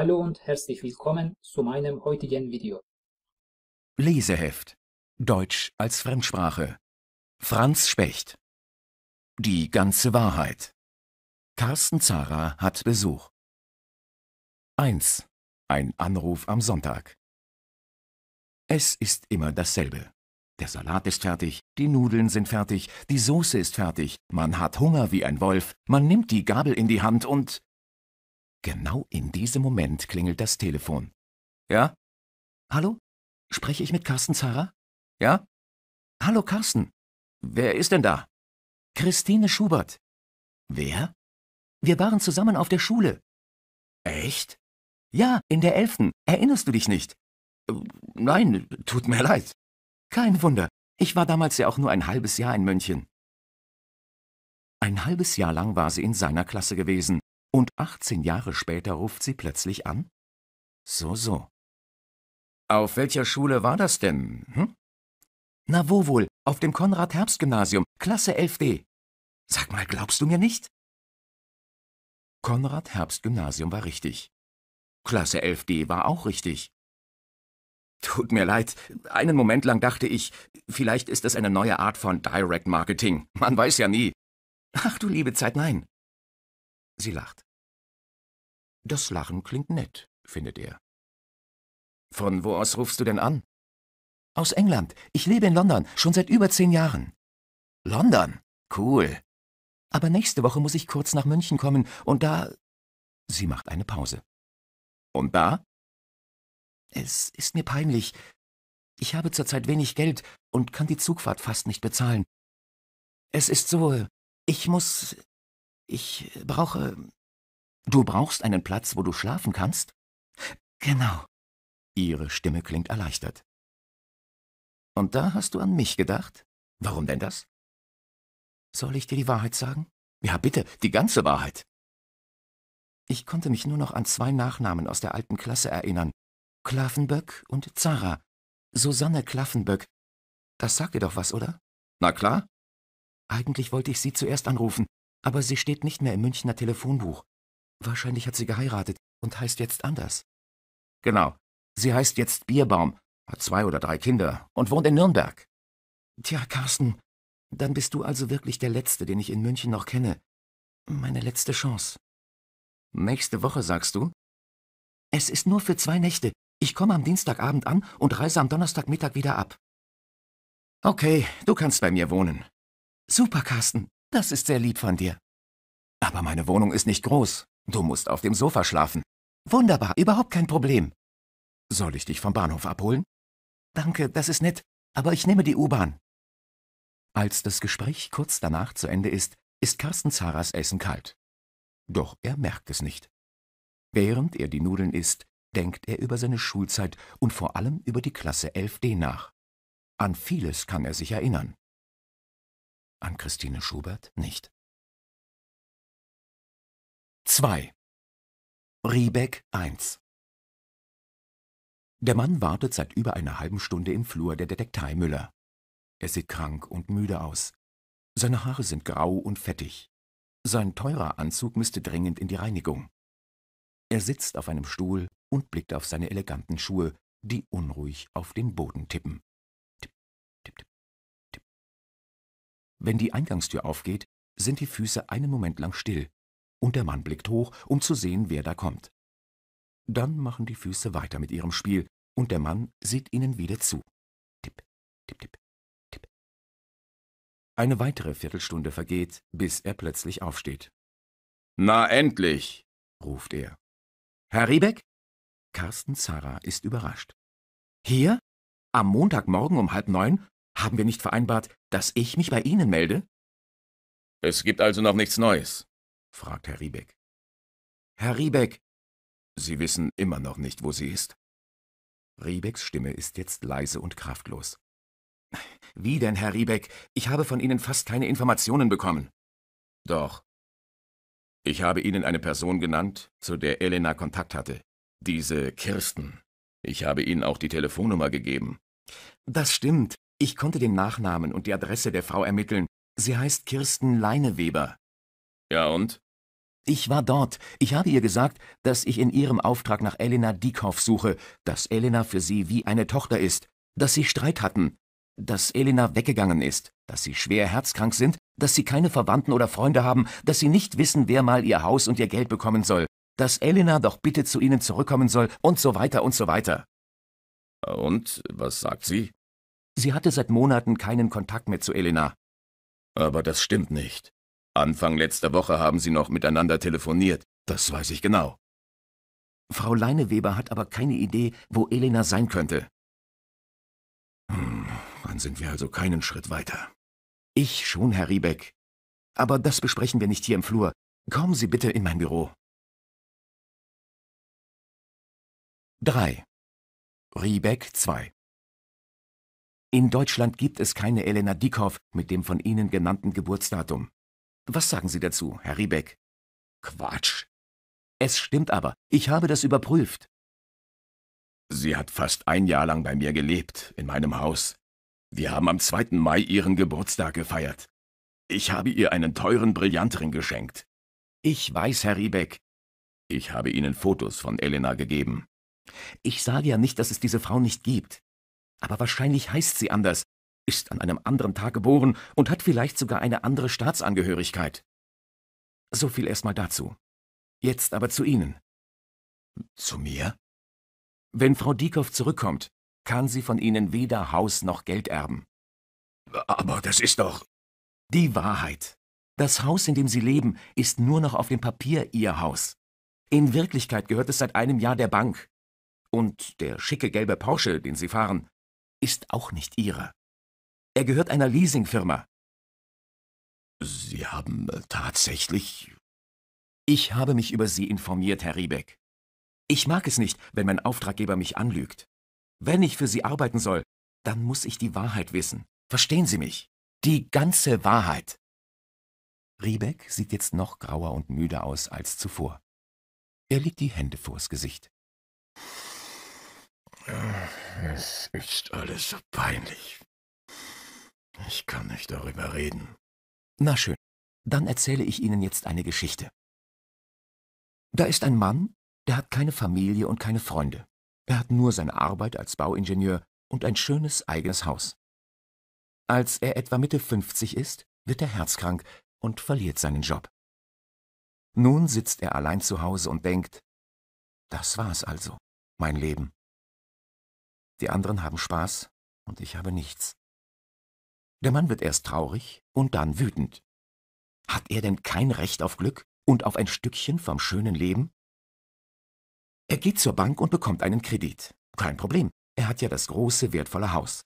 Hallo und herzlich willkommen zu meinem heutigen Video. Leseheft Deutsch als Fremdsprache Franz Specht Die ganze Wahrheit Carsten Zara hat Besuch 1. Ein Anruf am Sonntag Es ist immer dasselbe. Der Salat ist fertig, die Nudeln sind fertig, die Soße ist fertig, man hat Hunger wie ein Wolf, man nimmt die Gabel in die Hand und Genau in diesem Moment klingelt das Telefon. Ja? Hallo? Spreche ich mit Carsten Zara? Ja? Hallo Carsten. Wer ist denn da? Christine Schubert. Wer? Wir waren zusammen auf der Schule. Echt? Ja, in der elften. Erinnerst du dich nicht? Nein, tut mir leid. Kein Wunder. Ich war damals ja auch nur ein halbes Jahr in München. Ein halbes Jahr lang war sie in seiner Klasse gewesen. Und 18 Jahre später ruft sie plötzlich an? So, so. Auf welcher Schule war das denn? Hm? Na wo wohl, auf dem Konrad-Herbst-Gymnasium, Klasse 11d. Sag mal, glaubst du mir nicht? Konrad-Herbst-Gymnasium war richtig. Klasse 11d war auch richtig. Tut mir leid, einen Moment lang dachte ich, vielleicht ist das eine neue Art von Direct Marketing. Man weiß ja nie. Ach du liebe Zeit, nein. Sie lacht. Das Lachen klingt nett, findet er. Von wo aus rufst du denn an? Aus England. Ich lebe in London, schon seit über zehn Jahren. London? Cool. Aber nächste Woche muss ich kurz nach München kommen und da. Sie macht eine Pause. Und da? Es ist mir peinlich. Ich habe zurzeit wenig Geld und kann die Zugfahrt fast nicht bezahlen. Es ist so, ich muss ich brauche. Du brauchst einen Platz, wo du schlafen kannst? Genau. Ihre Stimme klingt erleichtert. Und da hast du an mich gedacht? Warum denn das? Soll ich dir die Wahrheit sagen? Ja, bitte, die ganze Wahrheit. Ich konnte mich nur noch an zwei Nachnamen aus der alten Klasse erinnern. Klaffenböck und Zara. Susanne Klaffenböck. Das sagt dir doch was, oder? Na klar. Eigentlich wollte ich sie zuerst anrufen, aber sie steht nicht mehr im Münchner Telefonbuch. Wahrscheinlich hat sie geheiratet und heißt jetzt anders. Genau. Sie heißt jetzt Bierbaum, hat zwei oder drei Kinder und wohnt in Nürnberg. Tja, Carsten, dann bist du also wirklich der Letzte, den ich in München noch kenne. Meine letzte Chance. Nächste Woche, sagst du? Es ist nur für zwei Nächte. Ich komme am Dienstagabend an und reise am Donnerstagmittag wieder ab. Okay, du kannst bei mir wohnen. Super, Carsten. Das ist sehr lieb von dir. Aber meine Wohnung ist nicht groß. Du musst auf dem Sofa schlafen. Wunderbar, überhaupt kein Problem. Soll ich dich vom Bahnhof abholen? Danke, das ist nett, aber ich nehme die U-Bahn. Als das Gespräch kurz danach zu Ende ist, ist Carsten Zaras Essen kalt. Doch er merkt es nicht. Während er die Nudeln isst, denkt er über seine Schulzeit und vor allem über die Klasse 11d nach. An vieles kann er sich erinnern an Christine Schubert nicht. 2. Riebeck 1 Der Mann wartet seit über einer halben Stunde im Flur der Detektei Müller. Er sieht krank und müde aus. Seine Haare sind grau und fettig. Sein teurer Anzug müsste dringend in die Reinigung. Er sitzt auf einem Stuhl und blickt auf seine eleganten Schuhe, die unruhig auf den Boden tippen. Wenn die Eingangstür aufgeht, sind die Füße einen Moment lang still und der Mann blickt hoch, um zu sehen, wer da kommt. Dann machen die Füße weiter mit ihrem Spiel und der Mann sieht ihnen wieder zu. Tipp, tipp, tipp, tipp. Eine weitere Viertelstunde vergeht, bis er plötzlich aufsteht. Na endlich, ruft er. Herr Riebeck? Carsten Zara ist überrascht. Hier? Am Montagmorgen um halb neun? Haben wir nicht vereinbart, dass ich mich bei Ihnen melde? Es gibt also noch nichts Neues, fragt Herr Riebeck. Herr Riebeck! Sie wissen immer noch nicht, wo sie ist. Riebecks Stimme ist jetzt leise und kraftlos. Wie denn, Herr Riebeck? Ich habe von Ihnen fast keine Informationen bekommen. Doch. Ich habe Ihnen eine Person genannt, zu der Elena Kontakt hatte. Diese Kirsten. Ich habe Ihnen auch die Telefonnummer gegeben. Das stimmt. Ich konnte den Nachnamen und die Adresse der Frau ermitteln. Sie heißt Kirsten Leineweber. Ja und? Ich war dort. Ich habe ihr gesagt, dass ich in ihrem Auftrag nach Elena Diekhoff suche, dass Elena für sie wie eine Tochter ist, dass sie Streit hatten, dass Elena weggegangen ist, dass sie schwer herzkrank sind, dass sie keine Verwandten oder Freunde haben, dass sie nicht wissen, wer mal ihr Haus und ihr Geld bekommen soll, dass Elena doch bitte zu ihnen zurückkommen soll und so weiter und so weiter. Und was sagt sie? Sie hatte seit Monaten keinen Kontakt mehr zu Elena. Aber das stimmt nicht. Anfang letzter Woche haben sie noch miteinander telefoniert, das weiß ich genau. Frau Leineweber hat aber keine Idee, wo Elena sein könnte. Hm, dann sind wir also keinen Schritt weiter. Ich schon, Herr Riebeck. Aber das besprechen wir nicht hier im Flur. Kommen Sie bitte in mein Büro. 3. Riebeck 2 in Deutschland gibt es keine Elena Dickhoff mit dem von Ihnen genannten Geburtsdatum. Was sagen Sie dazu, Herr Riebeck? Quatsch. Es stimmt aber, ich habe das überprüft. Sie hat fast ein Jahr lang bei mir gelebt, in meinem Haus. Wir haben am 2. Mai ihren Geburtstag gefeiert. Ich habe ihr einen teuren Brillantring geschenkt. Ich weiß, Herr Riebeck. Ich habe Ihnen Fotos von Elena gegeben. Ich sage ja nicht, dass es diese Frau nicht gibt aber wahrscheinlich heißt sie anders, ist an einem anderen Tag geboren und hat vielleicht sogar eine andere Staatsangehörigkeit. So viel erstmal dazu. Jetzt aber zu Ihnen. Zu mir? Wenn Frau Diekow zurückkommt, kann sie von Ihnen weder Haus noch Geld erben. Aber das ist doch... Die Wahrheit. Das Haus, in dem Sie leben, ist nur noch auf dem Papier Ihr Haus. In Wirklichkeit gehört es seit einem Jahr der Bank. Und der schicke gelbe Porsche, den Sie fahren, ist auch nicht ihrer. Er gehört einer Leasingfirma. Sie haben äh, tatsächlich. Ich habe mich über Sie informiert, Herr Riebeck. Ich mag es nicht, wenn mein Auftraggeber mich anlügt. Wenn ich für Sie arbeiten soll, dann muss ich die Wahrheit wissen. Verstehen Sie mich? Die ganze Wahrheit. Riebeck sieht jetzt noch grauer und müder aus als zuvor. Er legt die Hände vors Gesicht. Es ist alles so peinlich. Ich kann nicht darüber reden. Na schön, dann erzähle ich Ihnen jetzt eine Geschichte. Da ist ein Mann, der hat keine Familie und keine Freunde. Er hat nur seine Arbeit als Bauingenieur und ein schönes eigenes Haus. Als er etwa Mitte 50 ist, wird er herzkrank und verliert seinen Job. Nun sitzt er allein zu Hause und denkt, das war's also, mein Leben die anderen haben Spaß und ich habe nichts. Der Mann wird erst traurig und dann wütend. Hat er denn kein Recht auf Glück und auf ein Stückchen vom schönen Leben? Er geht zur Bank und bekommt einen Kredit. Kein Problem, er hat ja das große, wertvolle Haus.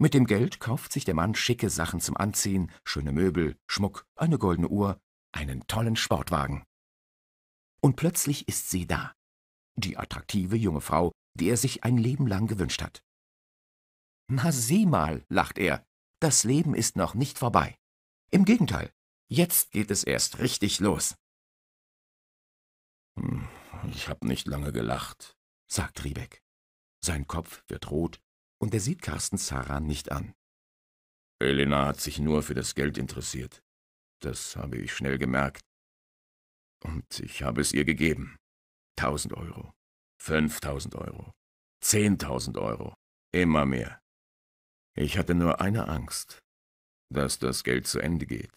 Mit dem Geld kauft sich der Mann schicke Sachen zum Anziehen, schöne Möbel, Schmuck, eine goldene Uhr, einen tollen Sportwagen. Und plötzlich ist sie da. Die attraktive junge Frau die er sich ein Leben lang gewünscht hat. Na sieh mal, lacht er, das Leben ist noch nicht vorbei. Im Gegenteil, jetzt geht es erst richtig los. Hm, ich hab nicht lange gelacht, sagt Riebeck. Sein Kopf wird rot und er sieht Carsten Zara nicht an. Elena hat sich nur für das Geld interessiert. Das habe ich schnell gemerkt. Und ich habe es ihr gegeben. Tausend Euro. 5000 Euro, 10.000 Euro, immer mehr. Ich hatte nur eine Angst, dass das Geld zu Ende geht,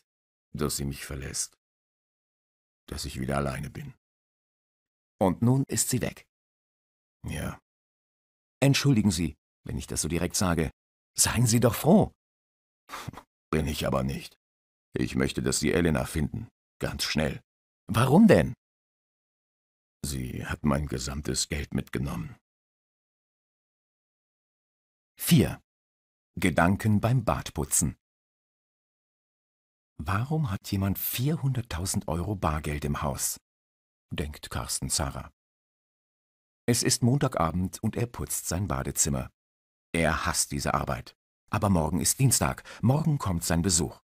dass sie mich verlässt, dass ich wieder alleine bin. Und nun ist sie weg. Ja. Entschuldigen Sie, wenn ich das so direkt sage. Seien Sie doch froh. Bin ich aber nicht. Ich möchte, dass Sie Elena finden. Ganz schnell. Warum denn? Sie hat mein gesamtes Geld mitgenommen. 4. Gedanken beim Bartputzen Warum hat jemand 400.000 Euro Bargeld im Haus? denkt Carsten Zara. Es ist Montagabend und er putzt sein Badezimmer. Er hasst diese Arbeit. Aber morgen ist Dienstag, morgen kommt sein Besuch.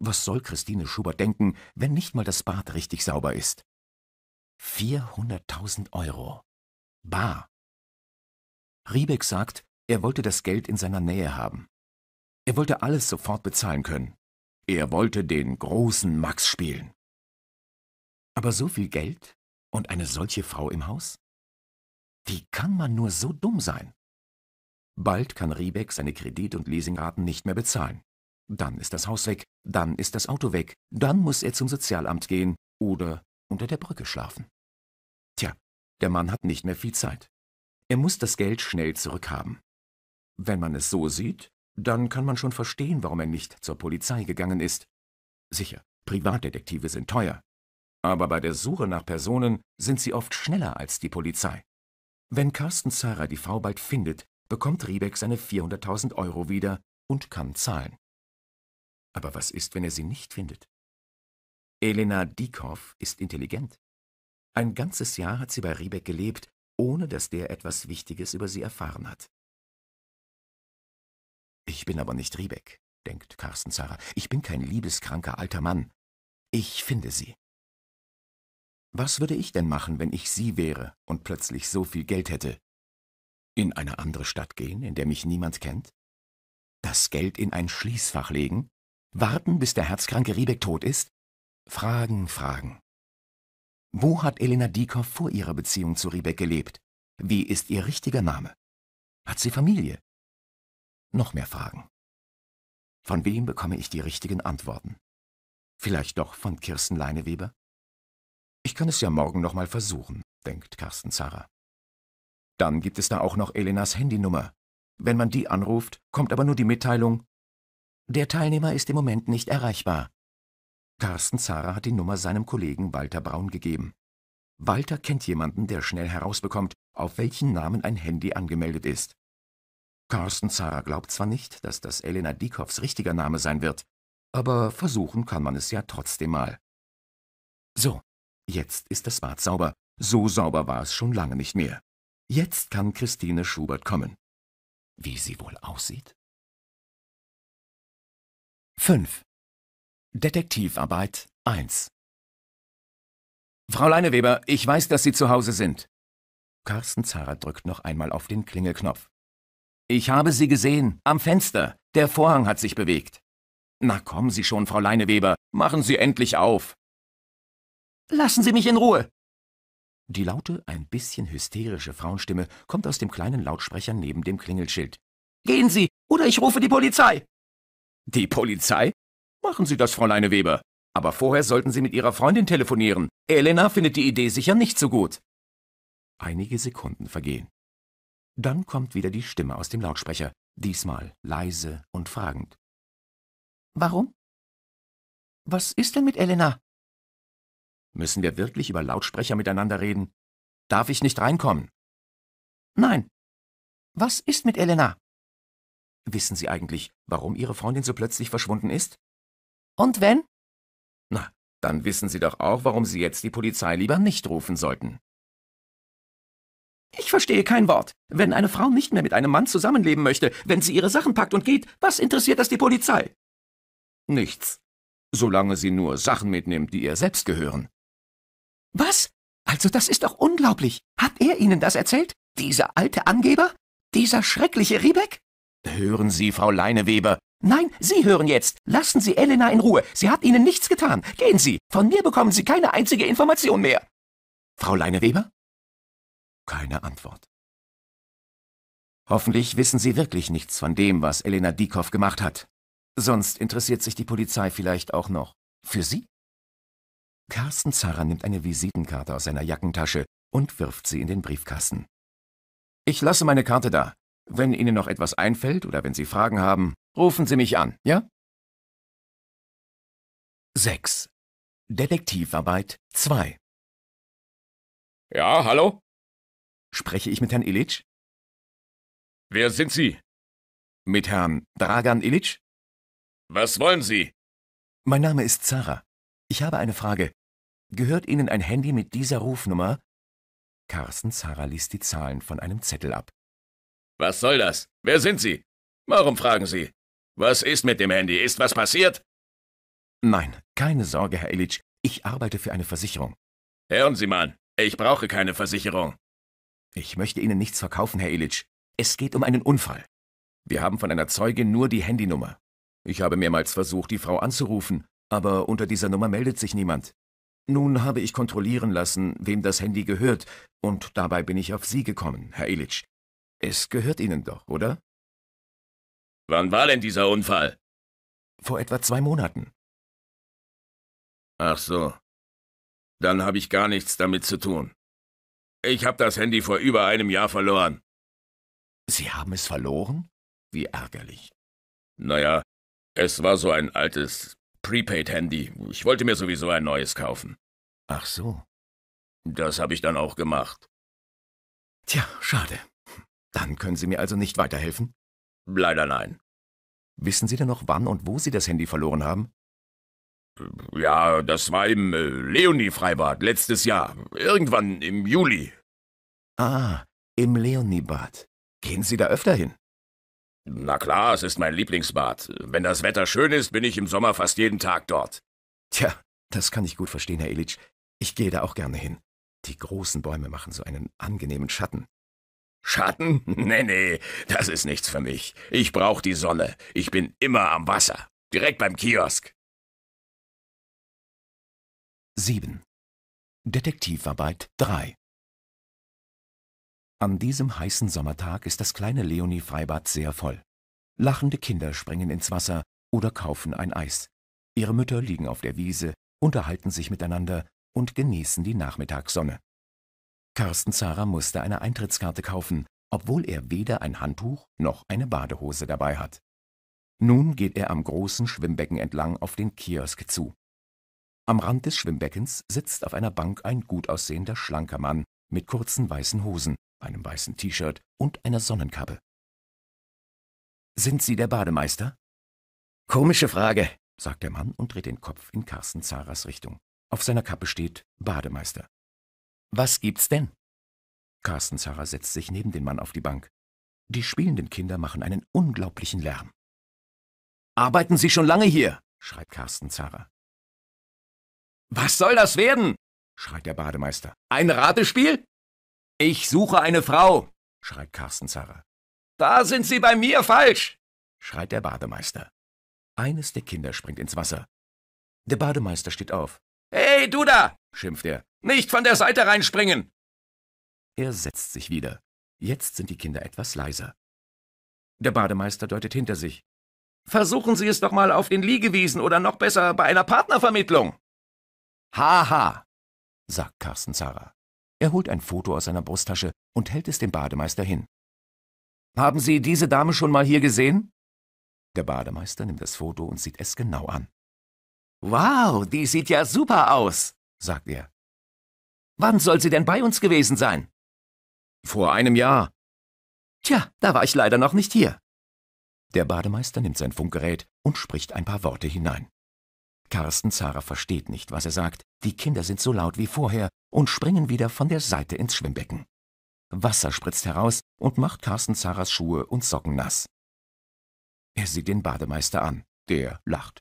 Was soll Christine Schubert denken, wenn nicht mal das Bad richtig sauber ist? 400.000 Euro. Bar. Riebeck sagt, er wollte das Geld in seiner Nähe haben. Er wollte alles sofort bezahlen können. Er wollte den großen Max spielen. Aber so viel Geld und eine solche Frau im Haus? Wie kann man nur so dumm sein? Bald kann Riebeck seine Kredit- und Leasingraten nicht mehr bezahlen. Dann ist das Haus weg, dann ist das Auto weg, dann muss er zum Sozialamt gehen oder unter der Brücke schlafen. Tja, der Mann hat nicht mehr viel Zeit. Er muss das Geld schnell zurückhaben. Wenn man es so sieht, dann kann man schon verstehen, warum er nicht zur Polizei gegangen ist. Sicher, Privatdetektive sind teuer. Aber bei der Suche nach Personen sind sie oft schneller als die Polizei. Wenn Carsten Zara die Frau bald findet, bekommt Riebeck seine 400.000 Euro wieder und kann zahlen. Aber was ist, wenn er sie nicht findet? Elena Diekhoff ist intelligent. Ein ganzes Jahr hat sie bei Riebeck gelebt, ohne dass der etwas Wichtiges über sie erfahren hat. Ich bin aber nicht Riebeck, denkt Carsten Zara. Ich bin kein liebeskranker alter Mann. Ich finde sie. Was würde ich denn machen, wenn ich sie wäre und plötzlich so viel Geld hätte? In eine andere Stadt gehen, in der mich niemand kennt? Das Geld in ein Schließfach legen? Warten, bis der herzkranke Riebeck tot ist? Fragen, Fragen. Wo hat Elena Diekow vor ihrer Beziehung zu Riebeck gelebt? Wie ist ihr richtiger Name? Hat sie Familie? Noch mehr Fragen. Von wem bekomme ich die richtigen Antworten? Vielleicht doch von Kirsten Leineweber? Ich kann es ja morgen nochmal versuchen, denkt Carsten Zara. Dann gibt es da auch noch Elenas Handynummer. Wenn man die anruft, kommt aber nur die Mitteilung, der Teilnehmer ist im Moment nicht erreichbar. Carsten Zara hat die Nummer seinem Kollegen Walter Braun gegeben. Walter kennt jemanden, der schnell herausbekommt, auf welchen Namen ein Handy angemeldet ist. Carsten Zara glaubt zwar nicht, dass das Elena Diekoffs richtiger Name sein wird, aber versuchen kann man es ja trotzdem mal. So, jetzt ist das Bad sauber. So sauber war es schon lange nicht mehr. Jetzt kann Christine Schubert kommen. Wie sie wohl aussieht? 5. Detektivarbeit 1 Frau Leineweber, ich weiß, dass Sie zu Hause sind. Carsten Zara drückt noch einmal auf den Klingelknopf. Ich habe Sie gesehen, am Fenster. Der Vorhang hat sich bewegt. Na kommen Sie schon, Frau Leineweber, machen Sie endlich auf. Lassen Sie mich in Ruhe. Die laute, ein bisschen hysterische Frauenstimme kommt aus dem kleinen Lautsprecher neben dem Klingelschild. Gehen Sie, oder ich rufe die Polizei. Die Polizei? Machen Sie das, Fräulein Weber. Aber vorher sollten Sie mit Ihrer Freundin telefonieren. Elena findet die Idee sicher nicht so gut. Einige Sekunden vergehen. Dann kommt wieder die Stimme aus dem Lautsprecher, diesmal leise und fragend. Warum? Was ist denn mit Elena? Müssen wir wirklich über Lautsprecher miteinander reden? Darf ich nicht reinkommen? Nein. Was ist mit Elena? Wissen Sie eigentlich, warum Ihre Freundin so plötzlich verschwunden ist? Und wenn? Na, dann wissen Sie doch auch, warum Sie jetzt die Polizei lieber nicht rufen sollten. Ich verstehe kein Wort. Wenn eine Frau nicht mehr mit einem Mann zusammenleben möchte, wenn sie ihre Sachen packt und geht, was interessiert das die Polizei? Nichts. Solange sie nur Sachen mitnimmt, die ihr selbst gehören. Was? Also das ist doch unglaublich. Hat er Ihnen das erzählt? Dieser alte Angeber? Dieser schreckliche Riebeck? Hören Sie, Frau Leineweber, Nein, Sie hören jetzt. Lassen Sie Elena in Ruhe. Sie hat Ihnen nichts getan. Gehen Sie. Von mir bekommen Sie keine einzige Information mehr. Frau Leineweber? Keine Antwort. Hoffentlich wissen Sie wirklich nichts von dem, was Elena Dikow gemacht hat. Sonst interessiert sich die Polizei vielleicht auch noch. Für Sie? Carsten Zarrer nimmt eine Visitenkarte aus seiner Jackentasche und wirft sie in den Briefkasten. Ich lasse meine Karte da. Wenn Ihnen noch etwas einfällt oder wenn Sie Fragen haben, Rufen Sie mich an, ja? 6. Detektivarbeit 2 Ja, hallo? Spreche ich mit Herrn Illich? Wer sind Sie? Mit Herrn Dragan Illich? Was wollen Sie? Mein Name ist Zara. Ich habe eine Frage. Gehört Ihnen ein Handy mit dieser Rufnummer? Carsten Zara liest die Zahlen von einem Zettel ab. Was soll das? Wer sind Sie? Warum fragen Sie? Was ist mit dem Handy? Ist was passiert? Nein, keine Sorge, Herr Illich. Ich arbeite für eine Versicherung. Hören Sie, mal, ich brauche keine Versicherung. Ich möchte Ihnen nichts verkaufen, Herr Illich. Es geht um einen Unfall. Wir haben von einer Zeugin nur die Handynummer. Ich habe mehrmals versucht, die Frau anzurufen, aber unter dieser Nummer meldet sich niemand. Nun habe ich kontrollieren lassen, wem das Handy gehört, und dabei bin ich auf Sie gekommen, Herr Illich. Es gehört Ihnen doch, oder? Wann war denn dieser Unfall? Vor etwa zwei Monaten. Ach so. Dann habe ich gar nichts damit zu tun. Ich habe das Handy vor über einem Jahr verloren. Sie haben es verloren? Wie ärgerlich. Naja, es war so ein altes Prepaid-Handy. Ich wollte mir sowieso ein neues kaufen. Ach so. Das habe ich dann auch gemacht. Tja, schade. Dann können Sie mir also nicht weiterhelfen? Leider nein. Wissen Sie denn noch, wann und wo Sie das Handy verloren haben? Ja, das war im äh, Leonie-Freibad letztes Jahr. Irgendwann im Juli. Ah, im Leonie-Bad. Gehen Sie da öfter hin? Na klar, es ist mein Lieblingsbad. Wenn das Wetter schön ist, bin ich im Sommer fast jeden Tag dort. Tja, das kann ich gut verstehen, Herr Illich. Ich gehe da auch gerne hin. Die großen Bäume machen so einen angenehmen Schatten. Schatten? Nee, nee, das ist nichts für mich. Ich brauch die Sonne. Ich bin immer am Wasser. Direkt beim Kiosk. 7. Detektivarbeit 3 An diesem heißen Sommertag ist das kleine Leonie-Freibad sehr voll. Lachende Kinder springen ins Wasser oder kaufen ein Eis. Ihre Mütter liegen auf der Wiese, unterhalten sich miteinander und genießen die Nachmittagssonne. Carsten Zara musste eine Eintrittskarte kaufen, obwohl er weder ein Handtuch noch eine Badehose dabei hat. Nun geht er am großen Schwimmbecken entlang auf den Kiosk zu. Am Rand des Schwimmbeckens sitzt auf einer Bank ein gut aussehender, schlanker Mann mit kurzen weißen Hosen, einem weißen T-Shirt und einer Sonnenkappe. Sind Sie der Bademeister? Komische Frage, sagt der Mann und dreht den Kopf in Carsten Zaras Richtung. Auf seiner Kappe steht Bademeister. Was gibt's denn? Carsten Zara setzt sich neben den Mann auf die Bank. Die spielenden Kinder machen einen unglaublichen Lärm. Arbeiten Sie schon lange hier, schreit Carsten Zara. Was soll das werden? schreit der Bademeister. Ein Ratespiel? Ich suche eine Frau, schreit Carsten Zara. Da sind Sie bei mir falsch, schreit der Bademeister. Eines der Kinder springt ins Wasser. Der Bademeister steht auf. Hey, du da! schimpft er. Nicht von der Seite reinspringen! Er setzt sich wieder. Jetzt sind die Kinder etwas leiser. Der Bademeister deutet hinter sich. Versuchen Sie es doch mal auf den Liegewiesen oder noch besser bei einer Partnervermittlung. Haha, sagt Carsten Zara. Er holt ein Foto aus seiner Brusttasche und hält es dem Bademeister hin. Haben Sie diese Dame schon mal hier gesehen? Der Bademeister nimmt das Foto und sieht es genau an. Wow, die sieht ja super aus, sagt er. Wann soll sie denn bei uns gewesen sein? Vor einem Jahr. Tja, da war ich leider noch nicht hier. Der Bademeister nimmt sein Funkgerät und spricht ein paar Worte hinein. Carsten Zara versteht nicht, was er sagt. Die Kinder sind so laut wie vorher und springen wieder von der Seite ins Schwimmbecken. Wasser spritzt heraus und macht Carsten Zaras Schuhe und Socken nass. Er sieht den Bademeister an. Der lacht.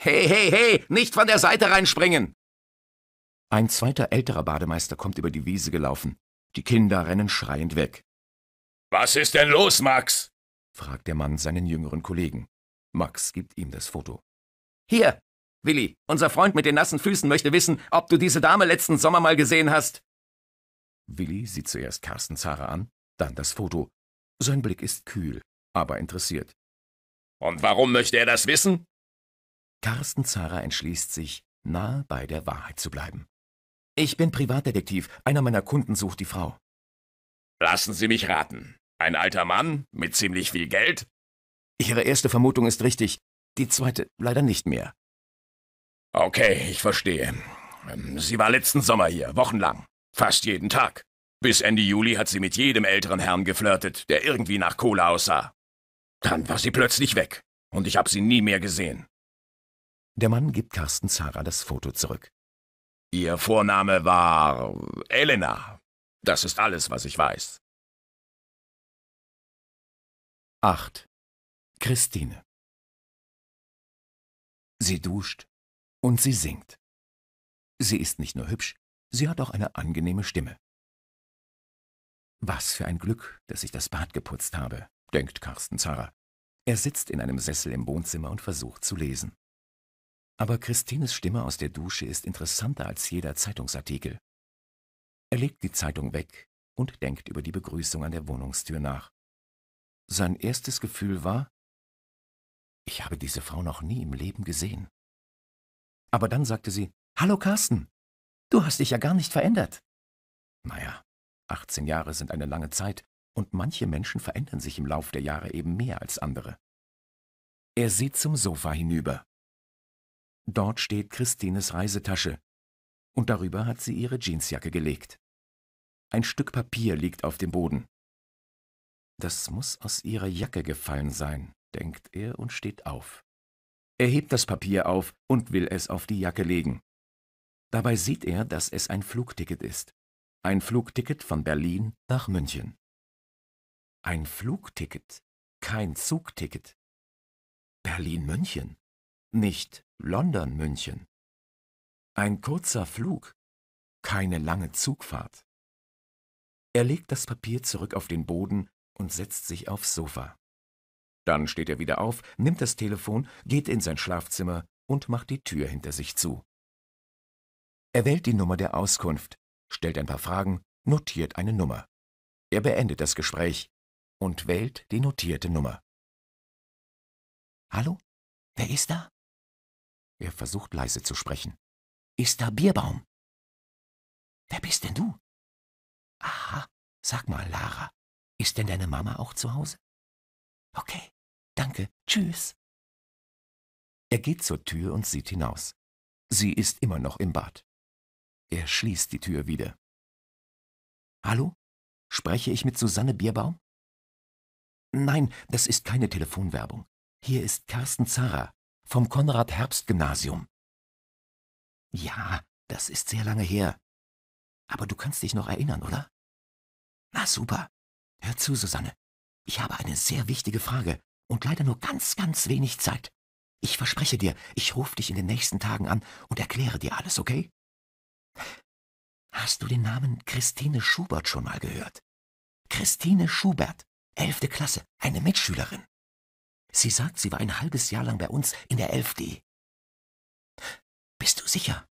Hey, hey, hey, nicht von der Seite reinspringen! Ein zweiter älterer Bademeister kommt über die Wiese gelaufen. Die Kinder rennen schreiend weg. Was ist denn los, Max? fragt der Mann seinen jüngeren Kollegen. Max gibt ihm das Foto. Hier, Willi, unser Freund mit den nassen Füßen möchte wissen, ob du diese Dame letzten Sommer mal gesehen hast. Willi sieht zuerst Carsten Zara an, dann das Foto. Sein Blick ist kühl, aber interessiert. Und warum möchte er das wissen? Carsten Zara entschließt sich, nahe bei der Wahrheit zu bleiben. Ich bin Privatdetektiv. Einer meiner Kunden sucht die Frau. Lassen Sie mich raten. Ein alter Mann mit ziemlich viel Geld? Ihre erste Vermutung ist richtig, die zweite leider nicht mehr. Okay, ich verstehe. Ähm, sie war letzten Sommer hier, wochenlang. Fast jeden Tag. Bis Ende Juli hat sie mit jedem älteren Herrn geflirtet, der irgendwie nach Cola aussah. Dann war sie plötzlich weg. Und ich habe sie nie mehr gesehen. Der Mann gibt Carsten Zara das Foto zurück. Ihr Vorname war Elena. Das ist alles, was ich weiß. 8. Christine Sie duscht und sie singt. Sie ist nicht nur hübsch, sie hat auch eine angenehme Stimme. Was für ein Glück, dass ich das Bad geputzt habe, denkt Carsten Zara. Er sitzt in einem Sessel im Wohnzimmer und versucht zu lesen. Aber Christines Stimme aus der Dusche ist interessanter als jeder Zeitungsartikel. Er legt die Zeitung weg und denkt über die Begrüßung an der Wohnungstür nach. Sein erstes Gefühl war, ich habe diese Frau noch nie im Leben gesehen. Aber dann sagte sie, Hallo Carsten, du hast dich ja gar nicht verändert. Naja, 18 Jahre sind eine lange Zeit und manche Menschen verändern sich im Lauf der Jahre eben mehr als andere. Er sieht zum Sofa hinüber. Dort steht Christines Reisetasche. Und darüber hat sie ihre Jeansjacke gelegt. Ein Stück Papier liegt auf dem Boden. Das muss aus ihrer Jacke gefallen sein, denkt er und steht auf. Er hebt das Papier auf und will es auf die Jacke legen. Dabei sieht er, dass es ein Flugticket ist. Ein Flugticket von Berlin nach München. Ein Flugticket, kein Zugticket. Berlin-München nicht London-München. Ein kurzer Flug, keine lange Zugfahrt. Er legt das Papier zurück auf den Boden und setzt sich aufs Sofa. Dann steht er wieder auf, nimmt das Telefon, geht in sein Schlafzimmer und macht die Tür hinter sich zu. Er wählt die Nummer der Auskunft, stellt ein paar Fragen, notiert eine Nummer. Er beendet das Gespräch und wählt die notierte Nummer. Hallo? Wer ist da? Er versucht leise zu sprechen. Ist da Bierbaum? Wer bist denn du? Aha, sag mal, Lara, ist denn deine Mama auch zu Hause? Okay, danke, tschüss. Er geht zur Tür und sieht hinaus. Sie ist immer noch im Bad. Er schließt die Tür wieder. Hallo? Spreche ich mit Susanne Bierbaum? Nein, das ist keine Telefonwerbung. Hier ist Carsten Zara, vom Konrad-Herbst-Gymnasium. Ja, das ist sehr lange her. Aber du kannst dich noch erinnern, oder? Na super. Hör zu, Susanne. Ich habe eine sehr wichtige Frage und leider nur ganz, ganz wenig Zeit. Ich verspreche dir, ich rufe dich in den nächsten Tagen an und erkläre dir alles, okay? Hast du den Namen Christine Schubert schon mal gehört? Christine Schubert, elfte Klasse, eine Mitschülerin. Sie sagt, sie war ein halbes Jahr lang bei uns in der 11 Bist du sicher?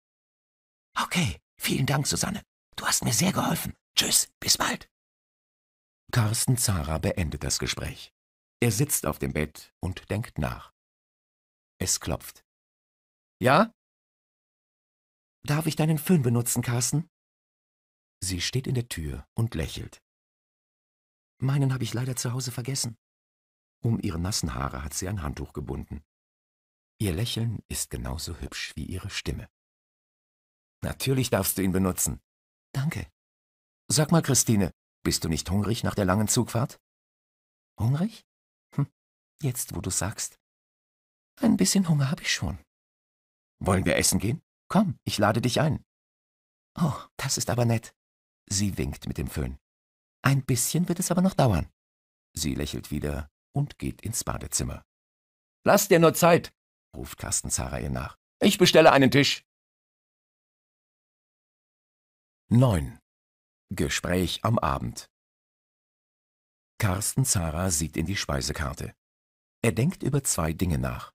Okay, vielen Dank, Susanne. Du hast mir sehr geholfen. Tschüss, bis bald. Carsten Zara beendet das Gespräch. Er sitzt auf dem Bett und denkt nach. Es klopft. Ja? Darf ich deinen Föhn benutzen, Carsten? Sie steht in der Tür und lächelt. Meinen habe ich leider zu Hause vergessen. Um ihre nassen Haare hat sie ein Handtuch gebunden. Ihr Lächeln ist genauso hübsch wie ihre Stimme. Natürlich darfst du ihn benutzen. Danke. Sag mal, Christine, bist du nicht hungrig nach der langen Zugfahrt? Hungrig? Hm, jetzt, wo du sagst. Ein bisschen Hunger habe ich schon. Wollen wir essen gehen? Komm, ich lade dich ein. Oh, das ist aber nett. Sie winkt mit dem Föhn. Ein bisschen wird es aber noch dauern. Sie lächelt wieder und geht ins Badezimmer. Lass dir nur Zeit, ruft Carsten Zara ihr nach. Ich bestelle einen Tisch. 9. Gespräch am Abend. Carsten Zara sieht in die Speisekarte. Er denkt über zwei Dinge nach.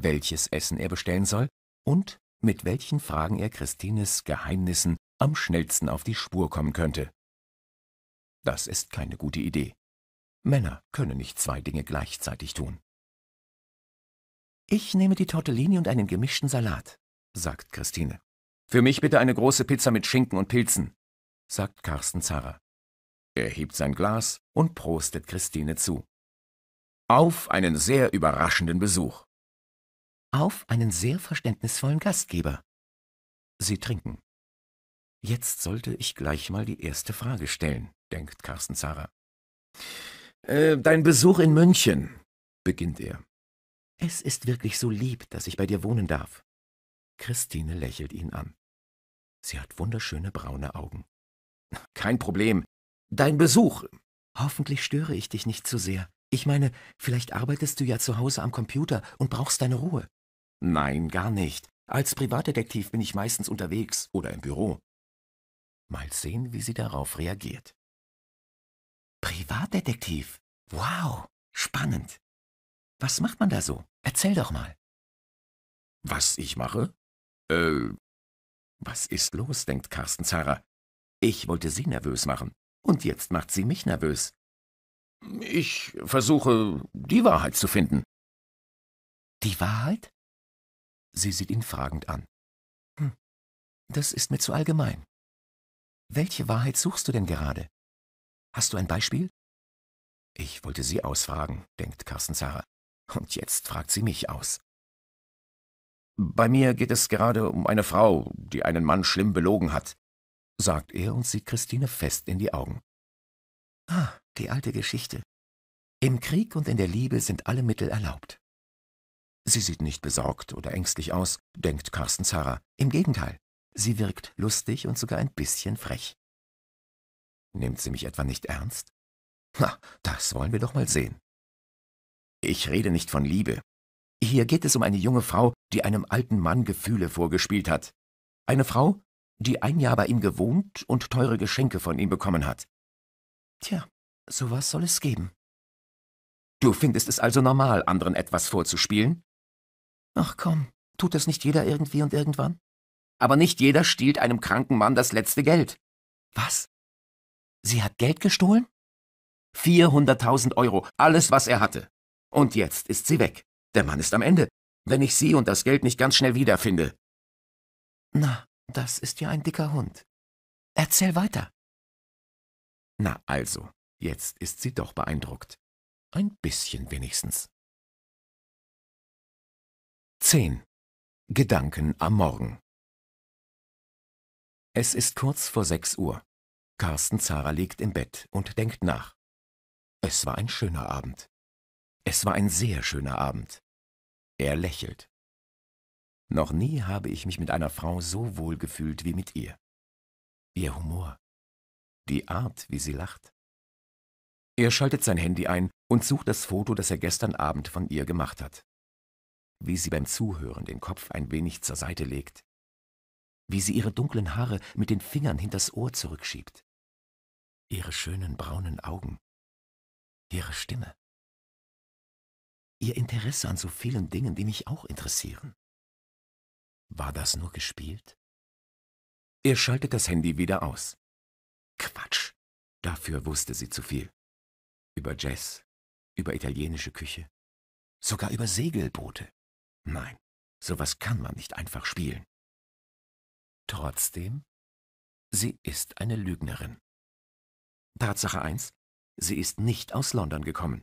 Welches Essen er bestellen soll und mit welchen Fragen er Christines Geheimnissen am schnellsten auf die Spur kommen könnte. Das ist keine gute Idee. Männer können nicht zwei Dinge gleichzeitig tun. Ich nehme die Tortellini und einen gemischten Salat, sagt Christine. Für mich bitte eine große Pizza mit Schinken und Pilzen, sagt Carsten Zara. Er hebt sein Glas und prostet Christine zu. Auf einen sehr überraschenden Besuch. Auf einen sehr verständnisvollen Gastgeber. Sie trinken. Jetzt sollte ich gleich mal die erste Frage stellen, denkt Carsten Zara. Äh, dein Besuch in München, beginnt er. Es ist wirklich so lieb, dass ich bei dir wohnen darf. Christine lächelt ihn an. Sie hat wunderschöne braune Augen. Kein Problem. Dein Besuch. Hoffentlich störe ich dich nicht zu sehr. Ich meine, vielleicht arbeitest du ja zu Hause am Computer und brauchst deine Ruhe. Nein, gar nicht. Als Privatdetektiv bin ich meistens unterwegs oder im Büro. Mal sehen, wie sie darauf reagiert. Privatdetektiv. Wow, spannend. Was macht man da so? Erzähl doch mal. Was ich mache? Äh, was ist los, denkt Carsten Zara. Ich wollte sie nervös machen. Und jetzt macht sie mich nervös. Ich versuche, die Wahrheit zu finden. Die Wahrheit? Sie sieht ihn fragend an. Hm, das ist mir zu allgemein. Welche Wahrheit suchst du denn gerade? Hast du ein Beispiel? Ich wollte sie ausfragen, denkt Carsten Zara. Und jetzt fragt sie mich aus. Bei mir geht es gerade um eine Frau, die einen Mann schlimm belogen hat, sagt er und sieht Christine fest in die Augen. Ah, die alte Geschichte. Im Krieg und in der Liebe sind alle Mittel erlaubt. Sie sieht nicht besorgt oder ängstlich aus, denkt Carsten Zara. Im Gegenteil, sie wirkt lustig und sogar ein bisschen frech. Nimmt sie mich etwa nicht ernst? Na, das wollen wir doch mal sehen. Ich rede nicht von Liebe. Hier geht es um eine junge Frau, die einem alten Mann Gefühle vorgespielt hat. Eine Frau, die ein Jahr bei ihm gewohnt und teure Geschenke von ihm bekommen hat. Tja, sowas soll es geben. Du findest es also normal, anderen etwas vorzuspielen? Ach komm, tut das nicht jeder irgendwie und irgendwann? Aber nicht jeder stiehlt einem kranken Mann das letzte Geld. Was? Sie hat Geld gestohlen? 400.000 Euro, alles, was er hatte. Und jetzt ist sie weg. Der Mann ist am Ende. Wenn ich sie und das Geld nicht ganz schnell wiederfinde. Na, das ist ja ein dicker Hund. Erzähl weiter. Na also, jetzt ist sie doch beeindruckt. Ein bisschen wenigstens. 10. Gedanken am Morgen Es ist kurz vor 6 Uhr. Carsten Zara liegt im Bett und denkt nach. Es war ein schöner Abend. Es war ein sehr schöner Abend. Er lächelt. Noch nie habe ich mich mit einer Frau so wohl gefühlt wie mit ihr. Ihr Humor. Die Art, wie sie lacht. Er schaltet sein Handy ein und sucht das Foto, das er gestern Abend von ihr gemacht hat. Wie sie beim Zuhören den Kopf ein wenig zur Seite legt, wie sie ihre dunklen Haare mit den Fingern hinters Ohr zurückschiebt, ihre schönen braunen Augen, ihre Stimme, ihr Interesse an so vielen Dingen, die mich auch interessieren. War das nur gespielt? Er schaltet das Handy wieder aus. Quatsch. Dafür wusste sie zu viel. Über Jazz, über italienische Küche, sogar über Segelboote. Nein, sowas kann man nicht einfach spielen. Trotzdem, sie ist eine Lügnerin. Tatsache 1. Sie ist nicht aus London gekommen.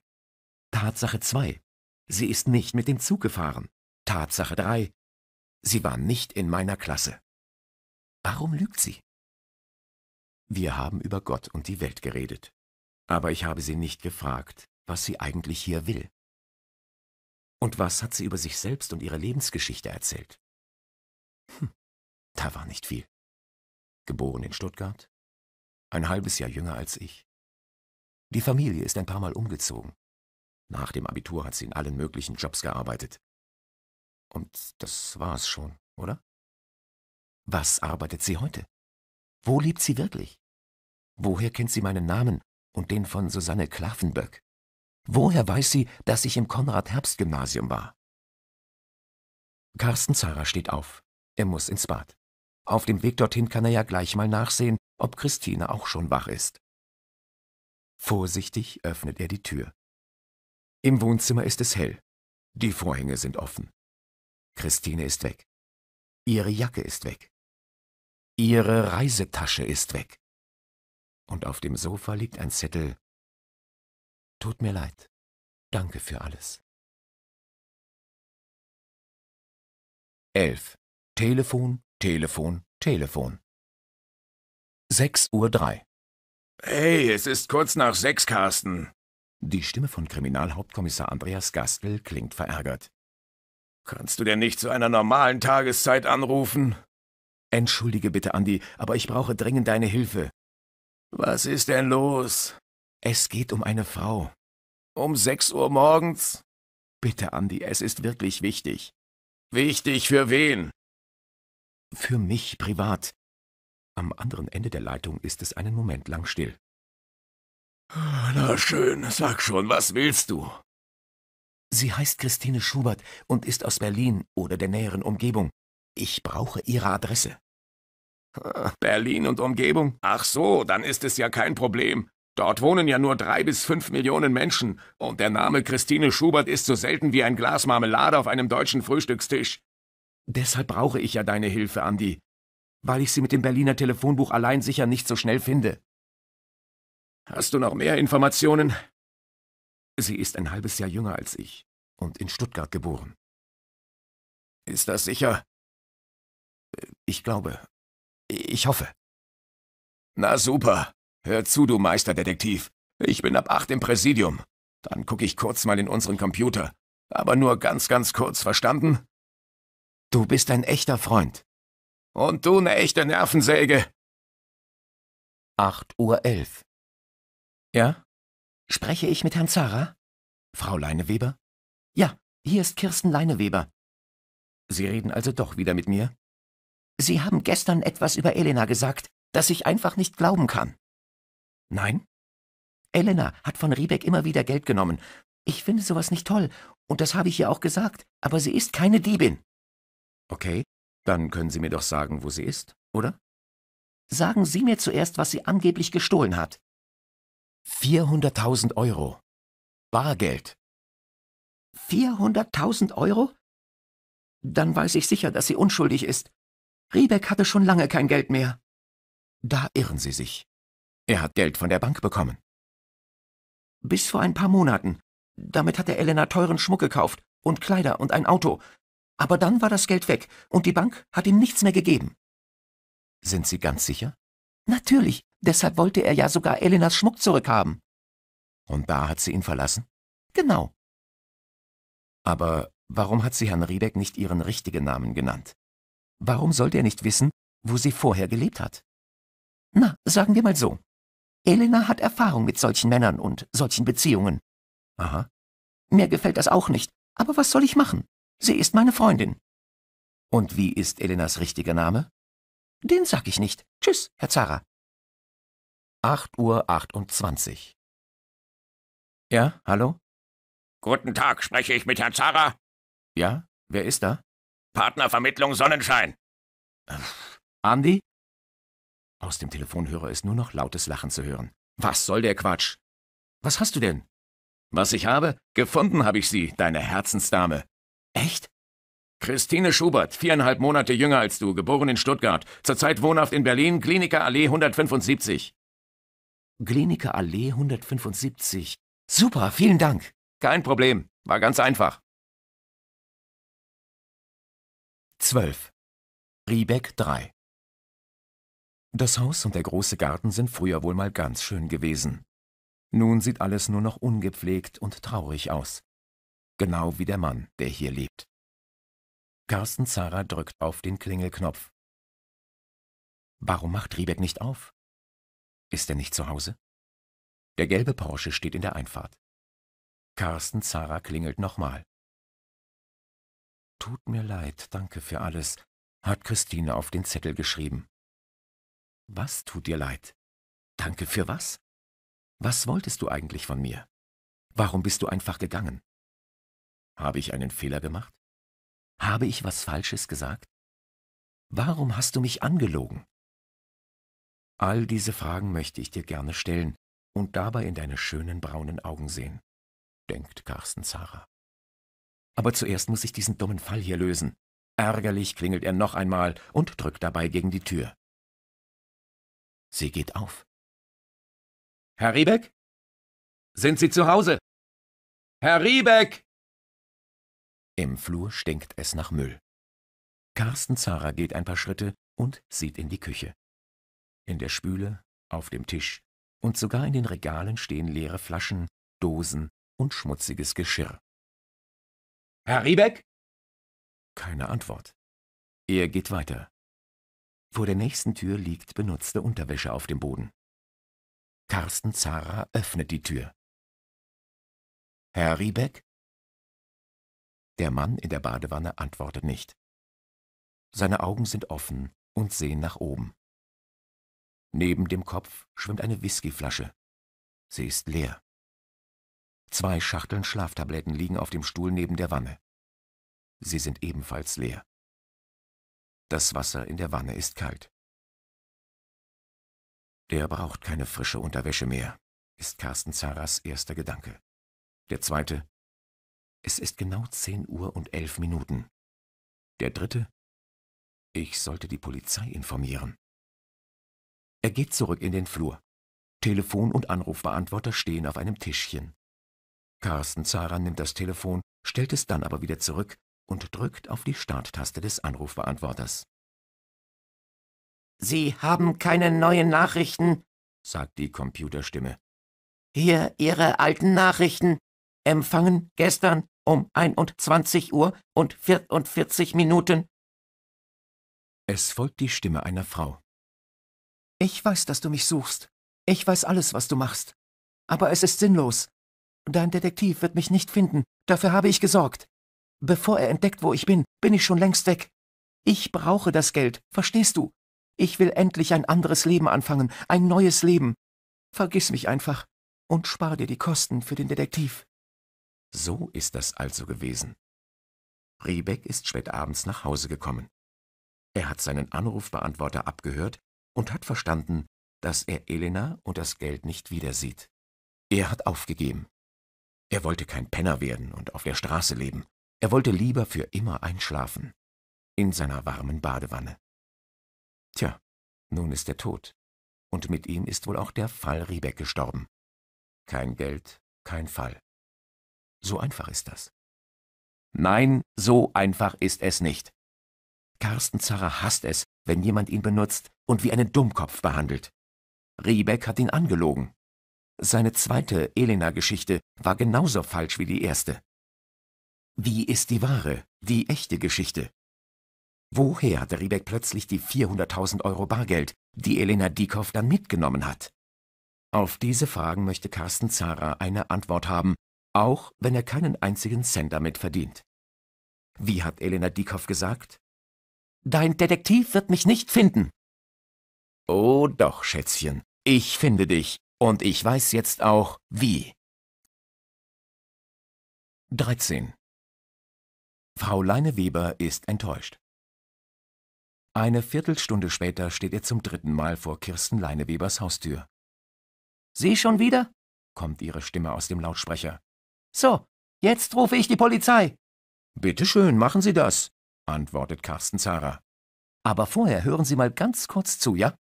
Tatsache 2. Sie ist nicht mit dem Zug gefahren. Tatsache 3. Sie war nicht in meiner Klasse. Warum lügt sie? Wir haben über Gott und die Welt geredet, aber ich habe sie nicht gefragt, was sie eigentlich hier will. Und was hat sie über sich selbst und ihre Lebensgeschichte erzählt? Hm. Da war nicht viel. Geboren in Stuttgart, ein halbes Jahr jünger als ich. Die Familie ist ein paar Mal umgezogen. Nach dem Abitur hat sie in allen möglichen Jobs gearbeitet. Und das war's schon, oder? Was arbeitet sie heute? Wo lebt sie wirklich? Woher kennt sie meinen Namen und den von Susanne Klafenböck? Woher weiß sie, dass ich im Konrad-Herbst-Gymnasium war? Carsten Zara steht auf. Er muss ins Bad. Auf dem Weg dorthin kann er ja gleich mal nachsehen, ob Christine auch schon wach ist. Vorsichtig öffnet er die Tür. Im Wohnzimmer ist es hell. Die Vorhänge sind offen. Christine ist weg. Ihre Jacke ist weg. Ihre Reisetasche ist weg. Und auf dem Sofa liegt ein Zettel. Tut mir leid. Danke für alles. 11. Telefon Telefon, Telefon. 6.03 Uhr. Hey, es ist kurz nach sechs, Carsten. Die Stimme von Kriminalhauptkommissar Andreas Gastel klingt verärgert. Kannst du denn nicht zu einer normalen Tageszeit anrufen? Entschuldige bitte, Andi, aber ich brauche dringend deine Hilfe. Was ist denn los? Es geht um eine Frau. Um sechs Uhr morgens? Bitte, Andi, es ist wirklich wichtig. Wichtig für wen? Für mich privat. Am anderen Ende der Leitung ist es einen Moment lang still. Na schön, sag schon, was willst du? Sie heißt Christine Schubert und ist aus Berlin oder der näheren Umgebung. Ich brauche ihre Adresse. Ah, Berlin und Umgebung? Ach so, dann ist es ja kein Problem. Dort wohnen ja nur drei bis fünf Millionen Menschen, und der Name Christine Schubert ist so selten wie ein Glas Marmelade auf einem deutschen Frühstückstisch. Deshalb brauche ich ja deine Hilfe, Andi. Weil ich sie mit dem Berliner Telefonbuch allein sicher nicht so schnell finde. Hast du noch mehr Informationen? Sie ist ein halbes Jahr jünger als ich und in Stuttgart geboren. Ist das sicher? Ich glaube. Ich hoffe. Na super. Hör zu, du Meisterdetektiv. Ich bin ab acht im Präsidium. Dann gucke ich kurz mal in unseren Computer. Aber nur ganz, ganz kurz, verstanden? Du bist ein echter Freund. Und du eine echte Nervensäge. 8.11 Uhr. Elf. Ja? Spreche ich mit Herrn Zara? Frau Leineweber? Ja, hier ist Kirsten Leineweber. Sie reden also doch wieder mit mir? Sie haben gestern etwas über Elena gesagt, das ich einfach nicht glauben kann. Nein? Elena hat von Riebeck immer wieder Geld genommen. Ich finde sowas nicht toll, und das habe ich ihr auch gesagt, aber sie ist keine Diebin. Okay, dann können Sie mir doch sagen, wo sie ist, oder? Sagen Sie mir zuerst, was sie angeblich gestohlen hat. 400.000 Euro. Bargeld. 400.000 Euro? Dann weiß ich sicher, dass sie unschuldig ist. Riebeck hatte schon lange kein Geld mehr. Da irren Sie sich. Er hat Geld von der Bank bekommen. Bis vor ein paar Monaten. Damit hat er Elena teuren Schmuck gekauft und Kleider und ein Auto. Aber dann war das Geld weg und die Bank hat ihm nichts mehr gegeben. Sind Sie ganz sicher? Natürlich, deshalb wollte er ja sogar Elenas Schmuck zurückhaben. Und da hat sie ihn verlassen? Genau. Aber warum hat sie Herrn Riebeck nicht ihren richtigen Namen genannt? Warum sollte er nicht wissen, wo sie vorher gelebt hat? Na, sagen wir mal so. Elena hat Erfahrung mit solchen Männern und solchen Beziehungen. Aha. Mir gefällt das auch nicht, aber was soll ich machen? Sie ist meine Freundin. Und wie ist Elenas richtiger Name? Den sag ich nicht. Tschüss, Herr Zara. 8.28 Uhr. Ja, hallo? Guten Tag, spreche ich mit Herrn Zara? Ja, wer ist da? Partnervermittlung Sonnenschein. Andi? Aus dem Telefonhörer ist nur noch lautes Lachen zu hören. Was soll der Quatsch? Was hast du denn? Was ich habe? Gefunden habe ich sie, deine Herzensdame. Echt? Christine Schubert, viereinhalb Monate jünger als du, geboren in Stuttgart, zurzeit wohnhaft in Berlin, Kliniker Allee 175. Kliniker Allee 175. Super, vielen Dank. Kein Problem, war ganz einfach. 12. Riebeck 3 Das Haus und der große Garten sind früher wohl mal ganz schön gewesen. Nun sieht alles nur noch ungepflegt und traurig aus genau wie der Mann, der hier lebt. Carsten Zara drückt auf den Klingelknopf. Warum macht Riebeck nicht auf? Ist er nicht zu Hause? Der gelbe Porsche steht in der Einfahrt. Carsten Zara klingelt nochmal. Tut mir leid, danke für alles, hat Christine auf den Zettel geschrieben. Was tut dir leid? Danke für was? Was wolltest du eigentlich von mir? Warum bist du einfach gegangen? Habe ich einen Fehler gemacht? Habe ich was Falsches gesagt? Warum hast du mich angelogen? All diese Fragen möchte ich dir gerne stellen und dabei in deine schönen braunen Augen sehen, denkt Carsten Zara. Aber zuerst muss ich diesen dummen Fall hier lösen. Ärgerlich klingelt er noch einmal und drückt dabei gegen die Tür. Sie geht auf. Herr Riebeck? Sind Sie zu Hause? Herr Riebeck! Im Flur stinkt es nach Müll. Carsten Zara geht ein paar Schritte und sieht in die Küche. In der Spüle, auf dem Tisch und sogar in den Regalen stehen leere Flaschen, Dosen und schmutziges Geschirr. Herr Riebeck? Keine Antwort. Er geht weiter. Vor der nächsten Tür liegt benutzte Unterwäsche auf dem Boden. Carsten Zara öffnet die Tür. Herr Riebeck der Mann in der Badewanne antwortet nicht. Seine Augen sind offen und sehen nach oben. Neben dem Kopf schwimmt eine Whiskyflasche. Sie ist leer. Zwei Schachteln Schlaftabletten liegen auf dem Stuhl neben der Wanne. Sie sind ebenfalls leer. Das Wasser in der Wanne ist kalt. Er braucht keine frische Unterwäsche mehr, ist Carsten Zaras erster Gedanke. Der zweite es ist genau zehn Uhr und elf Minuten. Der dritte. Ich sollte die Polizei informieren. Er geht zurück in den Flur. Telefon und Anrufbeantworter stehen auf einem Tischchen. Carsten Zahran nimmt das Telefon, stellt es dann aber wieder zurück und drückt auf die Starttaste des Anrufbeantworters. Sie haben keine neuen Nachrichten, sagt die Computerstimme. Hier Ihre alten Nachrichten. Empfangen gestern um 21 Uhr und 44 Minuten. Es folgt die Stimme einer Frau. Ich weiß, dass du mich suchst. Ich weiß alles, was du machst. Aber es ist sinnlos. Dein Detektiv wird mich nicht finden. Dafür habe ich gesorgt. Bevor er entdeckt, wo ich bin, bin ich schon längst weg. Ich brauche das Geld, verstehst du? Ich will endlich ein anderes Leben anfangen, ein neues Leben. Vergiss mich einfach und spar dir die Kosten für den Detektiv. So ist das also gewesen. Riebeck ist spät abends nach Hause gekommen. Er hat seinen Anrufbeantworter abgehört und hat verstanden, dass er Elena und das Geld nicht wiedersieht. Er hat aufgegeben. Er wollte kein Penner werden und auf der Straße leben. Er wollte lieber für immer einschlafen. In seiner warmen Badewanne. Tja, nun ist er tot. Und mit ihm ist wohl auch der Fall Riebeck gestorben. Kein Geld, kein Fall. So einfach ist das. Nein, so einfach ist es nicht. Carsten Zarrer hasst es, wenn jemand ihn benutzt und wie einen Dummkopf behandelt. Riebeck hat ihn angelogen. Seine zweite Elena-Geschichte war genauso falsch wie die erste. Wie ist die wahre, die echte Geschichte? Woher hatte Riebeck plötzlich die 400.000 Euro Bargeld, die Elena Diekow dann mitgenommen hat? Auf diese Fragen möchte Carsten Zara eine Antwort haben auch wenn er keinen einzigen Cent damit verdient. Wie hat Elena Diekhoff gesagt? Dein Detektiv wird mich nicht finden. Oh doch, Schätzchen, ich finde dich, und ich weiß jetzt auch, wie. 13. Frau Leine Weber ist enttäuscht. Eine Viertelstunde später steht er zum dritten Mal vor Kirsten Leinewebers Haustür. Sie schon wieder? kommt ihre Stimme aus dem Lautsprecher. So, jetzt rufe ich die Polizei. Bitte schön, machen Sie das, antwortet Carsten Zara. Aber vorher hören Sie mal ganz kurz zu, ja?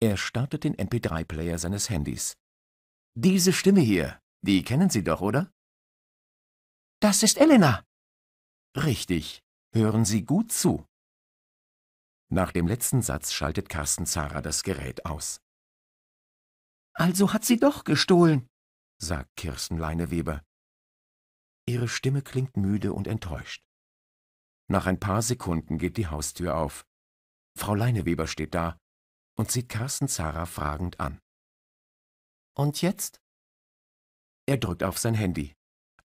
Er startet den MP3-Player seines Handys. Diese Stimme hier, die kennen Sie doch, oder? Das ist Elena. Richtig. Hören Sie gut zu. Nach dem letzten Satz schaltet Carsten Zara das Gerät aus. Also hat sie doch gestohlen, sagt Kirsten Leineweber. Ihre Stimme klingt müde und enttäuscht. Nach ein paar Sekunden geht die Haustür auf. Frau Leineweber steht da und sieht Carsten Zara fragend an. Und jetzt? Er drückt auf sein Handy.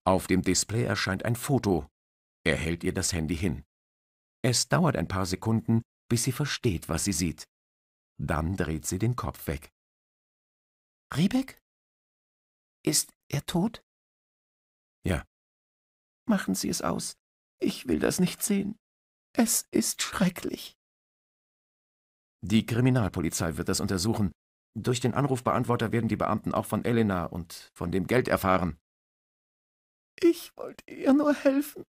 Auf dem Display erscheint ein Foto. Er hält ihr das Handy hin. Es dauert ein paar Sekunden, bis sie versteht, was sie sieht. Dann dreht sie den Kopf weg. Riebeck? Ist er tot? Ja. Machen Sie es aus. Ich will das nicht sehen. Es ist schrecklich. Die Kriminalpolizei wird das untersuchen. Durch den Anrufbeantworter werden die Beamten auch von Elena und von dem Geld erfahren. Ich wollte ihr nur helfen.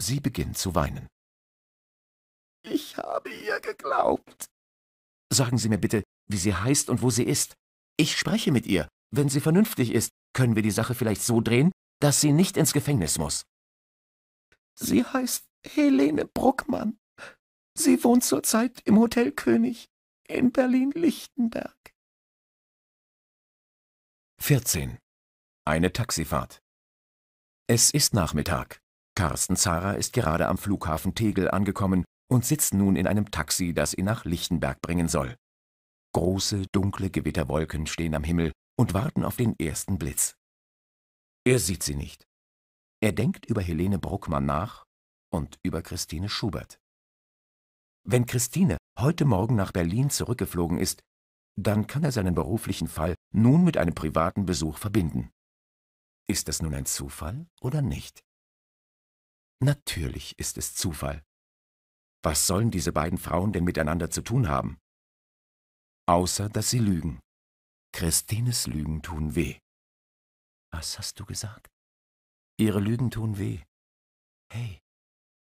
Sie beginnt zu weinen. Ich habe ihr geglaubt. Sagen Sie mir bitte, wie sie heißt und wo sie ist. Ich spreche mit ihr. Wenn sie vernünftig ist, können wir die Sache vielleicht so drehen, dass sie nicht ins Gefängnis muss. Sie heißt Helene Bruckmann. Sie wohnt zurzeit im Hotel König in Berlin-Lichtenberg. 14. Eine Taxifahrt. Es ist Nachmittag. Carsten Zara ist gerade am Flughafen Tegel angekommen und sitzt nun in einem Taxi, das ihn nach Lichtenberg bringen soll. Große, dunkle Gewitterwolken stehen am Himmel und warten auf den ersten Blitz. Er sieht sie nicht. Er denkt über Helene Bruckmann nach und über Christine Schubert. Wenn Christine heute Morgen nach Berlin zurückgeflogen ist, dann kann er seinen beruflichen Fall nun mit einem privaten Besuch verbinden. Ist das nun ein Zufall oder nicht? Natürlich ist es Zufall. Was sollen diese beiden Frauen denn miteinander zu tun haben? Außer dass sie lügen. Christines Lügen tun weh. Was hast du gesagt? Ihre Lügen tun weh. Hey,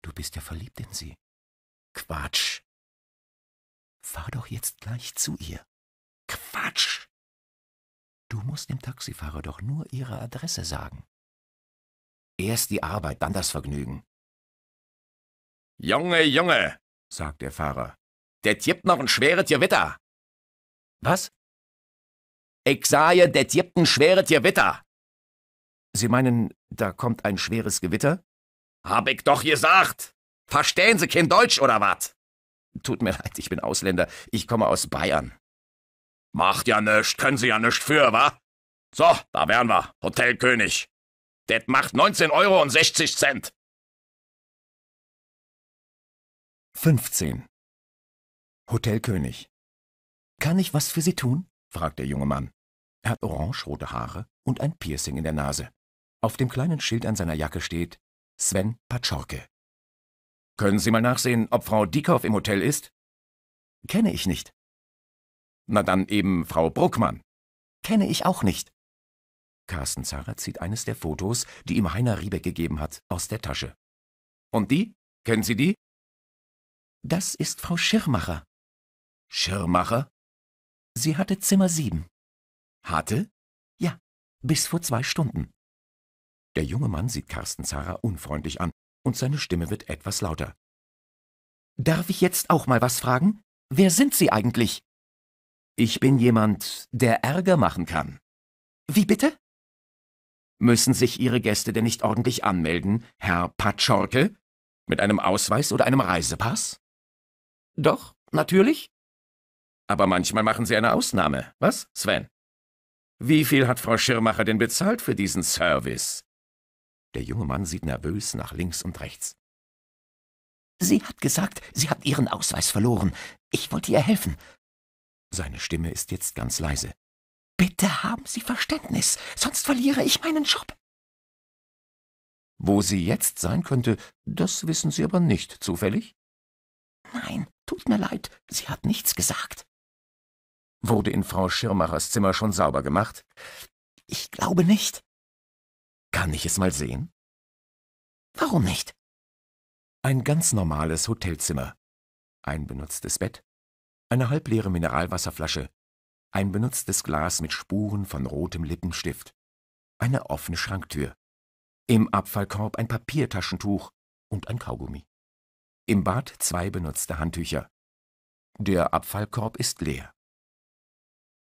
du bist ja verliebt in sie. Quatsch. Fahr doch jetzt gleich zu ihr. Quatsch. Du musst dem Taxifahrer doch nur ihre Adresse sagen. Erst die Arbeit, dann das Vergnügen. Junge, Junge, sagt der Fahrer, der tippt noch ein schweres Gewitter. Was? Ich sage, der tippt ein schweres Gewitter. Sie meinen, da kommt ein schweres Gewitter? Hab ich doch gesagt! Verstehen Sie kein Deutsch oder wat? Tut mir leid, ich bin Ausländer. Ich komme aus Bayern. Macht ja nischt, können Sie ja nischt für, wa? So, da wären wir. Hotel König. Det macht 19 Euro und 60 Cent. 15. Hotel König. Kann ich was für Sie tun? fragt der junge Mann. Er hat orangerote Haare und ein Piercing in der Nase. Auf dem kleinen Schild an seiner Jacke steht Sven Patschorke. Können Sie mal nachsehen, ob Frau Diekhoff im Hotel ist? Kenne ich nicht. Na dann eben Frau Bruckmann. Kenne ich auch nicht. Carsten Zarrer zieht eines der Fotos, die ihm Heiner Riebeck gegeben hat, aus der Tasche. Und die? Kennen Sie die? Das ist Frau Schirmacher. Schirmacher? Sie hatte Zimmer sieben. Hatte? Ja, bis vor zwei Stunden. Der junge Mann sieht Carsten Zara unfreundlich an und seine Stimme wird etwas lauter. Darf ich jetzt auch mal was fragen? Wer sind Sie eigentlich? Ich bin jemand, der Ärger machen kann. Wie bitte? Müssen sich Ihre Gäste denn nicht ordentlich anmelden, Herr Patschorke? Mit einem Ausweis oder einem Reisepass? Doch, natürlich. Aber manchmal machen Sie eine Ausnahme, was, Sven? Wie viel hat Frau Schirmacher denn bezahlt für diesen Service? Der junge Mann sieht nervös nach links und rechts. Sie hat gesagt, sie hat ihren Ausweis verloren. Ich wollte ihr helfen. Seine Stimme ist jetzt ganz leise. Bitte haben Sie Verständnis, sonst verliere ich meinen Job. Wo sie jetzt sein könnte, das wissen Sie aber nicht zufällig? Nein, tut mir leid, sie hat nichts gesagt. Wurde in Frau Schirmachers Zimmer schon sauber gemacht? Ich glaube nicht. Kann ich es mal sehen? Warum nicht? Ein ganz normales Hotelzimmer. Ein benutztes Bett, eine halbleere Mineralwasserflasche, ein benutztes Glas mit Spuren von rotem Lippenstift, eine offene Schranktür, im Abfallkorb ein Papiertaschentuch und ein Kaugummi. Im Bad zwei benutzte Handtücher. Der Abfallkorb ist leer.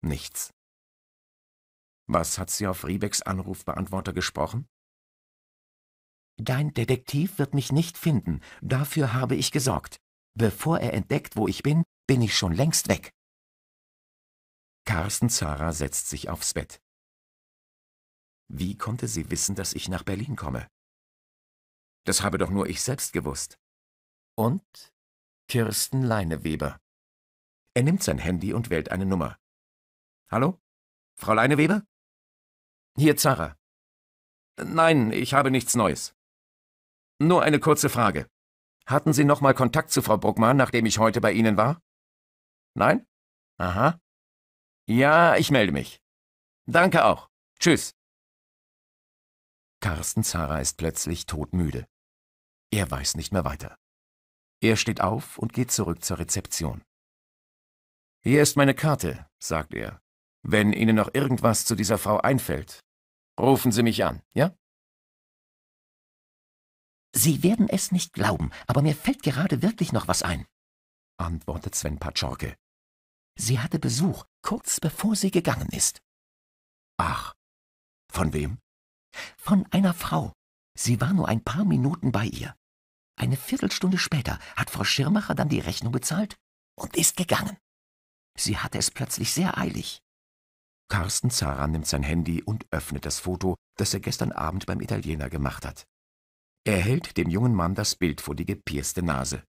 Nichts. Was hat sie auf Riebecks Anrufbeantworter gesprochen? Dein Detektiv wird mich nicht finden, dafür habe ich gesorgt. Bevor er entdeckt, wo ich bin, bin ich schon längst weg. Carsten Zara setzt sich aufs Bett. Wie konnte sie wissen, dass ich nach Berlin komme? Das habe doch nur ich selbst gewusst. Und? Kirsten Leineweber. Er nimmt sein Handy und wählt eine Nummer. Hallo? Frau Leineweber? Hier, Zara. Nein, ich habe nichts Neues. Nur eine kurze Frage. Hatten Sie nochmal Kontakt zu Frau Bruckmann, nachdem ich heute bei Ihnen war? Nein? Aha. Ja, ich melde mich. Danke auch. Tschüss. Carsten Zara ist plötzlich todmüde. Er weiß nicht mehr weiter. Er steht auf und geht zurück zur Rezeption. Hier ist meine Karte, sagt er. Wenn Ihnen noch irgendwas zu dieser Frau einfällt, rufen Sie mich an, ja? Sie werden es nicht glauben, aber mir fällt gerade wirklich noch was ein, antwortet Sven Patschorke. Sie hatte Besuch, kurz bevor sie gegangen ist. Ach, von wem? Von einer Frau. Sie war nur ein paar Minuten bei ihr. Eine Viertelstunde später hat Frau Schirmacher dann die Rechnung bezahlt und ist gegangen. Sie hatte es plötzlich sehr eilig. Carsten Zara nimmt sein Handy und öffnet das Foto, das er gestern Abend beim Italiener gemacht hat. Er hält dem jungen Mann das Bild vor die gepierste Nase.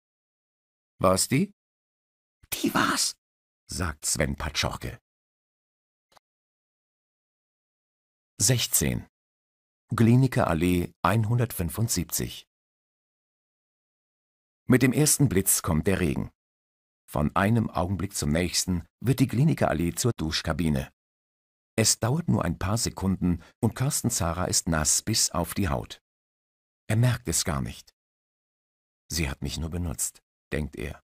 War's die? Die war's, sagt Sven Patschorke. 16. Gliniker Allee 175 Mit dem ersten Blitz kommt der Regen. Von einem Augenblick zum nächsten wird die Gliniker Allee zur Duschkabine. Es dauert nur ein paar Sekunden und Carsten Zara ist nass bis auf die Haut. Er merkt es gar nicht. Sie hat mich nur benutzt, denkt er.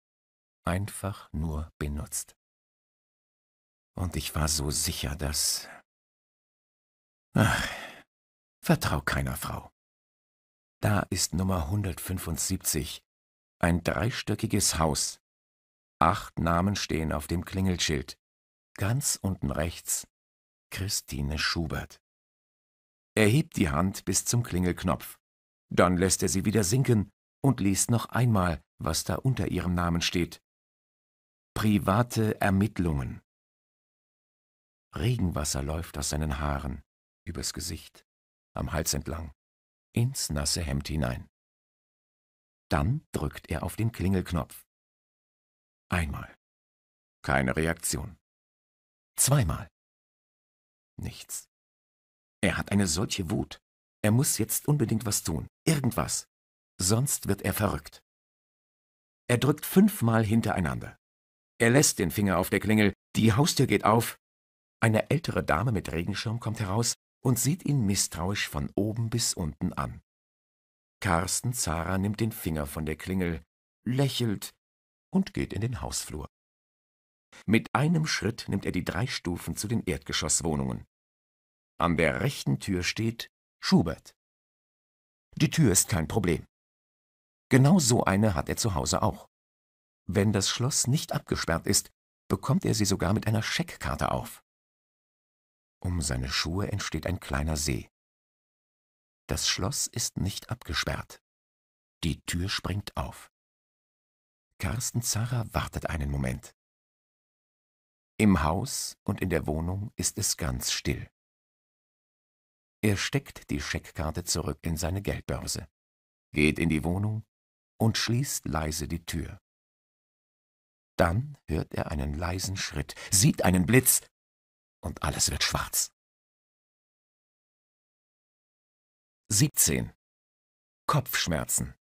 Einfach nur benutzt. Und ich war so sicher, dass... Ach, vertrau keiner Frau. Da ist Nummer 175, ein dreistöckiges Haus. Acht Namen stehen auf dem Klingelschild. Ganz unten rechts Christine Schubert. Er hebt die Hand bis zum Klingelknopf. Dann lässt er sie wieder sinken und liest noch einmal, was da unter ihrem Namen steht. Private Ermittlungen. Regenwasser läuft aus seinen Haaren, übers Gesicht, am Hals entlang, ins nasse Hemd hinein. Dann drückt er auf den Klingelknopf. Einmal. Keine Reaktion. Zweimal. Nichts. Er hat eine solche Wut. Er muss jetzt unbedingt was tun. Irgendwas. Sonst wird er verrückt. Er drückt fünfmal hintereinander. Er lässt den Finger auf der Klingel, die Haustür geht auf. Eine ältere Dame mit Regenschirm kommt heraus und sieht ihn misstrauisch von oben bis unten an. Carsten Zara nimmt den Finger von der Klingel, lächelt und geht in den Hausflur. Mit einem Schritt nimmt er die drei Stufen zu den Erdgeschosswohnungen. An der rechten Tür steht Schubert. Die Tür ist kein Problem. Genau so eine hat er zu Hause auch. Wenn das Schloss nicht abgesperrt ist, bekommt er sie sogar mit einer Scheckkarte auf. Um seine Schuhe entsteht ein kleiner See. Das Schloss ist nicht abgesperrt. Die Tür springt auf. Carsten Zara wartet einen Moment. Im Haus und in der Wohnung ist es ganz still. Er steckt die Scheckkarte zurück in seine Geldbörse, geht in die Wohnung und schließt leise die Tür. Dann hört er einen leisen Schritt, sieht einen Blitz und alles wird schwarz. 17. Kopfschmerzen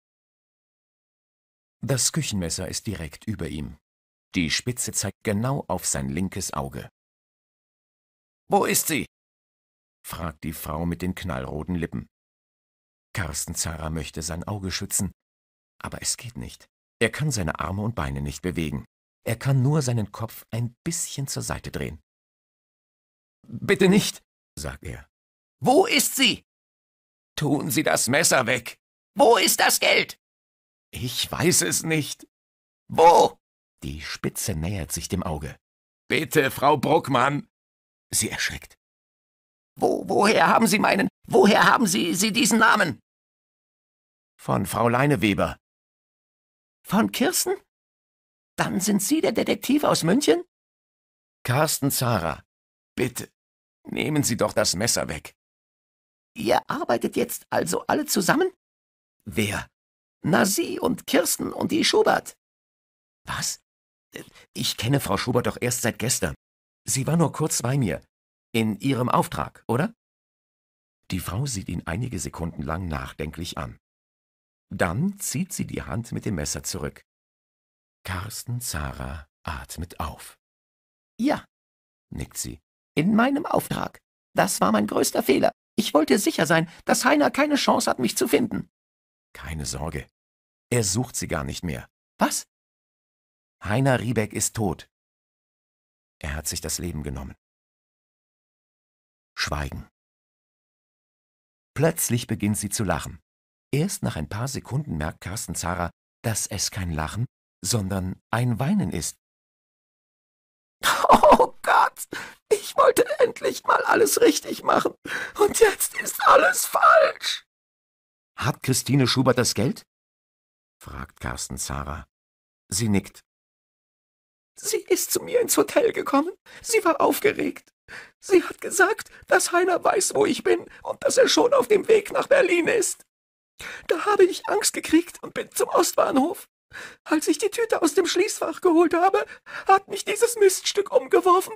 Das Küchenmesser ist direkt über ihm. Die Spitze zeigt genau auf sein linkes Auge. Wo ist sie? fragt die Frau mit den knallroten Lippen. Carsten Zara möchte sein Auge schützen, aber es geht nicht. Er kann seine Arme und Beine nicht bewegen. Er kann nur seinen Kopf ein bisschen zur Seite drehen. Bitte nicht, sagt er. Wo ist sie? Tun Sie das Messer weg. Wo ist das Geld? Ich weiß es nicht. Wo? Die Spitze nähert sich dem Auge. Bitte, Frau Bruckmann! Sie erschrickt. Wo, woher haben Sie meinen, woher haben Sie, Sie diesen Namen? Von Frau Leineweber. Von Kirsten? Dann sind Sie der Detektiv aus München? Carsten Zara. Bitte, nehmen Sie doch das Messer weg. Ihr arbeitet jetzt also alle zusammen? Wer? Na, Sie und Kirsten und die Schubert. Was? Ich kenne Frau Schubert doch erst seit gestern. Sie war nur kurz bei mir. In Ihrem Auftrag, oder? Die Frau sieht ihn einige Sekunden lang nachdenklich an. Dann zieht sie die Hand mit dem Messer zurück. Carsten Zara atmet auf. Ja, nickt sie. In meinem Auftrag. Das war mein größter Fehler. Ich wollte sicher sein, dass Heiner keine Chance hat, mich zu finden. Keine Sorge. Er sucht sie gar nicht mehr. Was? Heiner Riebeck ist tot. Er hat sich das Leben genommen. Schweigen. Plötzlich beginnt sie zu lachen. Erst nach ein paar Sekunden merkt Carsten Zara, dass es kein Lachen, sondern ein Weinen ist. Oh Gott, ich wollte endlich mal alles richtig machen und jetzt ist alles falsch. Hat Christine Schubert das Geld? fragt Carsten Zara. Sie nickt. Sie ist zu mir ins Hotel gekommen. Sie war aufgeregt. Sie hat gesagt, dass Heiner weiß, wo ich bin und dass er schon auf dem Weg nach Berlin ist. Da habe ich Angst gekriegt und bin zum Ostbahnhof. Als ich die Tüte aus dem Schließfach geholt habe, hat mich dieses Miststück umgeworfen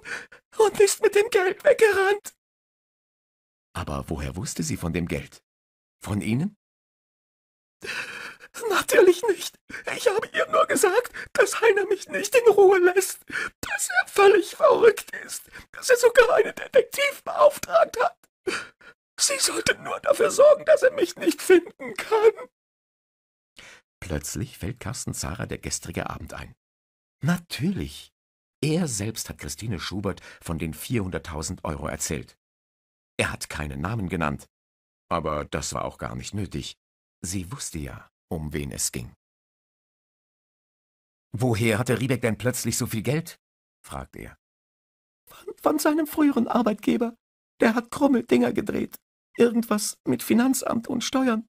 und ist mit dem Geld weggerannt. Aber woher wusste sie von dem Geld? Von Ihnen? Natürlich nicht. Ich habe ihr nur gesagt, dass Heiner mich nicht in Ruhe lässt, dass er völlig verrückt ist, dass er sogar einen Detektiv beauftragt hat. Sie sollte nur dafür sorgen, dass er mich nicht finden kann. Plötzlich fällt Carsten Zara der gestrige Abend ein. Natürlich. Er selbst hat Christine Schubert von den 400.000 Euro erzählt. Er hat keinen Namen genannt. Aber das war auch gar nicht nötig. Sie wusste ja, um wen es ging. Woher hatte Riebeck denn plötzlich so viel Geld? fragt er. Von, von seinem früheren Arbeitgeber. Der hat krumme Dinger gedreht. Irgendwas mit Finanzamt und Steuern.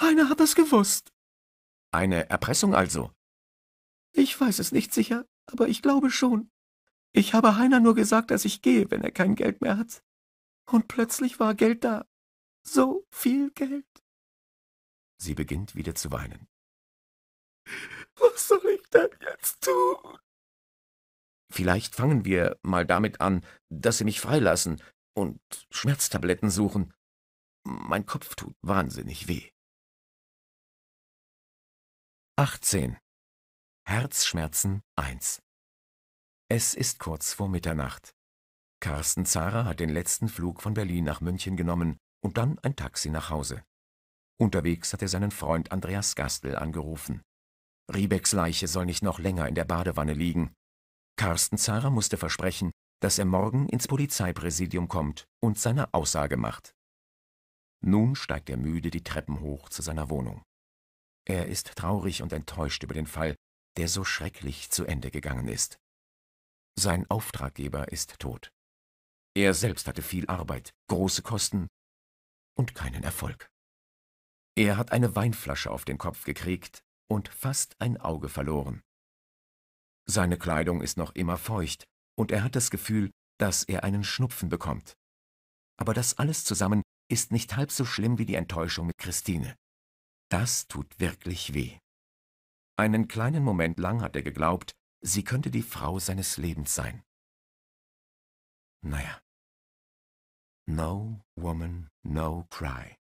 Heiner hat das gewusst. Eine Erpressung also? Ich weiß es nicht sicher, aber ich glaube schon. Ich habe Heiner nur gesagt, dass ich gehe, wenn er kein Geld mehr hat. Und plötzlich war Geld da. So viel Geld. Sie beginnt wieder zu weinen. Was soll ich denn jetzt tun? Vielleicht fangen wir mal damit an, dass sie mich freilassen und Schmerztabletten suchen. Mein Kopf tut wahnsinnig weh. 18. Herzschmerzen 1 Es ist kurz vor Mitternacht. Carsten Zara hat den letzten Flug von Berlin nach München genommen und dann ein Taxi nach Hause. Unterwegs hat er seinen Freund Andreas Gastel angerufen. Riebecks Leiche soll nicht noch länger in der Badewanne liegen. Carsten Zara musste versprechen, dass er morgen ins Polizeipräsidium kommt und seine Aussage macht. Nun steigt er müde die Treppen hoch zu seiner Wohnung. Er ist traurig und enttäuscht über den Fall, der so schrecklich zu Ende gegangen ist. Sein Auftraggeber ist tot. Er selbst hatte viel Arbeit, große Kosten und keinen Erfolg. Er hat eine Weinflasche auf den Kopf gekriegt und fast ein Auge verloren. Seine Kleidung ist noch immer feucht und er hat das Gefühl, dass er einen Schnupfen bekommt. Aber das alles zusammen ist nicht halb so schlimm wie die Enttäuschung mit Christine. Das tut wirklich weh. Einen kleinen Moment lang hat er geglaubt, sie könnte die Frau seines Lebens sein. Naja. No woman, no cry.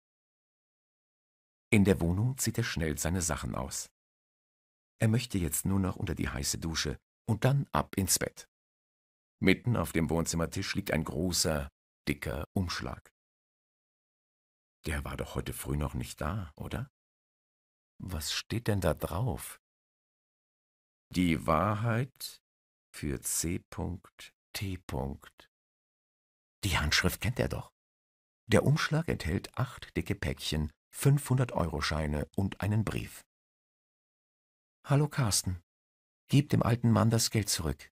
In der Wohnung zieht er schnell seine Sachen aus. Er möchte jetzt nur noch unter die heiße Dusche und dann ab ins Bett. Mitten auf dem Wohnzimmertisch liegt ein großer, dicker Umschlag. Der war doch heute früh noch nicht da, oder? Was steht denn da drauf? Die Wahrheit für C.T. Die Handschrift kennt er doch. Der Umschlag enthält acht dicke Päckchen 500-Euro-Scheine und einen Brief. Hallo Carsten. Gib dem alten Mann das Geld zurück.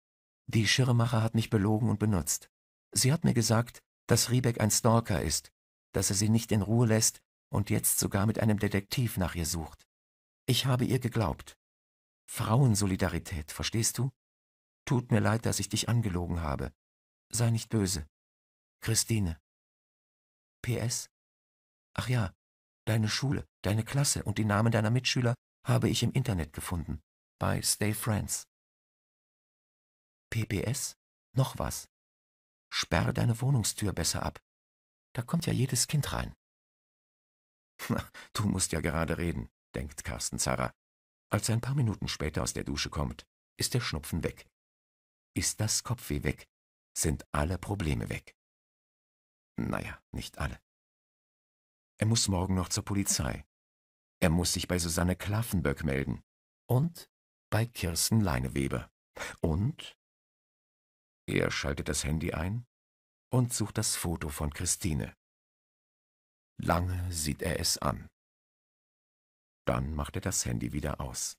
Die Schirmacher hat mich belogen und benutzt. Sie hat mir gesagt, dass Riebeck ein Stalker ist, dass er sie nicht in Ruhe lässt und jetzt sogar mit einem Detektiv nach ihr sucht. Ich habe ihr geglaubt. Frauensolidarität, verstehst du? Tut mir leid, dass ich dich angelogen habe. Sei nicht böse. Christine. PS. Ach ja, Deine Schule, deine Klasse und die Namen deiner Mitschüler habe ich im Internet gefunden. Bei Stay Friends. PPS? Noch was. Sperre deine Wohnungstür besser ab. Da kommt ja jedes Kind rein. du musst ja gerade reden, denkt Carsten Zara. Als er ein paar Minuten später aus der Dusche kommt, ist der Schnupfen weg. Ist das Kopfweh weg, sind alle Probleme weg. Naja, nicht alle. Er muss morgen noch zur Polizei. Er muss sich bei Susanne Klaffenböck melden. Und bei Kirsten Leineweber. Und? Er schaltet das Handy ein und sucht das Foto von Christine. Lange sieht er es an. Dann macht er das Handy wieder aus.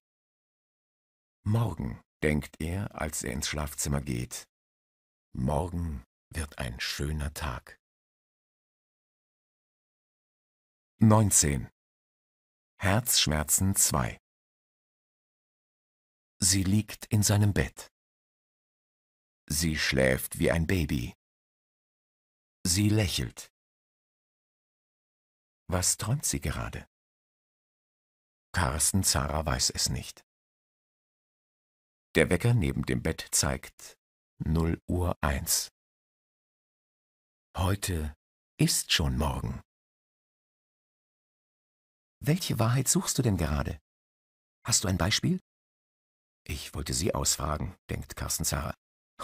Morgen, denkt er, als er ins Schlafzimmer geht. Morgen wird ein schöner Tag. 19. Herzschmerzen 2 Sie liegt in seinem Bett. Sie schläft wie ein Baby. Sie lächelt. Was träumt sie gerade? Carsten Zara weiß es nicht. Der Wecker neben dem Bett zeigt 0 Uhr 1. Heute ist schon morgen. Welche Wahrheit suchst du denn gerade? Hast du ein Beispiel? Ich wollte sie ausfragen, denkt Carsten Zara.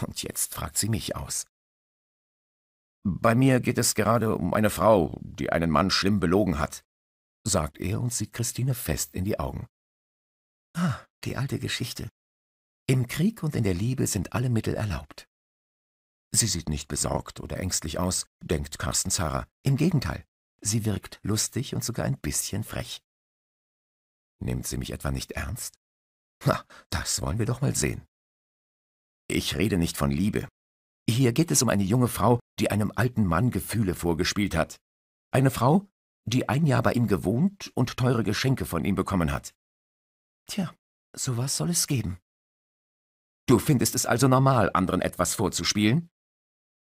Und jetzt fragt sie mich aus. Bei mir geht es gerade um eine Frau, die einen Mann schlimm belogen hat, sagt er und sieht Christine fest in die Augen. Ah, die alte Geschichte. Im Krieg und in der Liebe sind alle Mittel erlaubt. Sie sieht nicht besorgt oder ängstlich aus, denkt Carsten Zara. Im Gegenteil, Sie wirkt lustig und sogar ein bisschen frech. Nimmt sie mich etwa nicht ernst? Na, das wollen wir doch mal sehen. Ich rede nicht von Liebe. Hier geht es um eine junge Frau, die einem alten Mann Gefühle vorgespielt hat. Eine Frau, die ein Jahr bei ihm gewohnt und teure Geschenke von ihm bekommen hat. Tja, sowas soll es geben. Du findest es also normal, anderen etwas vorzuspielen?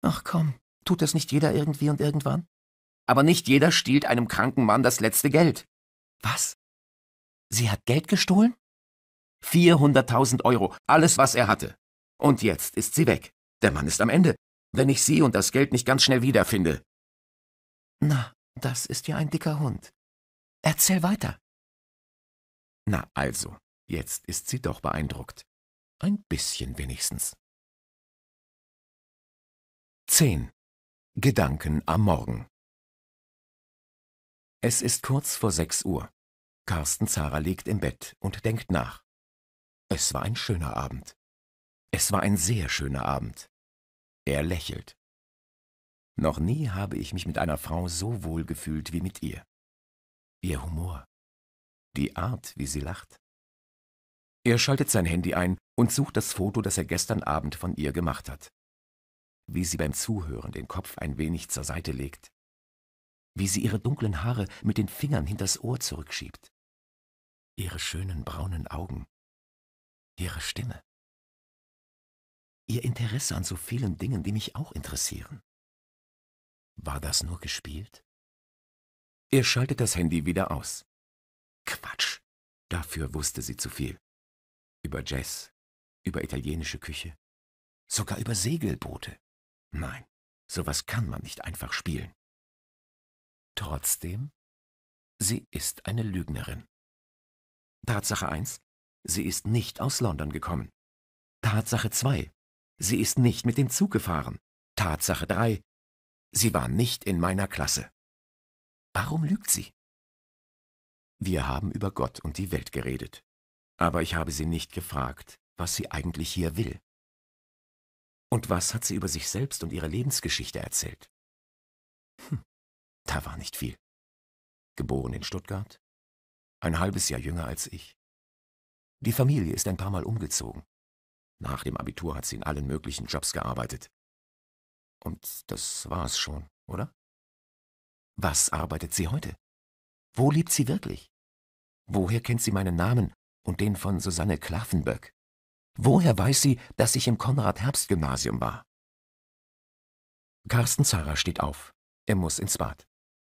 Ach komm, tut das nicht jeder irgendwie und irgendwann? Aber nicht jeder stiehlt einem kranken Mann das letzte Geld. Was? Sie hat Geld gestohlen? 400.000 Euro, alles, was er hatte. Und jetzt ist sie weg. Der Mann ist am Ende. Wenn ich sie und das Geld nicht ganz schnell wiederfinde. Na, das ist ja ein dicker Hund. Erzähl weiter. Na also, jetzt ist sie doch beeindruckt. Ein bisschen wenigstens. 10. Gedanken am Morgen es ist kurz vor 6 Uhr. Carsten Zara liegt im Bett und denkt nach. Es war ein schöner Abend. Es war ein sehr schöner Abend. Er lächelt. Noch nie habe ich mich mit einer Frau so wohl gefühlt wie mit ihr. Ihr Humor. Die Art, wie sie lacht. Er schaltet sein Handy ein und sucht das Foto, das er gestern Abend von ihr gemacht hat. Wie sie beim Zuhören den Kopf ein wenig zur Seite legt, wie sie ihre dunklen Haare mit den Fingern hinters Ohr zurückschiebt, ihre schönen braunen Augen, ihre Stimme, ihr Interesse an so vielen Dingen, die mich auch interessieren. War das nur gespielt? Er schaltet das Handy wieder aus. Quatsch. Dafür wusste sie zu viel. Über Jazz, über italienische Küche, sogar über Segelboote. Nein, sowas kann man nicht einfach spielen. Trotzdem, sie ist eine Lügnerin. Tatsache 1. Sie ist nicht aus London gekommen. Tatsache 2. Sie ist nicht mit dem Zug gefahren. Tatsache 3. Sie war nicht in meiner Klasse. Warum lügt sie? Wir haben über Gott und die Welt geredet, aber ich habe sie nicht gefragt, was sie eigentlich hier will. Und was hat sie über sich selbst und ihre Lebensgeschichte erzählt? Hm. Da war nicht viel. Geboren in Stuttgart, ein halbes Jahr jünger als ich. Die Familie ist ein paar Mal umgezogen. Nach dem Abitur hat sie in allen möglichen Jobs gearbeitet. Und das war es schon, oder? Was arbeitet sie heute? Wo lebt sie wirklich? Woher kennt sie meinen Namen und den von Susanne Klaffenböck? Woher weiß sie, dass ich im Konrad-Herbst-Gymnasium war? Carsten Zara steht auf. Er muss ins Bad.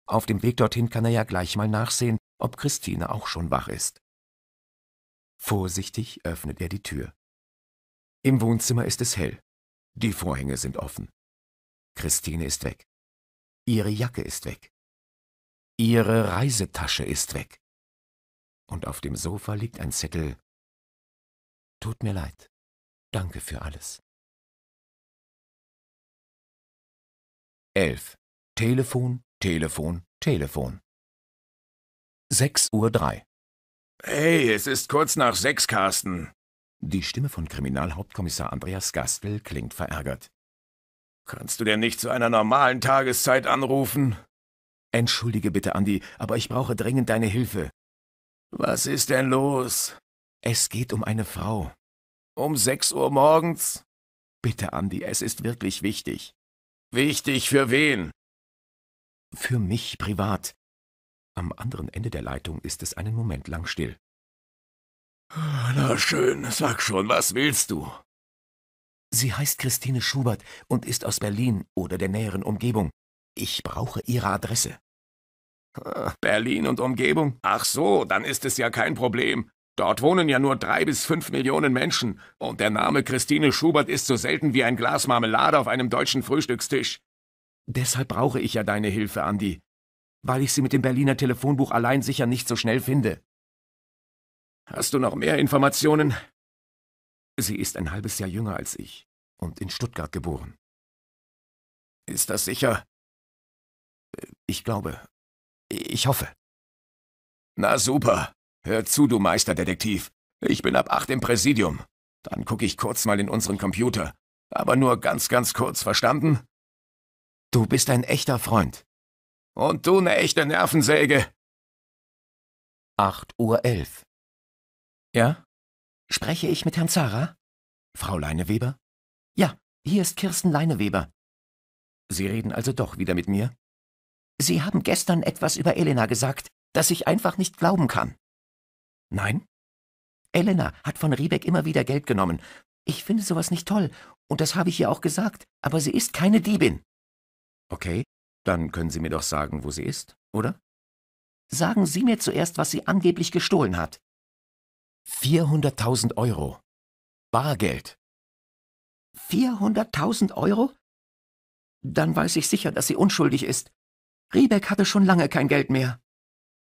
Auf dem Weg dorthin kann er ja gleich mal nachsehen, ob Christine auch schon wach ist. Vorsichtig öffnet er die Tür. Im Wohnzimmer ist es hell. Die Vorhänge sind offen. Christine ist weg. Ihre Jacke ist weg. Ihre Reisetasche ist weg. Und auf dem Sofa liegt ein Zettel. Tut mir leid. Danke für alles. 11. Telefon Telefon, Telefon. 6.03 Uhr. Hey, es ist kurz nach sechs, Carsten. Die Stimme von Kriminalhauptkommissar Andreas Gastel klingt verärgert. Kannst du denn nicht zu einer normalen Tageszeit anrufen? Entschuldige bitte, Andi, aber ich brauche dringend deine Hilfe. Was ist denn los? Es geht um eine Frau. Um sechs Uhr morgens? Bitte, Andi, es ist wirklich wichtig. Wichtig für wen? Für mich privat. Am anderen Ende der Leitung ist es einen Moment lang still. Na schön, sag schon, was willst du? Sie heißt Christine Schubert und ist aus Berlin oder der näheren Umgebung. Ich brauche ihre Adresse. Ah, Berlin und Umgebung? Ach so, dann ist es ja kein Problem. Dort wohnen ja nur drei bis fünf Millionen Menschen, und der Name Christine Schubert ist so selten wie ein Glas Marmelade auf einem deutschen Frühstückstisch. Deshalb brauche ich ja deine Hilfe, Andi. Weil ich sie mit dem Berliner Telefonbuch allein sicher nicht so schnell finde. Hast du noch mehr Informationen? Sie ist ein halbes Jahr jünger als ich und in Stuttgart geboren. Ist das sicher? Ich glaube. Ich hoffe. Na super. Hör zu, du Meisterdetektiv. Ich bin ab acht im Präsidium. Dann gucke ich kurz mal in unseren Computer. Aber nur ganz, ganz kurz, verstanden? Du bist ein echter Freund. Und du ne echte Nervensäge. 8.11 Uhr. Elf. Ja? Spreche ich mit Herrn Zara? Frau Leineweber? Ja, hier ist Kirsten Leineweber. Sie reden also doch wieder mit mir? Sie haben gestern etwas über Elena gesagt, das ich einfach nicht glauben kann. Nein? Elena hat von Riebeck immer wieder Geld genommen. Ich finde sowas nicht toll, und das habe ich ihr auch gesagt, aber sie ist keine Diebin. Okay, dann können Sie mir doch sagen, wo sie ist, oder? Sagen Sie mir zuerst, was sie angeblich gestohlen hat. 400.000 Euro. Bargeld. 400.000 Euro? Dann weiß ich sicher, dass sie unschuldig ist. Riebeck hatte schon lange kein Geld mehr.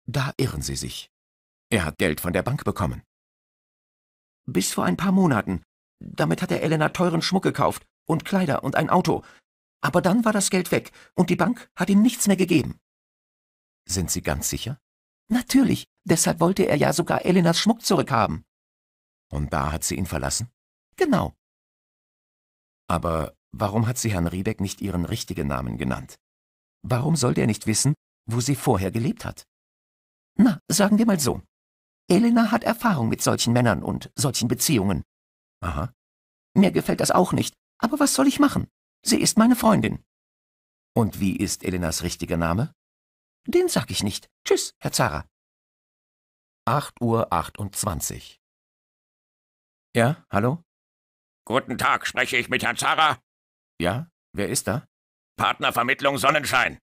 Da irren Sie sich. Er hat Geld von der Bank bekommen. Bis vor ein paar Monaten. Damit hat er Elena teuren Schmuck gekauft und Kleider und ein Auto. Aber dann war das Geld weg und die Bank hat ihm nichts mehr gegeben. Sind Sie ganz sicher? Natürlich, deshalb wollte er ja sogar Elenas Schmuck zurückhaben. Und da hat sie ihn verlassen? Genau. Aber warum hat sie Herrn Riebeck nicht ihren richtigen Namen genannt? Warum sollte er nicht wissen, wo sie vorher gelebt hat? Na, sagen wir mal so. Elena hat Erfahrung mit solchen Männern und solchen Beziehungen. Aha. Mir gefällt das auch nicht, aber was soll ich machen? Sie ist meine Freundin. Und wie ist Elenas richtiger Name? Den sag ich nicht. Tschüss, Herr Zara. 8.28 Uhr. Ja, hallo? Guten Tag, spreche ich mit Herrn Zara? Ja, wer ist da? Partnervermittlung Sonnenschein.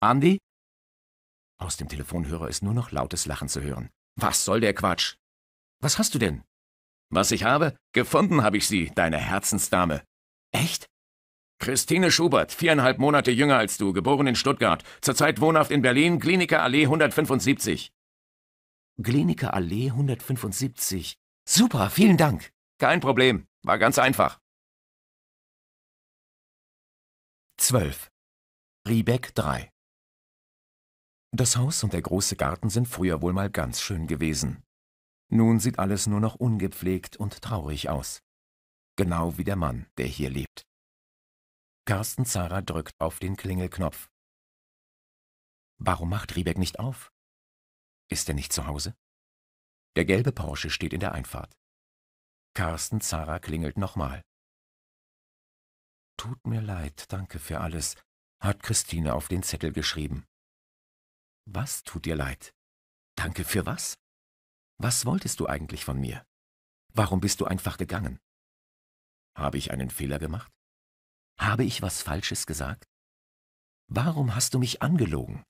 Andi? Aus dem Telefonhörer ist nur noch lautes Lachen zu hören. Was soll der Quatsch? Was hast du denn? Was ich habe? Gefunden habe ich sie, deine Herzensdame. Echt? Christine Schubert, viereinhalb Monate jünger als du, geboren in Stuttgart, zurzeit wohnhaft in Berlin, Kliniker Allee 175. Kliniker Allee 175. Super, vielen Dank. Kein Problem, war ganz einfach. 12. Riebeck 3 Das Haus und der große Garten sind früher wohl mal ganz schön gewesen. Nun sieht alles nur noch ungepflegt und traurig aus genau wie der Mann, der hier lebt. Carsten Zara drückt auf den Klingelknopf. Warum macht Riebeck nicht auf? Ist er nicht zu Hause? Der gelbe Porsche steht in der Einfahrt. Carsten Zara klingelt nochmal. Tut mir leid, danke für alles, hat Christine auf den Zettel geschrieben. Was tut dir leid? Danke für was? Was wolltest du eigentlich von mir? Warum bist du einfach gegangen? Habe ich einen Fehler gemacht? Habe ich was Falsches gesagt? Warum hast du mich angelogen?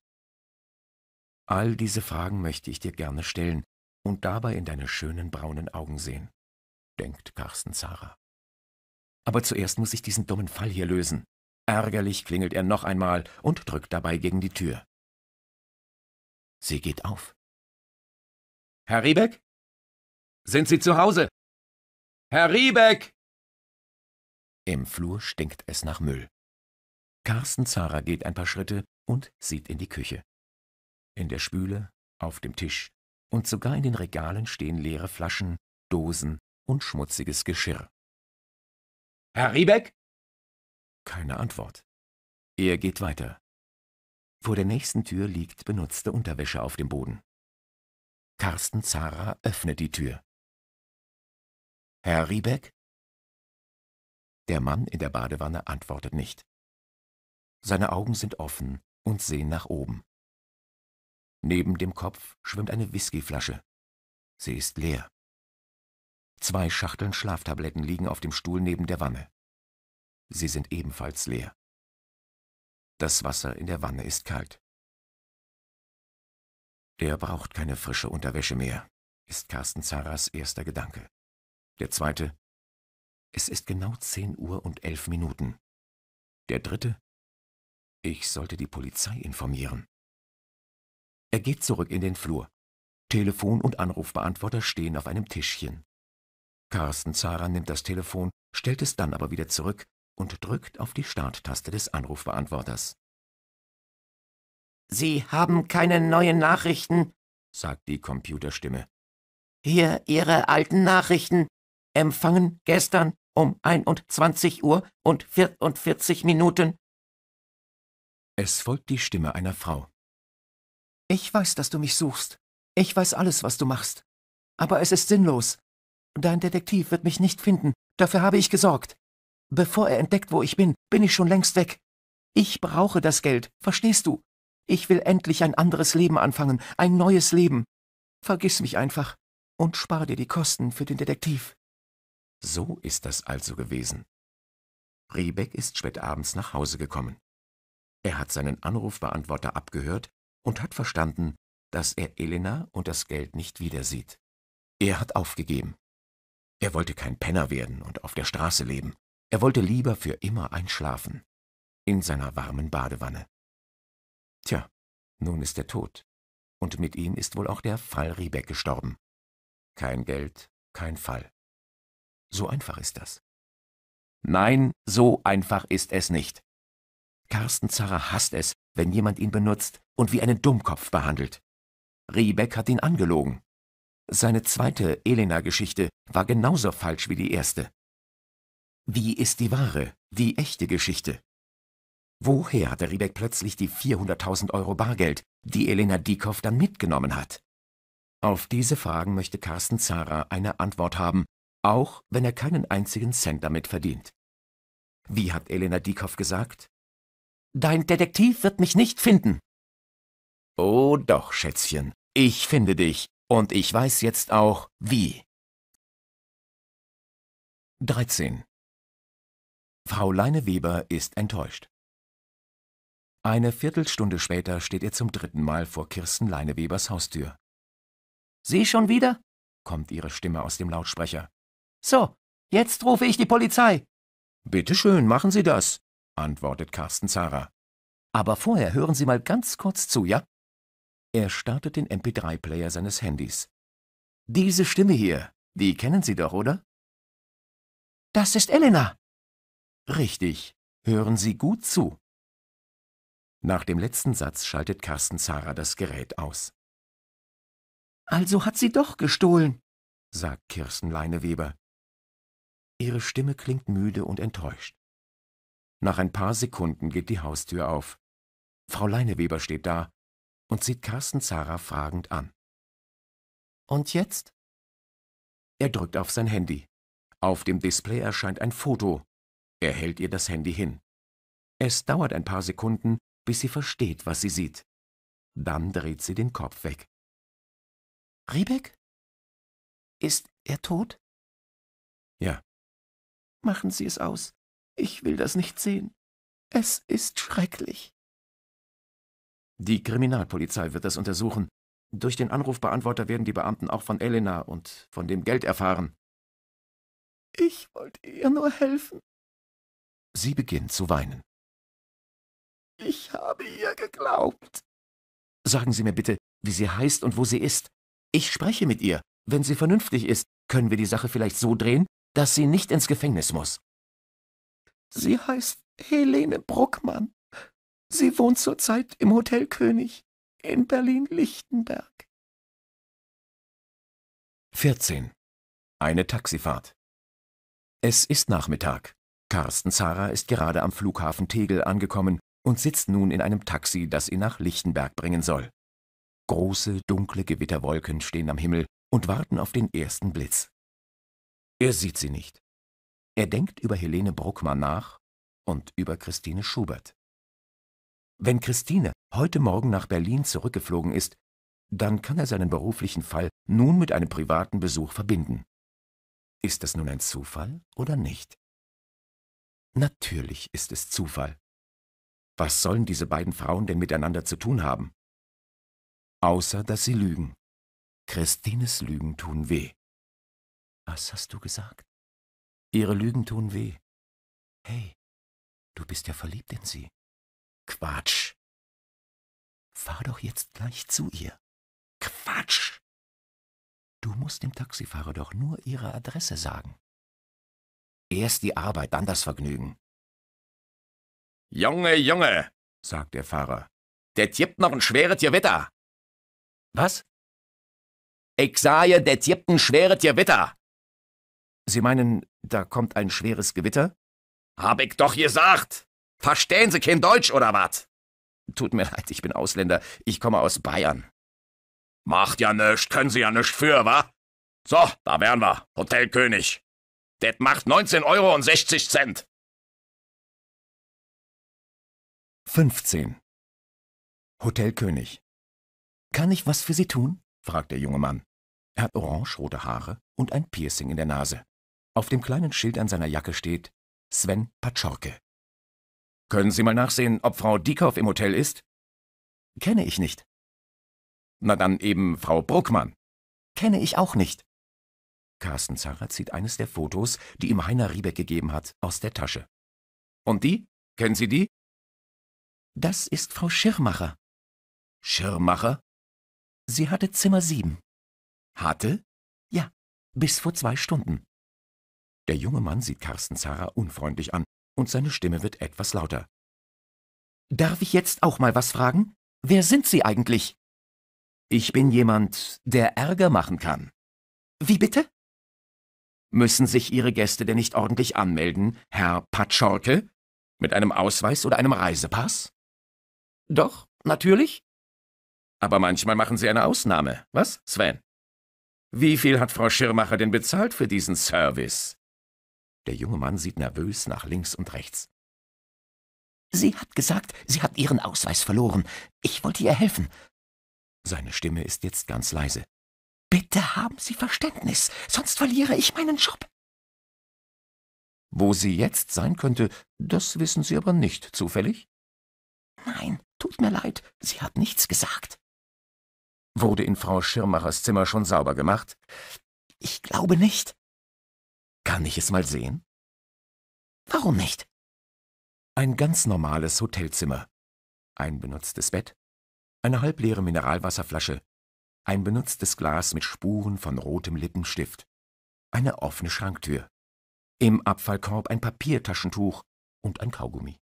All diese Fragen möchte ich dir gerne stellen und dabei in deine schönen braunen Augen sehen, denkt Carsten Zara. Aber zuerst muss ich diesen dummen Fall hier lösen. Ärgerlich klingelt er noch einmal und drückt dabei gegen die Tür. Sie geht auf. Herr Riebeck? Sind Sie zu Hause? Herr Riebeck! Im Flur stinkt es nach Müll. Carsten Zara geht ein paar Schritte und sieht in die Küche. In der Spüle, auf dem Tisch und sogar in den Regalen stehen leere Flaschen, Dosen und schmutziges Geschirr. Herr Riebeck? Keine Antwort. Er geht weiter. Vor der nächsten Tür liegt benutzte Unterwäsche auf dem Boden. Carsten Zara öffnet die Tür. Herr Riebeck? Der Mann in der Badewanne antwortet nicht. Seine Augen sind offen und sehen nach oben. Neben dem Kopf schwimmt eine Whiskyflasche. Sie ist leer. Zwei Schachteln Schlaftabletten liegen auf dem Stuhl neben der Wanne. Sie sind ebenfalls leer. Das Wasser in der Wanne ist kalt. Er braucht keine frische Unterwäsche mehr, ist Carsten Zaras erster Gedanke. Der zweite, es ist genau zehn Uhr und elf Minuten. Der dritte. Ich sollte die Polizei informieren. Er geht zurück in den Flur. Telefon und Anrufbeantworter stehen auf einem Tischchen. Carsten Zara nimmt das Telefon, stellt es dann aber wieder zurück und drückt auf die Starttaste des Anrufbeantworters. Sie haben keine neuen Nachrichten, sagt die Computerstimme. Hier Ihre alten Nachrichten empfangen gestern um 21 Uhr und 44 Minuten. Es folgt die Stimme einer Frau. Ich weiß, dass du mich suchst. Ich weiß alles, was du machst. Aber es ist sinnlos. Dein Detektiv wird mich nicht finden. Dafür habe ich gesorgt. Bevor er entdeckt, wo ich bin, bin ich schon längst weg. Ich brauche das Geld, verstehst du? Ich will endlich ein anderes Leben anfangen, ein neues Leben. Vergiss mich einfach und spar dir die Kosten für den Detektiv. So ist das also gewesen. Rebeck ist spät abends nach Hause gekommen. Er hat seinen Anrufbeantworter abgehört und hat verstanden, dass er Elena und das Geld nicht wiedersieht. Er hat aufgegeben. Er wollte kein Penner werden und auf der Straße leben. Er wollte lieber für immer einschlafen. In seiner warmen Badewanne. Tja, nun ist er tot. Und mit ihm ist wohl auch der Fall Riebeck gestorben. Kein Geld, kein Fall. So einfach ist das. Nein, so einfach ist es nicht. Carsten Zara hasst es, wenn jemand ihn benutzt und wie einen Dummkopf behandelt. Riebeck hat ihn angelogen. Seine zweite Elena-Geschichte war genauso falsch wie die erste. Wie ist die wahre, die echte Geschichte? Woher hatte Riebeck plötzlich die 400.000 Euro Bargeld, die Elena Diekow dann mitgenommen hat? Auf diese Fragen möchte Carsten Zara eine Antwort haben auch wenn er keinen einzigen Cent damit verdient. Wie hat Elena Diekhoff gesagt? Dein Detektiv wird mich nicht finden. Oh doch, Schätzchen, ich finde dich und ich weiß jetzt auch, wie. 13. Frau Leine Weber ist enttäuscht. Eine Viertelstunde später steht er zum dritten Mal vor Kirsten Leinewebers Haustür. Sie schon wieder? kommt ihre Stimme aus dem Lautsprecher. So, jetzt rufe ich die Polizei. Bitte schön, machen Sie das, antwortet Carsten Zara. Aber vorher hören Sie mal ganz kurz zu, ja? Er startet den MP3-Player seines Handys. Diese Stimme hier, die kennen Sie doch, oder? Das ist Elena. Richtig, hören Sie gut zu. Nach dem letzten Satz schaltet Carsten Zara das Gerät aus. Also hat sie doch gestohlen, sagt Kirsten Leineweber. Ihre Stimme klingt müde und enttäuscht. Nach ein paar Sekunden geht die Haustür auf. Frau Leineweber steht da und sieht Carsten Zara fragend an. Und jetzt? Er drückt auf sein Handy. Auf dem Display erscheint ein Foto. Er hält ihr das Handy hin. Es dauert ein paar Sekunden, bis sie versteht, was sie sieht. Dann dreht sie den Kopf weg. Riebeck? Ist er tot? Machen Sie es aus. Ich will das nicht sehen. Es ist schrecklich. Die Kriminalpolizei wird das untersuchen. Durch den Anrufbeantworter werden die Beamten auch von Elena und von dem Geld erfahren. Ich wollte ihr nur helfen. Sie beginnt zu weinen. Ich habe ihr geglaubt. Sagen Sie mir bitte, wie sie heißt und wo sie ist. Ich spreche mit ihr. Wenn sie vernünftig ist, können wir die Sache vielleicht so drehen, dass sie nicht ins Gefängnis muss. Sie heißt Helene Bruckmann. Sie wohnt zurzeit im Hotel König in Berlin-Lichtenberg. 14. Eine Taxifahrt. Es ist Nachmittag. Carsten Zara ist gerade am Flughafen Tegel angekommen und sitzt nun in einem Taxi, das ihn nach Lichtenberg bringen soll. Große, dunkle Gewitterwolken stehen am Himmel und warten auf den ersten Blitz. Er sieht sie nicht. Er denkt über Helene Bruckmann nach und über Christine Schubert. Wenn Christine heute Morgen nach Berlin zurückgeflogen ist, dann kann er seinen beruflichen Fall nun mit einem privaten Besuch verbinden. Ist das nun ein Zufall oder nicht? Natürlich ist es Zufall. Was sollen diese beiden Frauen denn miteinander zu tun haben? Außer dass sie lügen. Christines Lügen tun weh. Was hast du gesagt? Ihre Lügen tun weh. Hey, du bist ja verliebt in sie. Quatsch. Fahr doch jetzt gleich zu ihr. Quatsch. Du musst dem Taxifahrer doch nur ihre Adresse sagen. Erst die Arbeit, dann das Vergnügen. Junge, Junge, sagt der Fahrer, der tippt noch ein schweres Gewitter. Was? Ich sage, der tippt ein schweres Gewitter. Sie meinen, da kommt ein schweres Gewitter? Hab ich doch gesagt! Verstehen Sie kein Deutsch oder wat? Tut mir leid, ich bin Ausländer. Ich komme aus Bayern. Macht ja nischt, können Sie ja nischt für, wa? So, da wären wir. Hotel König. Det macht 19 Euro und 60 Cent. 15. Hotel König. Kann ich was für Sie tun? fragt der junge Mann. Er hat orange-rote Haare und ein Piercing in der Nase. Auf dem kleinen Schild an seiner Jacke steht Sven Patschorke. Können Sie mal nachsehen, ob Frau Diekauf im Hotel ist? Kenne ich nicht. Na dann eben Frau Bruckmann. Kenne ich auch nicht. Carsten Zarrer zieht eines der Fotos, die ihm Heiner Riebeck gegeben hat, aus der Tasche. Und die? Kennen Sie die? Das ist Frau Schirmacher. Schirmacher? Sie hatte Zimmer 7. Hatte? Ja, bis vor zwei Stunden. Der junge Mann sieht Carsten Zara unfreundlich an und seine Stimme wird etwas lauter. Darf ich jetzt auch mal was fragen? Wer sind Sie eigentlich? Ich bin jemand, der Ärger machen kann. Wie bitte? Müssen sich Ihre Gäste denn nicht ordentlich anmelden, Herr Patschorke? Mit einem Ausweis oder einem Reisepass? Doch, natürlich. Aber manchmal machen Sie eine Ausnahme, was, Sven? Wie viel hat Frau Schirmacher denn bezahlt für diesen Service? Der junge Mann sieht nervös nach links und rechts. Sie hat gesagt, sie hat ihren Ausweis verloren. Ich wollte ihr helfen. Seine Stimme ist jetzt ganz leise. Bitte haben Sie Verständnis, sonst verliere ich meinen Job. Wo sie jetzt sein könnte, das wissen Sie aber nicht, zufällig? Nein, tut mir leid, sie hat nichts gesagt. Wurde in Frau Schirmachers Zimmer schon sauber gemacht? Ich glaube nicht. Kann ich es mal sehen? Warum nicht? Ein ganz normales Hotelzimmer. Ein benutztes Bett, eine halbleere Mineralwasserflasche, ein benutztes Glas mit Spuren von rotem Lippenstift, eine offene Schranktür, im Abfallkorb ein Papiertaschentuch und ein Kaugummi.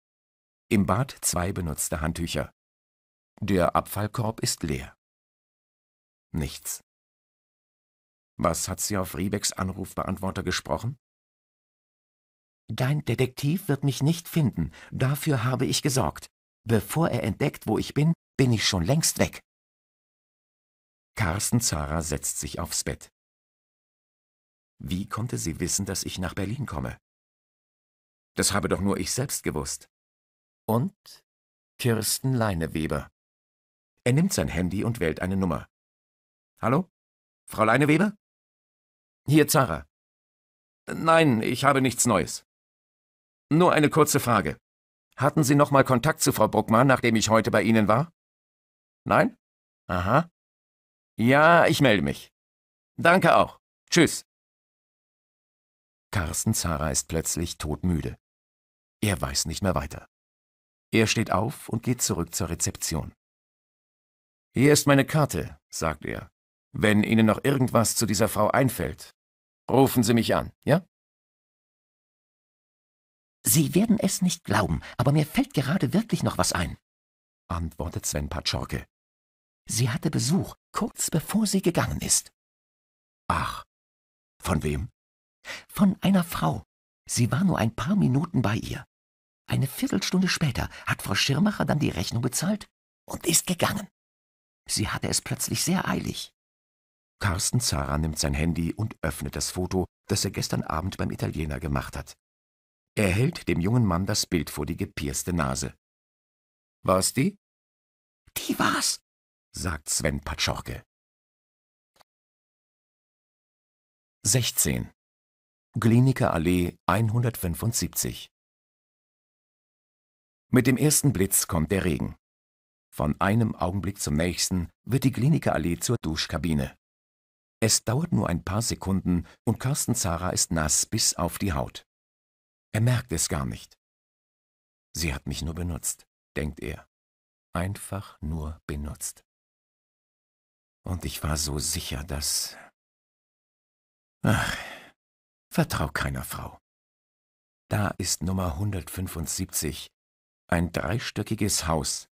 Im Bad zwei benutzte Handtücher. Der Abfallkorb ist leer. Nichts. Was hat sie auf Riebecks Anrufbeantworter gesprochen? Dein Detektiv wird mich nicht finden, dafür habe ich gesorgt. Bevor er entdeckt, wo ich bin, bin ich schon längst weg. Carsten Zara setzt sich aufs Bett. Wie konnte sie wissen, dass ich nach Berlin komme? Das habe doch nur ich selbst gewusst. Und Kirsten Leineweber. Er nimmt sein Handy und wählt eine Nummer. Hallo? Frau Leineweber? Hier, Zara. Nein, ich habe nichts Neues. Nur eine kurze Frage. Hatten Sie nochmal Kontakt zu Frau Bruckmann, nachdem ich heute bei Ihnen war? Nein? Aha. Ja, ich melde mich. Danke auch. Tschüss. Carsten Zara ist plötzlich todmüde. Er weiß nicht mehr weiter. Er steht auf und geht zurück zur Rezeption. Hier ist meine Karte, sagt er. Wenn Ihnen noch irgendwas zu dieser Frau einfällt, Rufen Sie mich an, ja? Sie werden es nicht glauben, aber mir fällt gerade wirklich noch was ein, antwortet Sven Patschorke. Sie hatte Besuch, kurz bevor sie gegangen ist. Ach, von wem? Von einer Frau. Sie war nur ein paar Minuten bei ihr. Eine Viertelstunde später hat Frau Schirmacher dann die Rechnung bezahlt und ist gegangen. Sie hatte es plötzlich sehr eilig. Carsten Zara nimmt sein Handy und öffnet das Foto, das er gestern Abend beim Italiener gemacht hat. Er hält dem jungen Mann das Bild vor die gepierste Nase. War's die? Die war's, sagt Sven Patschorke. 16. Kliniker Allee 175 Mit dem ersten Blitz kommt der Regen. Von einem Augenblick zum nächsten wird die Kliniker Allee zur Duschkabine. Es dauert nur ein paar Sekunden und Carsten Zara ist nass bis auf die Haut. Er merkt es gar nicht. Sie hat mich nur benutzt, denkt er. Einfach nur benutzt. Und ich war so sicher, dass... Ach, vertrau keiner Frau. Da ist Nummer 175, ein dreistöckiges Haus.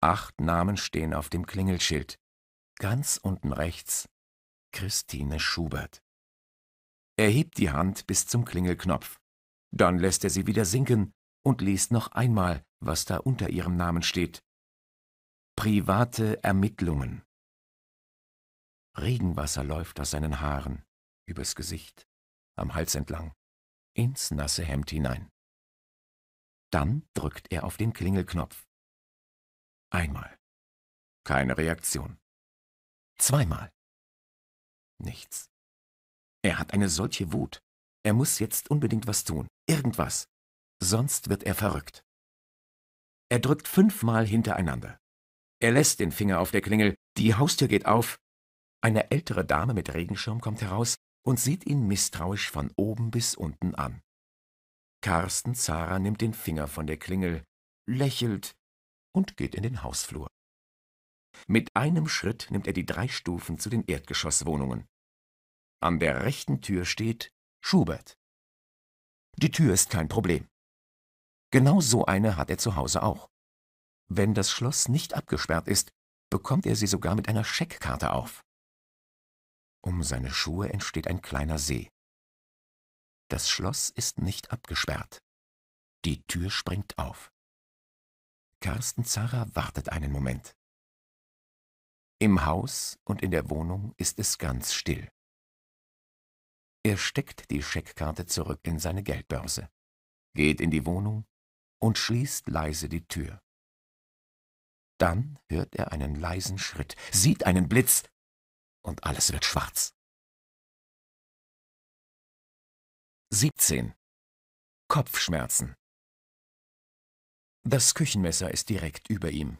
Acht Namen stehen auf dem Klingelschild. Ganz unten rechts Christine Schubert. Er hebt die Hand bis zum Klingelknopf. Dann lässt er sie wieder sinken und liest noch einmal, was da unter ihrem Namen steht. Private Ermittlungen. Regenwasser läuft aus seinen Haaren, übers Gesicht, am Hals entlang, ins nasse Hemd hinein. Dann drückt er auf den Klingelknopf. Einmal. Keine Reaktion. Zweimal nichts. Er hat eine solche Wut. Er muss jetzt unbedingt was tun. Irgendwas. Sonst wird er verrückt. Er drückt fünfmal hintereinander. Er lässt den Finger auf der Klingel, die Haustür geht auf. Eine ältere Dame mit Regenschirm kommt heraus und sieht ihn misstrauisch von oben bis unten an. Carsten Zara nimmt den Finger von der Klingel, lächelt und geht in den Hausflur. Mit einem Schritt nimmt er die drei Stufen zu den Erdgeschosswohnungen. An der rechten Tür steht Schubert. Die Tür ist kein Problem. Genau so eine hat er zu Hause auch. Wenn das Schloss nicht abgesperrt ist, bekommt er sie sogar mit einer Scheckkarte auf. Um seine Schuhe entsteht ein kleiner See. Das Schloss ist nicht abgesperrt. Die Tür springt auf. Carsten Zara wartet einen Moment. Im Haus und in der Wohnung ist es ganz still. Er steckt die Scheckkarte zurück in seine Geldbörse, geht in die Wohnung und schließt leise die Tür. Dann hört er einen leisen Schritt, sieht einen Blitz und alles wird schwarz. 17. Kopfschmerzen Das Küchenmesser ist direkt über ihm.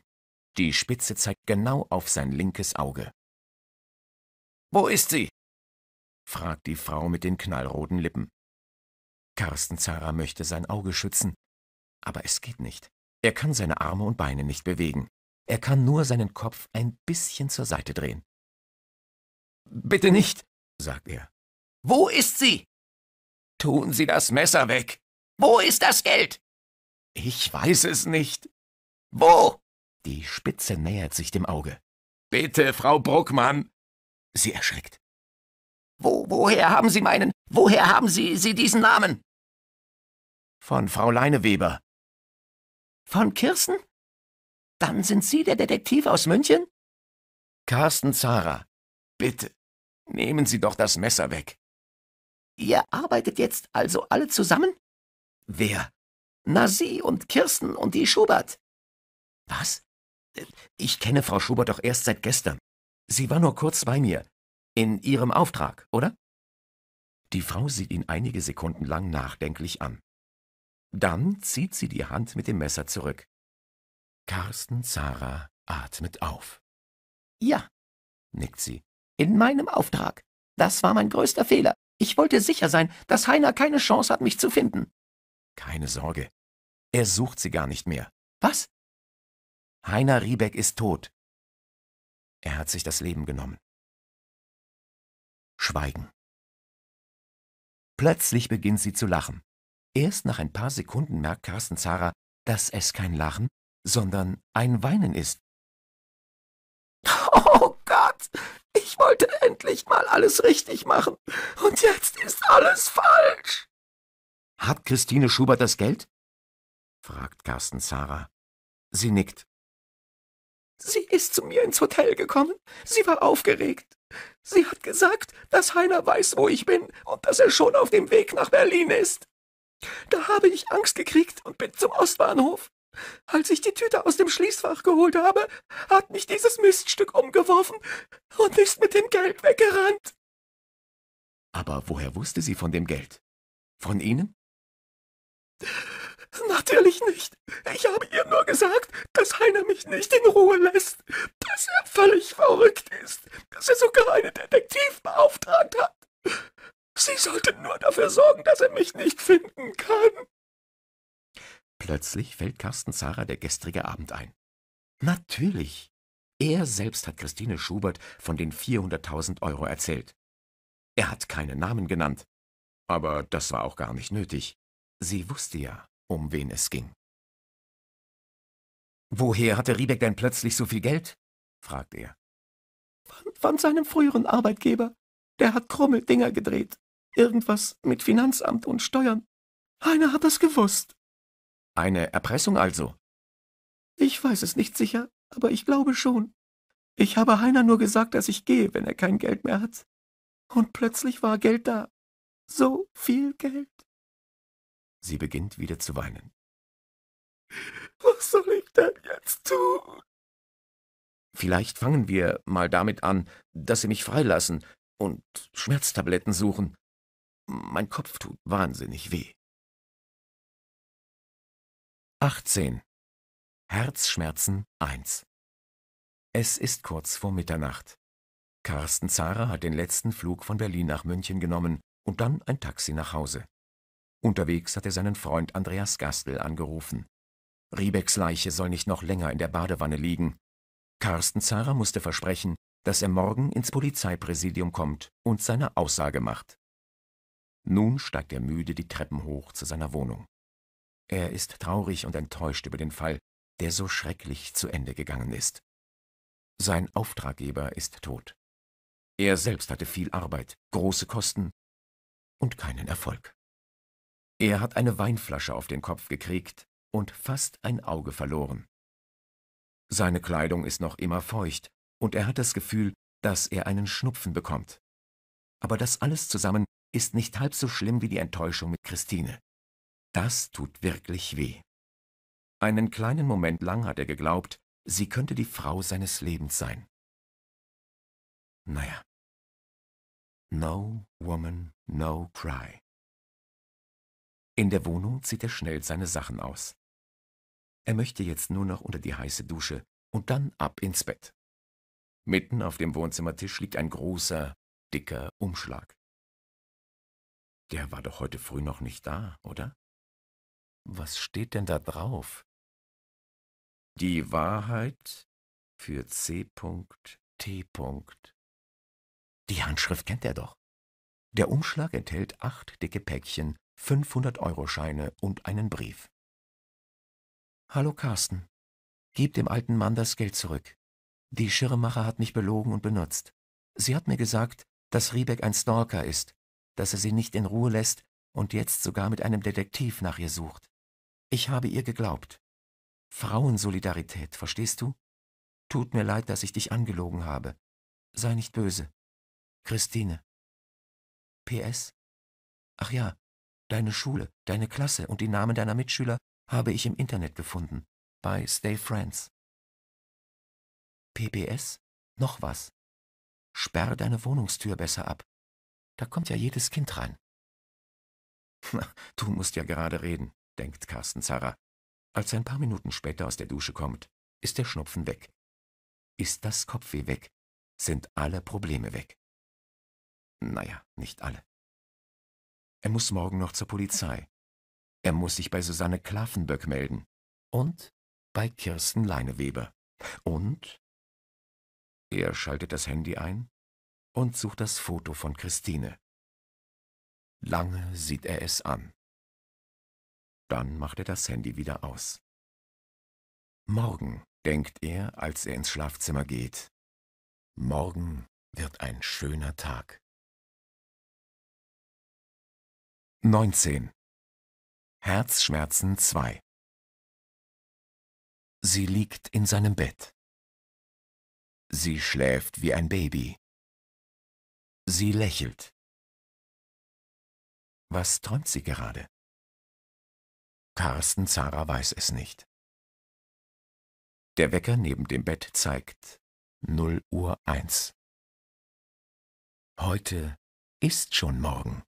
Die Spitze zeigt genau auf sein linkes Auge. Wo ist sie? fragt die Frau mit den knallroten Lippen. Carsten Zara möchte sein Auge schützen, aber es geht nicht. Er kann seine Arme und Beine nicht bewegen. Er kann nur seinen Kopf ein bisschen zur Seite drehen. Bitte nicht, sagt er. Wo ist sie? Tun Sie das Messer weg. Wo ist das Geld? Ich weiß es nicht. Wo? Die Spitze nähert sich dem Auge. Bitte, Frau Bruckmann. Sie erschreckt. Wo, woher haben Sie meinen? Woher haben Sie, Sie diesen Namen? Von Frau Leineweber. Von Kirsten? Dann sind Sie der Detektiv aus München? Carsten Zara, bitte, nehmen Sie doch das Messer weg. Ihr arbeitet jetzt also alle zusammen? Wer? Na, Sie und Kirsten und die Schubert. Was? Ich kenne Frau Schubert doch erst seit gestern. Sie war nur kurz bei mir. In Ihrem Auftrag, oder? Die Frau sieht ihn einige Sekunden lang nachdenklich an. Dann zieht sie die Hand mit dem Messer zurück. Carsten Zara atmet auf. Ja, nickt sie. In meinem Auftrag. Das war mein größter Fehler. Ich wollte sicher sein, dass Heiner keine Chance hat, mich zu finden. Keine Sorge. Er sucht sie gar nicht mehr. Was? Heiner Riebeck ist tot. Er hat sich das Leben genommen. Schweigen. Plötzlich beginnt sie zu lachen. Erst nach ein paar Sekunden merkt Carsten Zara, dass es kein Lachen, sondern ein Weinen ist. Oh Gott, ich wollte endlich mal alles richtig machen und jetzt ist alles falsch. Hat Christine Schubert das Geld? fragt Carsten Zara. Sie nickt. Sie ist zu mir ins Hotel gekommen. Sie war aufgeregt. Sie hat gesagt, dass Heiner weiß, wo ich bin und dass er schon auf dem Weg nach Berlin ist. Da habe ich Angst gekriegt und bin zum Ostbahnhof. Als ich die Tüte aus dem Schließfach geholt habe, hat mich dieses Miststück umgeworfen und ist mit dem Geld weggerannt. Aber woher wusste sie von dem Geld? Von Ihnen? Natürlich nicht. Ich habe ihr nur gesagt, dass Heiner mich nicht in Ruhe lässt, dass er völlig verrückt ist, dass er sogar einen Detektiv beauftragt hat. Sie sollte nur dafür sorgen, dass er mich nicht finden kann. Plötzlich fällt Carsten Zara der gestrige Abend ein. Natürlich. Er selbst hat Christine Schubert von den 400.000 Euro erzählt. Er hat keine Namen genannt. Aber das war auch gar nicht nötig. Sie wusste ja, um wen es ging. Woher hatte Riebeck denn plötzlich so viel Geld? fragt er. Von, von seinem früheren Arbeitgeber. Der hat krumme Dinger gedreht. Irgendwas mit Finanzamt und Steuern. Heiner hat das gewusst. Eine Erpressung also? Ich weiß es nicht sicher, aber ich glaube schon. Ich habe Heiner nur gesagt, dass ich gehe, wenn er kein Geld mehr hat. Und plötzlich war Geld da. So viel Geld. Sie beginnt wieder zu weinen. Was soll ich denn jetzt tun? Vielleicht fangen wir mal damit an, dass sie mich freilassen und Schmerztabletten suchen. Mein Kopf tut wahnsinnig weh. 18. Herzschmerzen 1 Es ist kurz vor Mitternacht. Carsten Zara hat den letzten Flug von Berlin nach München genommen und dann ein Taxi nach Hause. Unterwegs hat er seinen Freund Andreas Gastel angerufen. Riebecks Leiche soll nicht noch länger in der Badewanne liegen. Carsten Zara musste versprechen, dass er morgen ins Polizeipräsidium kommt und seine Aussage macht. Nun steigt er müde die Treppen hoch zu seiner Wohnung. Er ist traurig und enttäuscht über den Fall, der so schrecklich zu Ende gegangen ist. Sein Auftraggeber ist tot. Er selbst hatte viel Arbeit, große Kosten und keinen Erfolg. Er hat eine Weinflasche auf den Kopf gekriegt und fast ein Auge verloren. Seine Kleidung ist noch immer feucht und er hat das Gefühl, dass er einen Schnupfen bekommt. Aber das alles zusammen ist nicht halb so schlimm wie die Enttäuschung mit Christine. Das tut wirklich weh. Einen kleinen Moment lang hat er geglaubt, sie könnte die Frau seines Lebens sein. Naja. No woman, no cry. In der Wohnung zieht er schnell seine Sachen aus. Er möchte jetzt nur noch unter die heiße Dusche und dann ab ins Bett. Mitten auf dem Wohnzimmertisch liegt ein großer, dicker Umschlag. Der war doch heute früh noch nicht da, oder? Was steht denn da drauf? Die Wahrheit für C. T. Die Handschrift kennt er doch. Der Umschlag enthält acht dicke Päckchen 500-Euro-Scheine und einen Brief. Hallo Carsten. Gib dem alten Mann das Geld zurück. Die Schirmacher hat mich belogen und benutzt. Sie hat mir gesagt, dass Riebeck ein Stalker ist, dass er sie nicht in Ruhe lässt und jetzt sogar mit einem Detektiv nach ihr sucht. Ich habe ihr geglaubt. Frauensolidarität, verstehst du? Tut mir leid, dass ich dich angelogen habe. Sei nicht böse. Christine. PS. Ach ja, Deine Schule, deine Klasse und die Namen deiner Mitschüler habe ich im Internet gefunden, bei Stay Friends. PPS? Noch was. Sperr deine Wohnungstür besser ab. Da kommt ja jedes Kind rein. Na, du musst ja gerade reden, denkt Carsten Zara. Als er ein paar Minuten später aus der Dusche kommt, ist der Schnupfen weg. Ist das Kopfweh weg, sind alle Probleme weg. Naja, nicht alle. Er muss morgen noch zur Polizei. Er muss sich bei Susanne Klafenböck melden. Und bei Kirsten Leineweber. Und? Er schaltet das Handy ein und sucht das Foto von Christine. Lange sieht er es an. Dann macht er das Handy wieder aus. Morgen, denkt er, als er ins Schlafzimmer geht. Morgen wird ein schöner Tag. 19. Herzschmerzen 2 Sie liegt in seinem Bett. Sie schläft wie ein Baby. Sie lächelt. Was träumt sie gerade? Carsten Zara weiß es nicht. Der Wecker neben dem Bett zeigt 0 Uhr 1. Heute ist schon morgen.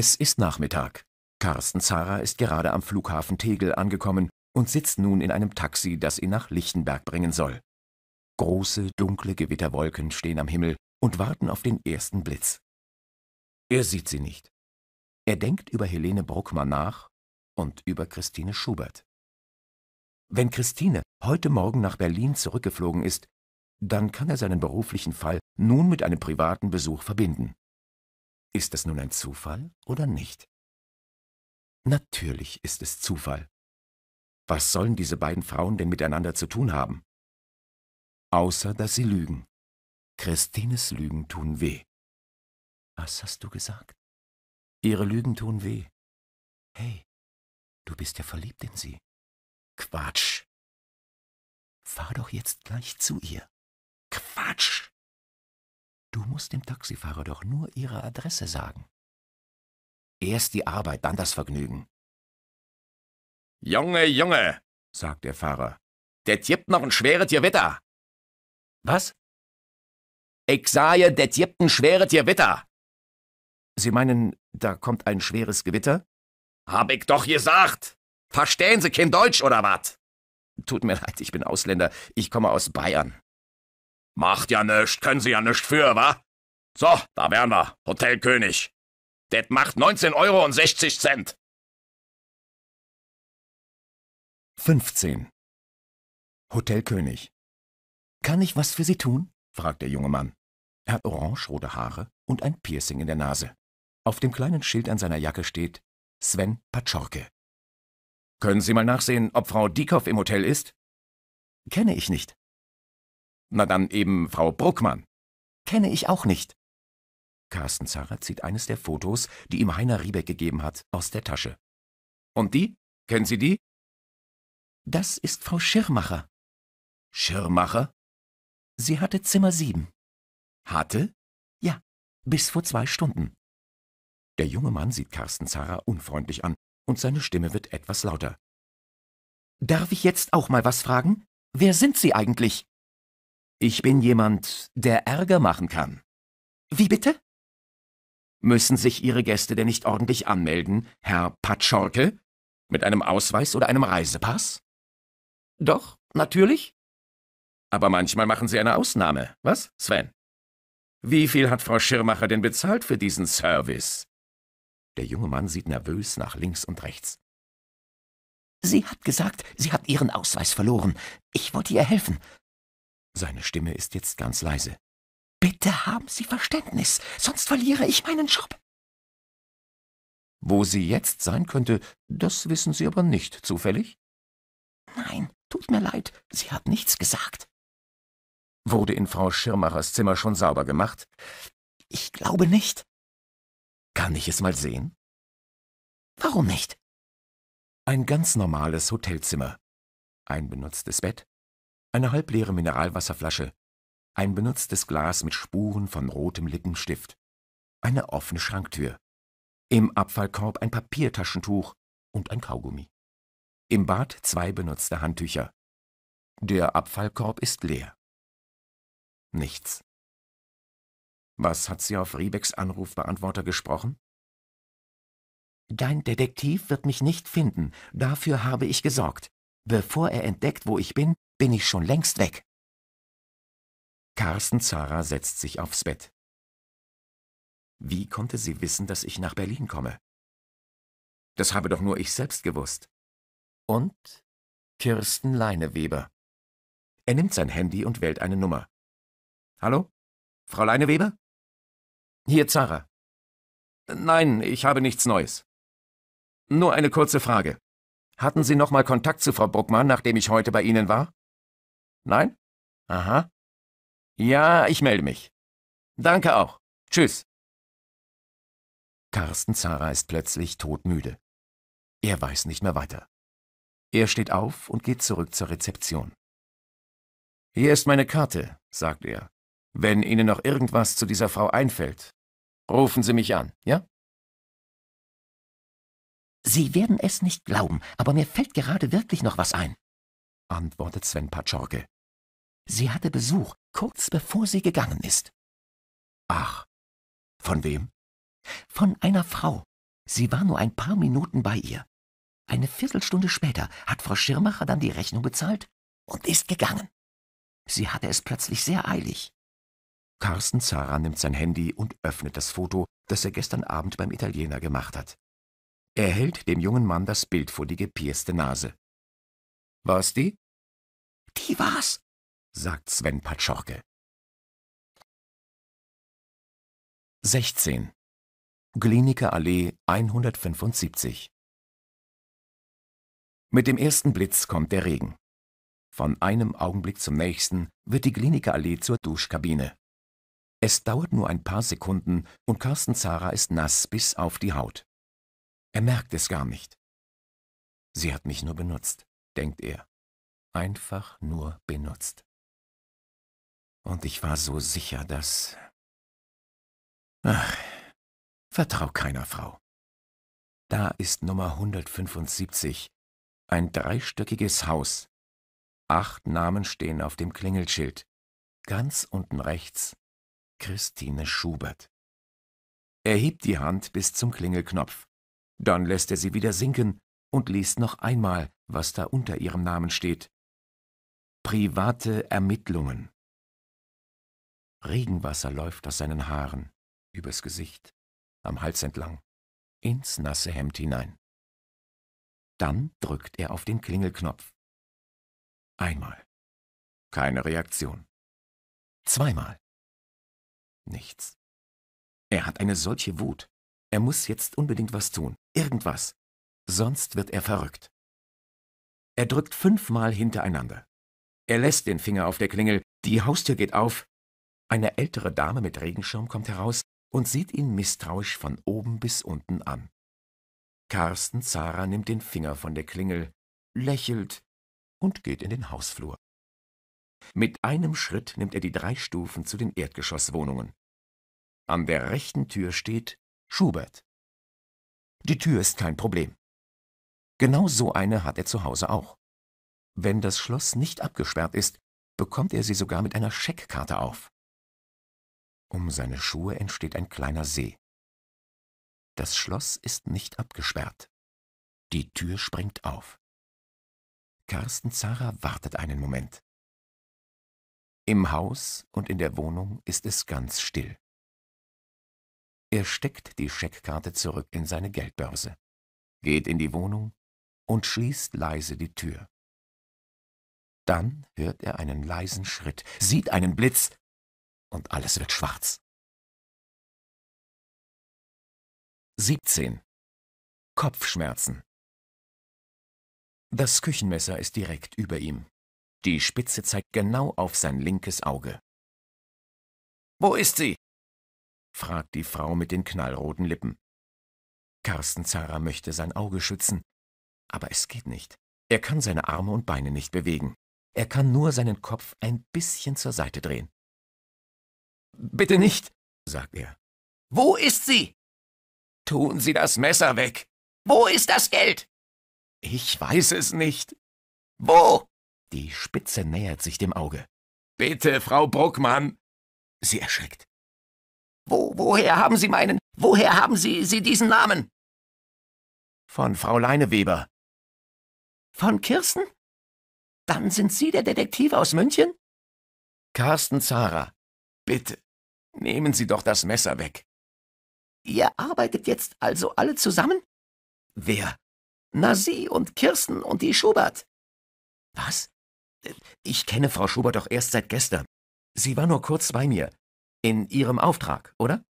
Es ist Nachmittag. Carsten Zara ist gerade am Flughafen Tegel angekommen und sitzt nun in einem Taxi, das ihn nach Lichtenberg bringen soll. Große, dunkle Gewitterwolken stehen am Himmel und warten auf den ersten Blitz. Er sieht sie nicht. Er denkt über Helene Bruckmann nach und über Christine Schubert. Wenn Christine heute Morgen nach Berlin zurückgeflogen ist, dann kann er seinen beruflichen Fall nun mit einem privaten Besuch verbinden. Ist das nun ein Zufall oder nicht? Natürlich ist es Zufall. Was sollen diese beiden Frauen denn miteinander zu tun haben? Außer, dass sie lügen. Christines Lügen tun weh. Was hast du gesagt? Ihre Lügen tun weh. Hey, du bist ja verliebt in sie. Quatsch. Fahr doch jetzt gleich zu ihr. Quatsch. Du musst dem Taxifahrer doch nur ihre Adresse sagen. Erst die Arbeit, dann das Vergnügen. Junge, Junge, sagt der Fahrer, der tippt noch ein schweres Gewitter. Was? Ich sage, der tippt ein schweres Gewitter. Sie meinen, da kommt ein schweres Gewitter? Hab ich doch gesagt! Verstehen Sie kein Deutsch oder was? Tut mir leid, ich bin Ausländer. Ich komme aus Bayern. Macht ja nischt, können Sie ja nischt für, wa? So, da wären wir, Hotel König. Det macht 19,60 Euro. 15. Hotel König. Kann ich was für Sie tun? fragt der junge Mann. Er hat orange-rote Haare und ein Piercing in der Nase. Auf dem kleinen Schild an seiner Jacke steht Sven Patschorke. Können Sie mal nachsehen, ob Frau Diekhoff im Hotel ist? Kenne ich nicht. Na dann eben Frau Bruckmann. Kenne ich auch nicht. Carsten Zarrer zieht eines der Fotos, die ihm Heiner Riebeck gegeben hat, aus der Tasche. Und die? Kennen Sie die? Das ist Frau Schirmacher. Schirmacher? Sie hatte Zimmer 7. Hatte? Ja, bis vor zwei Stunden. Der junge Mann sieht Carsten Zarrer unfreundlich an und seine Stimme wird etwas lauter. Darf ich jetzt auch mal was fragen? Wer sind Sie eigentlich? Ich bin jemand, der Ärger machen kann. Wie bitte? Müssen sich Ihre Gäste denn nicht ordentlich anmelden, Herr Patschorke? Mit einem Ausweis oder einem Reisepass? Doch, natürlich. Aber manchmal machen Sie eine Ausnahme, was, Sven? Wie viel hat Frau Schirmacher denn bezahlt für diesen Service? Der junge Mann sieht nervös nach links und rechts. Sie hat gesagt, sie hat ihren Ausweis verloren. Ich wollte ihr helfen. Seine Stimme ist jetzt ganz leise. Bitte haben Sie Verständnis, sonst verliere ich meinen Job. Wo sie jetzt sein könnte, das wissen Sie aber nicht zufällig? Nein, tut mir leid, sie hat nichts gesagt. Wurde in Frau Schirmachers Zimmer schon sauber gemacht? Ich glaube nicht. Kann ich es mal sehen? Warum nicht? Ein ganz normales Hotelzimmer. Ein benutztes Bett, eine halbleere Mineralwasserflasche, ein benutztes Glas mit Spuren von rotem Lippenstift, eine offene Schranktür, im Abfallkorb ein Papiertaschentuch und ein Kaugummi, im Bad zwei benutzte Handtücher. Der Abfallkorb ist leer. Nichts. Was hat sie auf Riebecks Anrufbeantworter gesprochen? Dein Detektiv wird mich nicht finden, dafür habe ich gesorgt. Bevor er entdeckt, wo ich bin, bin ich schon längst weg. Carsten Zara setzt sich aufs Bett. Wie konnte sie wissen, dass ich nach Berlin komme? Das habe doch nur ich selbst gewusst. Und Kirsten Leineweber. Er nimmt sein Handy und wählt eine Nummer. Hallo? Frau Leineweber? Hier, Zara. Nein, ich habe nichts Neues. Nur eine kurze Frage. Hatten Sie nochmal Kontakt zu Frau Bruckmann, nachdem ich heute bei Ihnen war? Nein? Aha. Ja, ich melde mich. Danke auch. Tschüss. Carsten Zara ist plötzlich todmüde. Er weiß nicht mehr weiter. Er steht auf und geht zurück zur Rezeption. Hier ist meine Karte, sagt er. Wenn Ihnen noch irgendwas zu dieser Frau einfällt, rufen Sie mich an, ja? Sie werden es nicht glauben, aber mir fällt gerade wirklich noch was ein, antwortet Sven Patschorke. Sie hatte Besuch, kurz bevor sie gegangen ist. Ach, von wem? Von einer Frau. Sie war nur ein paar Minuten bei ihr. Eine Viertelstunde später hat Frau Schirmacher dann die Rechnung bezahlt und ist gegangen. Sie hatte es plötzlich sehr eilig. Carsten Zara nimmt sein Handy und öffnet das Foto, das er gestern Abend beim Italiener gemacht hat. Er hält dem jungen Mann das Bild vor die gepierste Nase. War's die? Die war's sagt Sven Patschorke. 16. Gliniker Allee 175 Mit dem ersten Blitz kommt der Regen. Von einem Augenblick zum nächsten wird die Gliniker Allee zur Duschkabine. Es dauert nur ein paar Sekunden und Carsten Zara ist nass bis auf die Haut. Er merkt es gar nicht. Sie hat mich nur benutzt, denkt er. Einfach nur benutzt. Und ich war so sicher, dass... Ach, vertrau keiner Frau. Da ist Nummer 175, ein dreistöckiges Haus. Acht Namen stehen auf dem Klingelschild. Ganz unten rechts, Christine Schubert. Er hebt die Hand bis zum Klingelknopf. Dann lässt er sie wieder sinken und liest noch einmal, was da unter ihrem Namen steht. Private Ermittlungen. Regenwasser läuft aus seinen Haaren, übers Gesicht, am Hals entlang, ins nasse Hemd hinein. Dann drückt er auf den Klingelknopf. Einmal. Keine Reaktion. Zweimal. Nichts. Er hat eine solche Wut. Er muss jetzt unbedingt was tun. Irgendwas. Sonst wird er verrückt. Er drückt fünfmal hintereinander. Er lässt den Finger auf der Klingel, die Haustür geht auf eine ältere Dame mit Regenschirm kommt heraus und sieht ihn misstrauisch von oben bis unten an. Carsten Zara nimmt den Finger von der Klingel, lächelt und geht in den Hausflur. Mit einem Schritt nimmt er die drei Stufen zu den Erdgeschosswohnungen. An der rechten Tür steht Schubert. Die Tür ist kein Problem. Genau so eine hat er zu Hause auch. Wenn das Schloss nicht abgesperrt ist, bekommt er sie sogar mit einer Scheckkarte auf. Um seine Schuhe entsteht ein kleiner See. Das Schloss ist nicht abgesperrt. Die Tür springt auf. Carsten Zara wartet einen Moment. Im Haus und in der Wohnung ist es ganz still. Er steckt die Scheckkarte zurück in seine Geldbörse, geht in die Wohnung und schließt leise die Tür. Dann hört er einen leisen Schritt, sieht einen Blitz und alles wird schwarz. 17. Kopfschmerzen Das Küchenmesser ist direkt über ihm. Die Spitze zeigt genau auf sein linkes Auge. Wo ist sie? fragt die Frau mit den knallroten Lippen. Carsten Zara möchte sein Auge schützen, aber es geht nicht. Er kann seine Arme und Beine nicht bewegen. Er kann nur seinen Kopf ein bisschen zur Seite drehen. Bitte nicht, sagt er. Wo ist sie? Tun Sie das Messer weg. Wo ist das Geld? Ich weiß es nicht. Wo? Die Spitze nähert sich dem Auge. Bitte, Frau Bruckmann. Sie erschreckt. Wo, woher haben Sie meinen, woher haben Sie, Sie diesen Namen? Von Frau Leineweber. Von Kirsten? Dann sind Sie der Detektiv aus München? Carsten Zara. Bitte, Nehmen Sie doch das Messer weg. Ihr arbeitet jetzt also alle zusammen? Wer? Na, Sie und Kirsten und die Schubert. Was? Ich kenne Frau Schubert doch erst seit gestern. Sie war nur kurz bei mir. In Ihrem Auftrag, oder?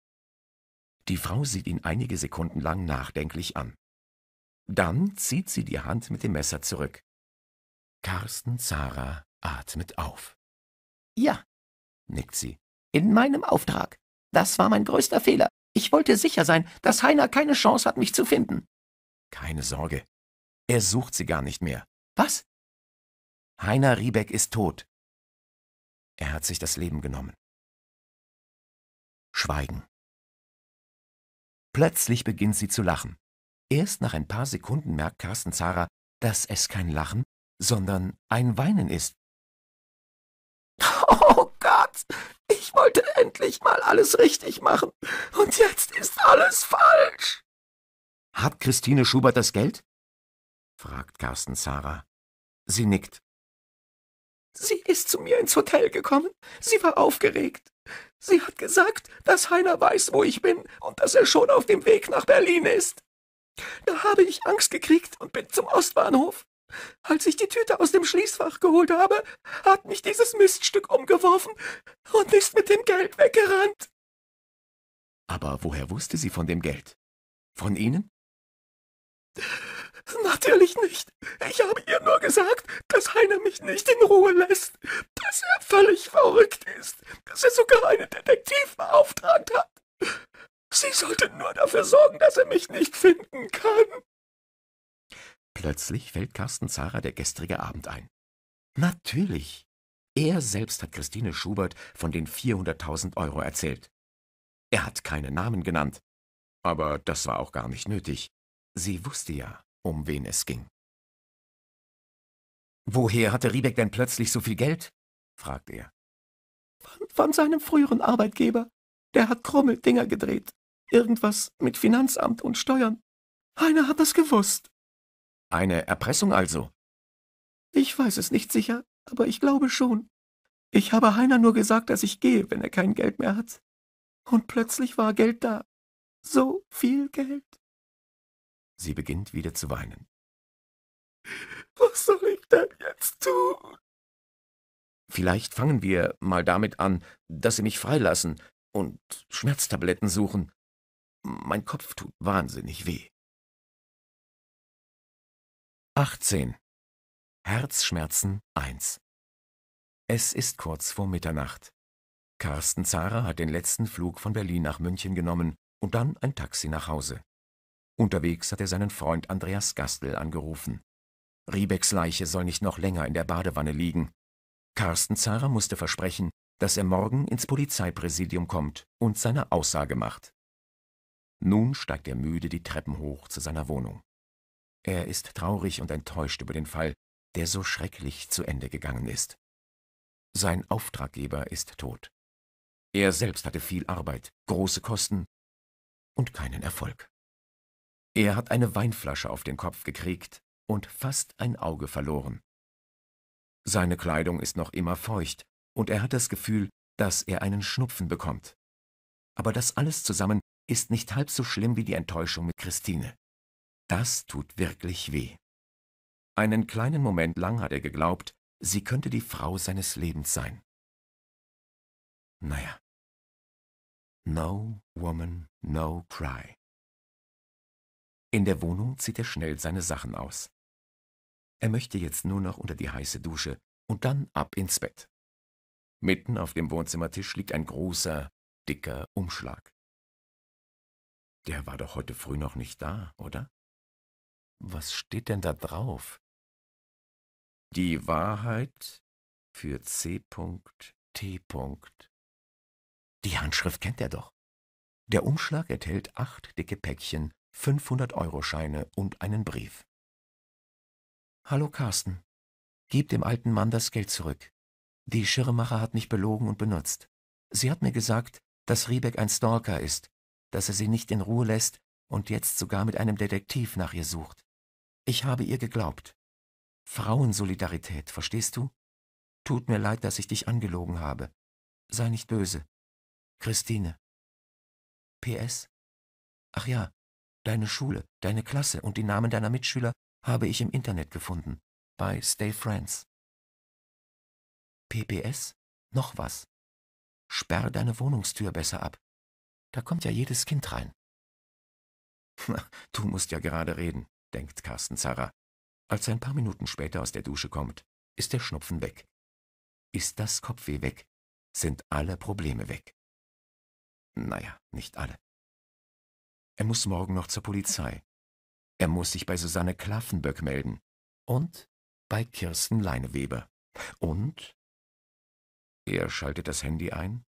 Die Frau sieht ihn einige Sekunden lang nachdenklich an. Dann zieht sie die Hand mit dem Messer zurück. Carsten Zara atmet auf. Ja, nickt sie. In meinem Auftrag. Das war mein größter Fehler. Ich wollte sicher sein, dass Heiner keine Chance hat, mich zu finden. Keine Sorge. Er sucht sie gar nicht mehr. Was? Heiner Riebeck ist tot. Er hat sich das Leben genommen. Schweigen. Plötzlich beginnt sie zu lachen. Erst nach ein paar Sekunden merkt Carsten Zara, dass es kein Lachen, sondern ein Weinen ist. Oh Gott, ich wollte endlich mal alles richtig machen und jetzt ist alles falsch. Hat Christine Schubert das Geld? fragt Carsten Zara. Sie nickt. Sie ist zu mir ins Hotel gekommen. Sie war aufgeregt. Sie hat gesagt, dass Heiner weiß, wo ich bin und dass er schon auf dem Weg nach Berlin ist. Da habe ich Angst gekriegt und bin zum Ostbahnhof. Als ich die Tüte aus dem Schließfach geholt habe, hat mich dieses Miststück umgeworfen und ist mit dem Geld weggerannt. Aber woher wusste sie von dem Geld? Von Ihnen? Natürlich nicht. Ich habe ihr nur gesagt, dass Heiner mich nicht in Ruhe lässt, dass er völlig verrückt ist, dass er sogar einen Detektiv beauftragt hat. Sie sollte nur dafür sorgen, dass er mich nicht finden kann. Plötzlich fällt Carsten Zara der gestrige Abend ein. Natürlich. Er selbst hat Christine Schubert von den 400.000 Euro erzählt. Er hat keine Namen genannt. Aber das war auch gar nicht nötig. Sie wusste ja, um wen es ging. Woher hatte Riebeck denn plötzlich so viel Geld? fragt er. Von, von seinem früheren Arbeitgeber. Der hat krumme Dinger gedreht. Irgendwas mit Finanzamt und Steuern. Einer hat das gewusst. Eine Erpressung also? Ich weiß es nicht sicher, aber ich glaube schon. Ich habe Heiner nur gesagt, dass ich gehe, wenn er kein Geld mehr hat. Und plötzlich war Geld da. So viel Geld. Sie beginnt wieder zu weinen. Was soll ich denn jetzt tun? Vielleicht fangen wir mal damit an, dass sie mich freilassen und Schmerztabletten suchen. Mein Kopf tut wahnsinnig weh. 18. Herzschmerzen 1 Es ist kurz vor Mitternacht. Carsten Zara hat den letzten Flug von Berlin nach München genommen und dann ein Taxi nach Hause. Unterwegs hat er seinen Freund Andreas Gastel angerufen. Riebecks Leiche soll nicht noch länger in der Badewanne liegen. Carsten Zara musste versprechen, dass er morgen ins Polizeipräsidium kommt und seine Aussage macht. Nun steigt er müde die Treppen hoch zu seiner Wohnung. Er ist traurig und enttäuscht über den Fall, der so schrecklich zu Ende gegangen ist. Sein Auftraggeber ist tot. Er selbst hatte viel Arbeit, große Kosten und keinen Erfolg. Er hat eine Weinflasche auf den Kopf gekriegt und fast ein Auge verloren. Seine Kleidung ist noch immer feucht und er hat das Gefühl, dass er einen Schnupfen bekommt. Aber das alles zusammen ist nicht halb so schlimm wie die Enttäuschung mit Christine. Das tut wirklich weh. Einen kleinen Moment lang hat er geglaubt, sie könnte die Frau seines Lebens sein. Naja. No woman, no cry. In der Wohnung zieht er schnell seine Sachen aus. Er möchte jetzt nur noch unter die heiße Dusche und dann ab ins Bett. Mitten auf dem Wohnzimmertisch liegt ein großer, dicker Umschlag. Der war doch heute früh noch nicht da, oder? Was steht denn da drauf? Die Wahrheit für C. T. Die Handschrift kennt er doch. Der Umschlag enthält acht dicke Päckchen, 500-Euro-Scheine und einen Brief. Hallo Carsten, gib dem alten Mann das Geld zurück. Die Schirrmacher hat mich belogen und benutzt. Sie hat mir gesagt, dass Riebeck ein Stalker ist, dass er sie nicht in Ruhe lässt und jetzt sogar mit einem Detektiv nach ihr sucht. Ich habe ihr geglaubt. Frauensolidarität, verstehst du? Tut mir leid, dass ich dich angelogen habe. Sei nicht böse. Christine. PS. Ach ja, deine Schule, deine Klasse und die Namen deiner Mitschüler habe ich im Internet gefunden. Bei Stay Friends. PPS? Noch was. Sperr deine Wohnungstür besser ab. Da kommt ja jedes Kind rein. du musst ja gerade reden denkt Carsten Zarrer. Als er ein paar Minuten später aus der Dusche kommt, ist der Schnupfen weg. Ist das Kopfweh weg, sind alle Probleme weg. Naja, nicht alle. Er muss morgen noch zur Polizei. Er muss sich bei Susanne Klaffenböck melden. Und bei Kirsten Leineweber. Und? Er schaltet das Handy ein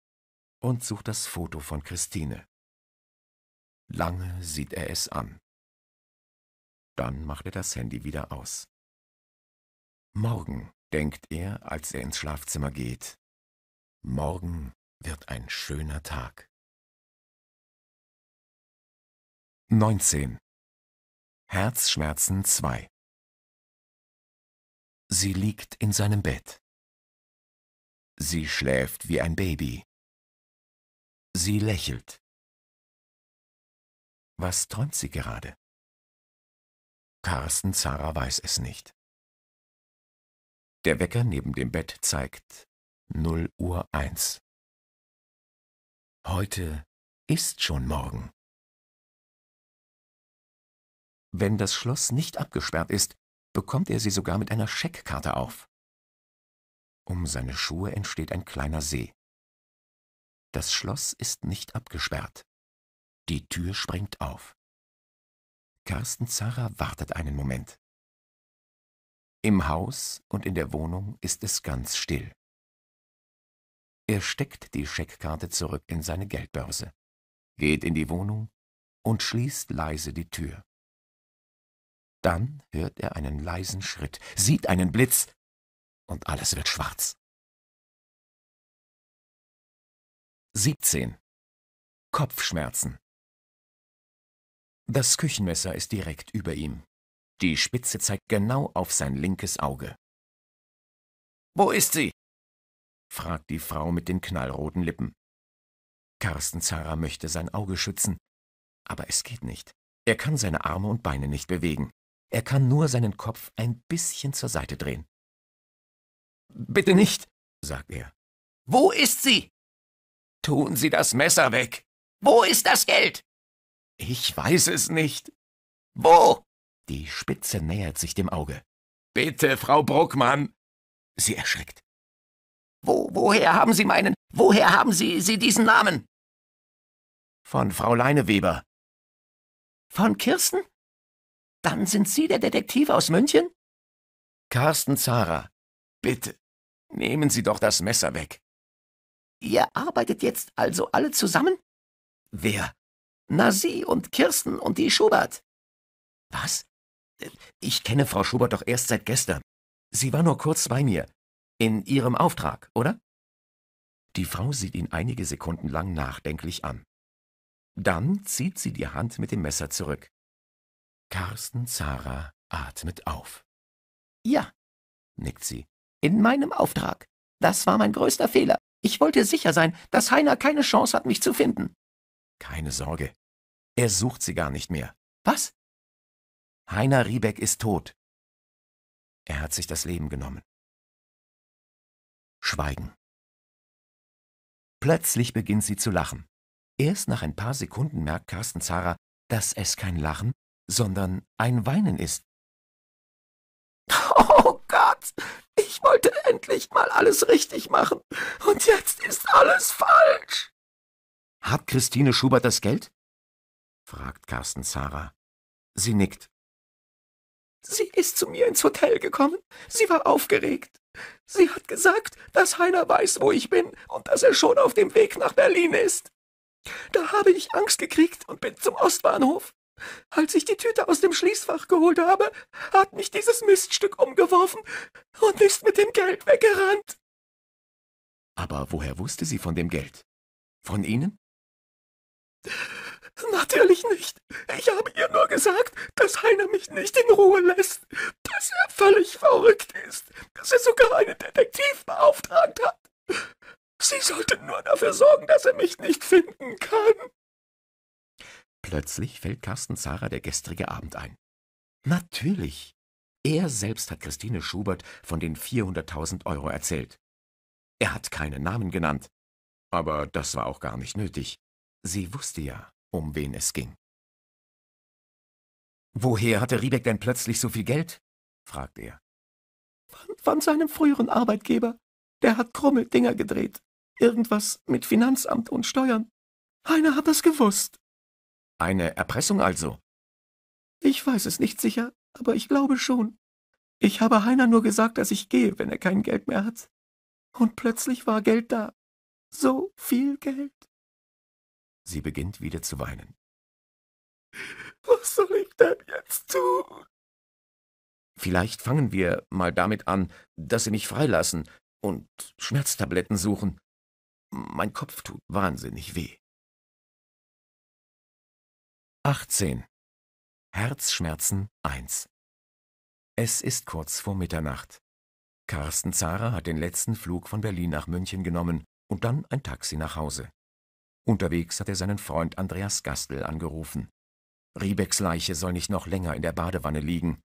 und sucht das Foto von Christine. Lange sieht er es an. Dann macht er das Handy wieder aus. Morgen, denkt er, als er ins Schlafzimmer geht. Morgen wird ein schöner Tag. 19. Herzschmerzen 2 Sie liegt in seinem Bett. Sie schläft wie ein Baby. Sie lächelt. Was träumt sie gerade? Carsten Zara weiß es nicht. Der Wecker neben dem Bett zeigt 0 Uhr 1. Heute ist schon morgen. Wenn das Schloss nicht abgesperrt ist, bekommt er sie sogar mit einer Scheckkarte auf. Um seine Schuhe entsteht ein kleiner See. Das Schloss ist nicht abgesperrt. Die Tür springt auf. Carsten Zarra wartet einen Moment. Im Haus und in der Wohnung ist es ganz still. Er steckt die Scheckkarte zurück in seine Geldbörse, geht in die Wohnung und schließt leise die Tür. Dann hört er einen leisen Schritt, sieht einen Blitz und alles wird schwarz. 17. Kopfschmerzen das Küchenmesser ist direkt über ihm. Die Spitze zeigt genau auf sein linkes Auge. Wo ist sie? fragt die Frau mit den knallroten Lippen. Carsten Zara möchte sein Auge schützen, aber es geht nicht. Er kann seine Arme und Beine nicht bewegen. Er kann nur seinen Kopf ein bisschen zur Seite drehen. Bitte nicht, sagt er. Wo ist sie? Tun Sie das Messer weg. Wo ist das Geld? Ich weiß es nicht. Wo? Die Spitze nähert sich dem Auge. Bitte, Frau Bruckmann! Sie erschrickt. Wo, woher haben Sie meinen, woher haben Sie, Sie diesen Namen? Von Frau Leineweber. Von Kirsten? Dann sind Sie der Detektiv aus München? Carsten Zara. Bitte, nehmen Sie doch das Messer weg. Ihr arbeitet jetzt also alle zusammen? Wer? Na, Sie und Kirsten und die Schubert. Was? Ich kenne Frau Schubert doch erst seit gestern. Sie war nur kurz bei mir. In Ihrem Auftrag, oder? Die Frau sieht ihn einige Sekunden lang nachdenklich an. Dann zieht sie die Hand mit dem Messer zurück. Carsten Zara atmet auf. Ja, nickt sie. In meinem Auftrag. Das war mein größter Fehler. Ich wollte sicher sein, dass Heiner keine Chance hat, mich zu finden. Keine Sorge. Er sucht sie gar nicht mehr. Was? Heiner Riebeck ist tot. Er hat sich das Leben genommen. Schweigen. Plötzlich beginnt sie zu lachen. Erst nach ein paar Sekunden merkt Carsten Zara, dass es kein Lachen, sondern ein Weinen ist. Oh Gott, ich wollte endlich mal alles richtig machen und jetzt ist alles falsch. Hat Christine Schubert das Geld? fragt Carsten Zara. Sie nickt. Sie ist zu mir ins Hotel gekommen. Sie war aufgeregt. Sie hat gesagt, dass Heiner weiß, wo ich bin und dass er schon auf dem Weg nach Berlin ist. Da habe ich Angst gekriegt und bin zum Ostbahnhof. Als ich die Tüte aus dem Schließfach geholt habe, hat mich dieses Miststück umgeworfen und ist mit dem Geld weggerannt. Aber woher wusste sie von dem Geld? Von Ihnen? Natürlich nicht. Ich habe ihr nur gesagt, dass Heiner mich nicht in Ruhe lässt, dass er völlig verrückt ist, dass er sogar einen Detektiv beauftragt hat. Sie sollten nur dafür sorgen, dass er mich nicht finden kann. Plötzlich fällt Carsten Zara der gestrige Abend ein. Natürlich. Er selbst hat Christine Schubert von den 400.000 Euro erzählt. Er hat keine Namen genannt. Aber das war auch gar nicht nötig. Sie wusste ja, um wen es ging. Woher hatte Riebeck denn plötzlich so viel Geld? fragt er. Von, von seinem früheren Arbeitgeber. Der hat krumme Dinger gedreht. Irgendwas mit Finanzamt und Steuern. Heiner hat das gewusst. Eine Erpressung also? Ich weiß es nicht sicher, aber ich glaube schon. Ich habe Heiner nur gesagt, dass ich gehe, wenn er kein Geld mehr hat. Und plötzlich war Geld da. So viel Geld. Sie beginnt wieder zu weinen. Was soll ich denn jetzt tun? Vielleicht fangen wir mal damit an, dass Sie mich freilassen und Schmerztabletten suchen. Mein Kopf tut wahnsinnig weh. 18. Herzschmerzen 1 Es ist kurz vor Mitternacht. Carsten Zara hat den letzten Flug von Berlin nach München genommen und dann ein Taxi nach Hause. Unterwegs hat er seinen Freund Andreas Gastel angerufen. Riebecks Leiche soll nicht noch länger in der Badewanne liegen.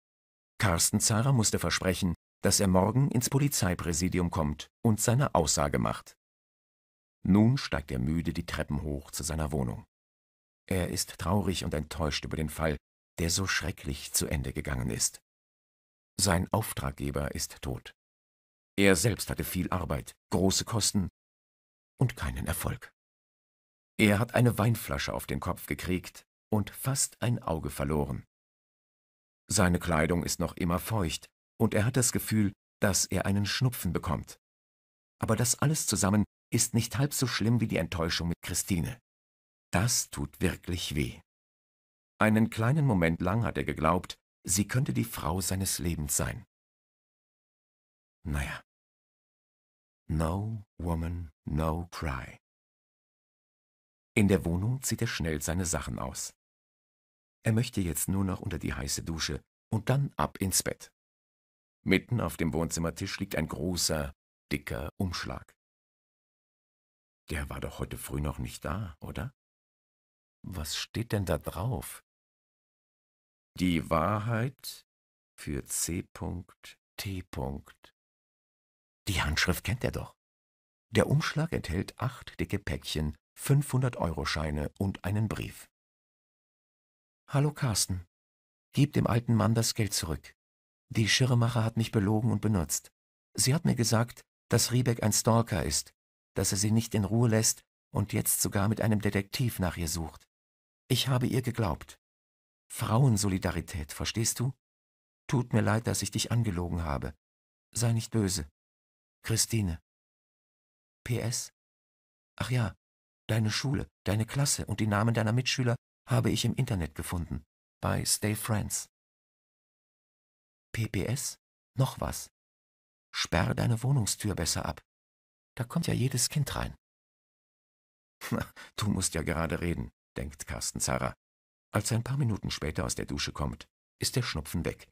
Carsten Zara musste versprechen, dass er morgen ins Polizeipräsidium kommt und seine Aussage macht. Nun steigt er müde die Treppen hoch zu seiner Wohnung. Er ist traurig und enttäuscht über den Fall, der so schrecklich zu Ende gegangen ist. Sein Auftraggeber ist tot. Er selbst hatte viel Arbeit, große Kosten und keinen Erfolg. Er hat eine Weinflasche auf den Kopf gekriegt und fast ein Auge verloren. Seine Kleidung ist noch immer feucht und er hat das Gefühl, dass er einen Schnupfen bekommt. Aber das alles zusammen ist nicht halb so schlimm wie die Enttäuschung mit Christine. Das tut wirklich weh. Einen kleinen Moment lang hat er geglaubt, sie könnte die Frau seines Lebens sein. Naja. No woman, no cry. In der Wohnung zieht er schnell seine Sachen aus. Er möchte jetzt nur noch unter die heiße Dusche und dann ab ins Bett. Mitten auf dem Wohnzimmertisch liegt ein großer, dicker Umschlag. Der war doch heute früh noch nicht da, oder? Was steht denn da drauf? Die Wahrheit für C.T. Die Handschrift kennt er doch. Der Umschlag enthält acht dicke Päckchen 500-Euro-Scheine und einen Brief. Hallo Carsten. Gib dem alten Mann das Geld zurück. Die Schirremacher hat mich belogen und benutzt. Sie hat mir gesagt, dass Riebeck ein Stalker ist, dass er sie nicht in Ruhe lässt und jetzt sogar mit einem Detektiv nach ihr sucht. Ich habe ihr geglaubt. Frauensolidarität, verstehst du? Tut mir leid, dass ich dich angelogen habe. Sei nicht böse. Christine. PS. Ach ja, deine Schule, deine Klasse und die Namen deiner Mitschüler habe ich im Internet gefunden. Bei Stay Friends. PPS? Noch was. Sperre deine Wohnungstür besser ab. Da kommt ja jedes Kind rein. du musst ja gerade reden, denkt Carsten Zara. Als er ein paar Minuten später aus der Dusche kommt, ist der Schnupfen weg.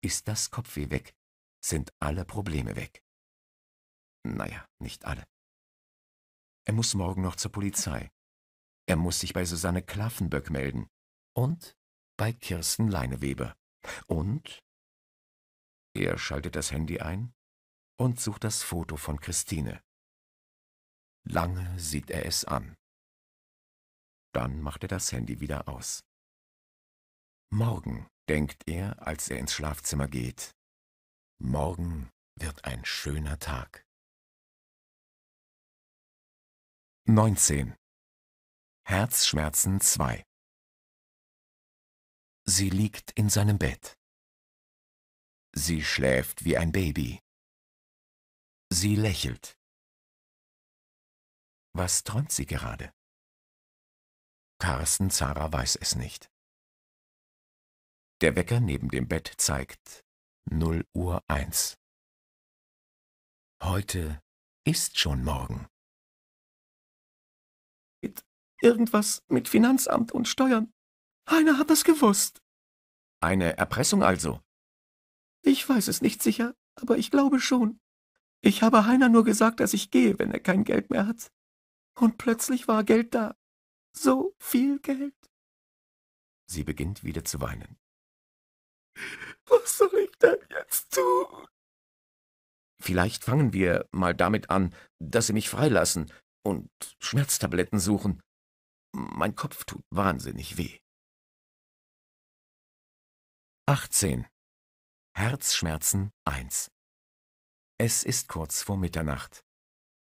Ist das Kopfweh weg, sind alle Probleme weg. Naja, nicht alle. Er muss morgen noch zur Polizei. Er muss sich bei Susanne Klaffenböck melden. Und bei Kirsten Leineweber. Und? Er schaltet das Handy ein und sucht das Foto von Christine. Lange sieht er es an. Dann macht er das Handy wieder aus. Morgen, denkt er, als er ins Schlafzimmer geht. Morgen wird ein schöner Tag. 19. Herzschmerzen 2 Sie liegt in seinem Bett. Sie schläft wie ein Baby. Sie lächelt. Was träumt sie gerade? Carsten Zara weiß es nicht. Der Wecker neben dem Bett zeigt 0 Uhr 1. Heute ist schon morgen. Irgendwas mit Finanzamt und Steuern. Heiner hat das gewusst. Eine Erpressung also? Ich weiß es nicht sicher, aber ich glaube schon. Ich habe Heiner nur gesagt, dass ich gehe, wenn er kein Geld mehr hat. Und plötzlich war Geld da. So viel Geld. Sie beginnt wieder zu weinen. Was soll ich denn jetzt tun? Vielleicht fangen wir mal damit an, dass sie mich freilassen und Schmerztabletten suchen. Mein Kopf tut wahnsinnig weh. 18. Herzschmerzen 1 Es ist kurz vor Mitternacht.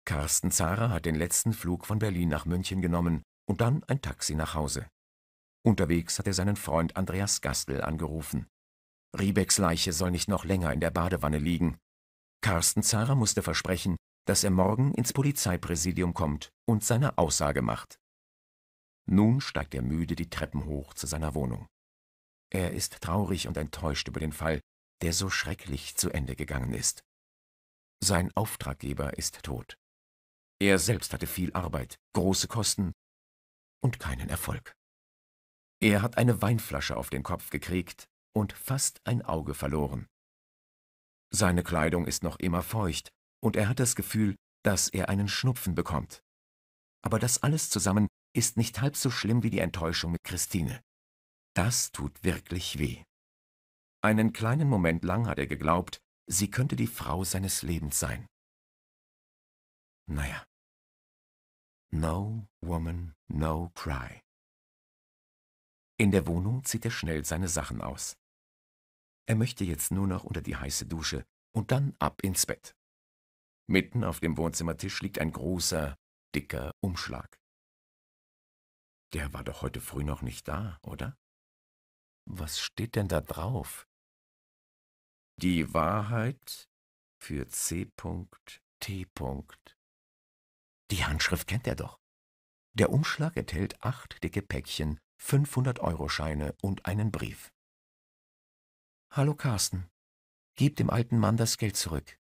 Carsten Zara hat den letzten Flug von Berlin nach München genommen und dann ein Taxi nach Hause. Unterwegs hat er seinen Freund Andreas Gastel angerufen. Riebecks Leiche soll nicht noch länger in der Badewanne liegen. Carsten Zara musste versprechen, dass er morgen ins Polizeipräsidium kommt und seine Aussage macht. Nun steigt er müde die Treppen hoch zu seiner Wohnung. Er ist traurig und enttäuscht über den Fall, der so schrecklich zu Ende gegangen ist. Sein Auftraggeber ist tot. Er selbst hatte viel Arbeit, große Kosten und keinen Erfolg. Er hat eine Weinflasche auf den Kopf gekriegt und fast ein Auge verloren. Seine Kleidung ist noch immer feucht und er hat das Gefühl, dass er einen Schnupfen bekommt. Aber das alles zusammen ist nicht halb so schlimm wie die Enttäuschung mit Christine. Das tut wirklich weh. Einen kleinen Moment lang hat er geglaubt, sie könnte die Frau seines Lebens sein. Naja. No woman, no cry. In der Wohnung zieht er schnell seine Sachen aus. Er möchte jetzt nur noch unter die heiße Dusche und dann ab ins Bett. Mitten auf dem Wohnzimmertisch liegt ein großer, dicker Umschlag. Der war doch heute früh noch nicht da, oder? Was steht denn da drauf? Die Wahrheit für C. T. Die Handschrift kennt er doch. Der Umschlag enthält acht dicke Päckchen, 500-Euro-Scheine und einen Brief. Hallo Carsten, gib dem alten Mann das Geld zurück.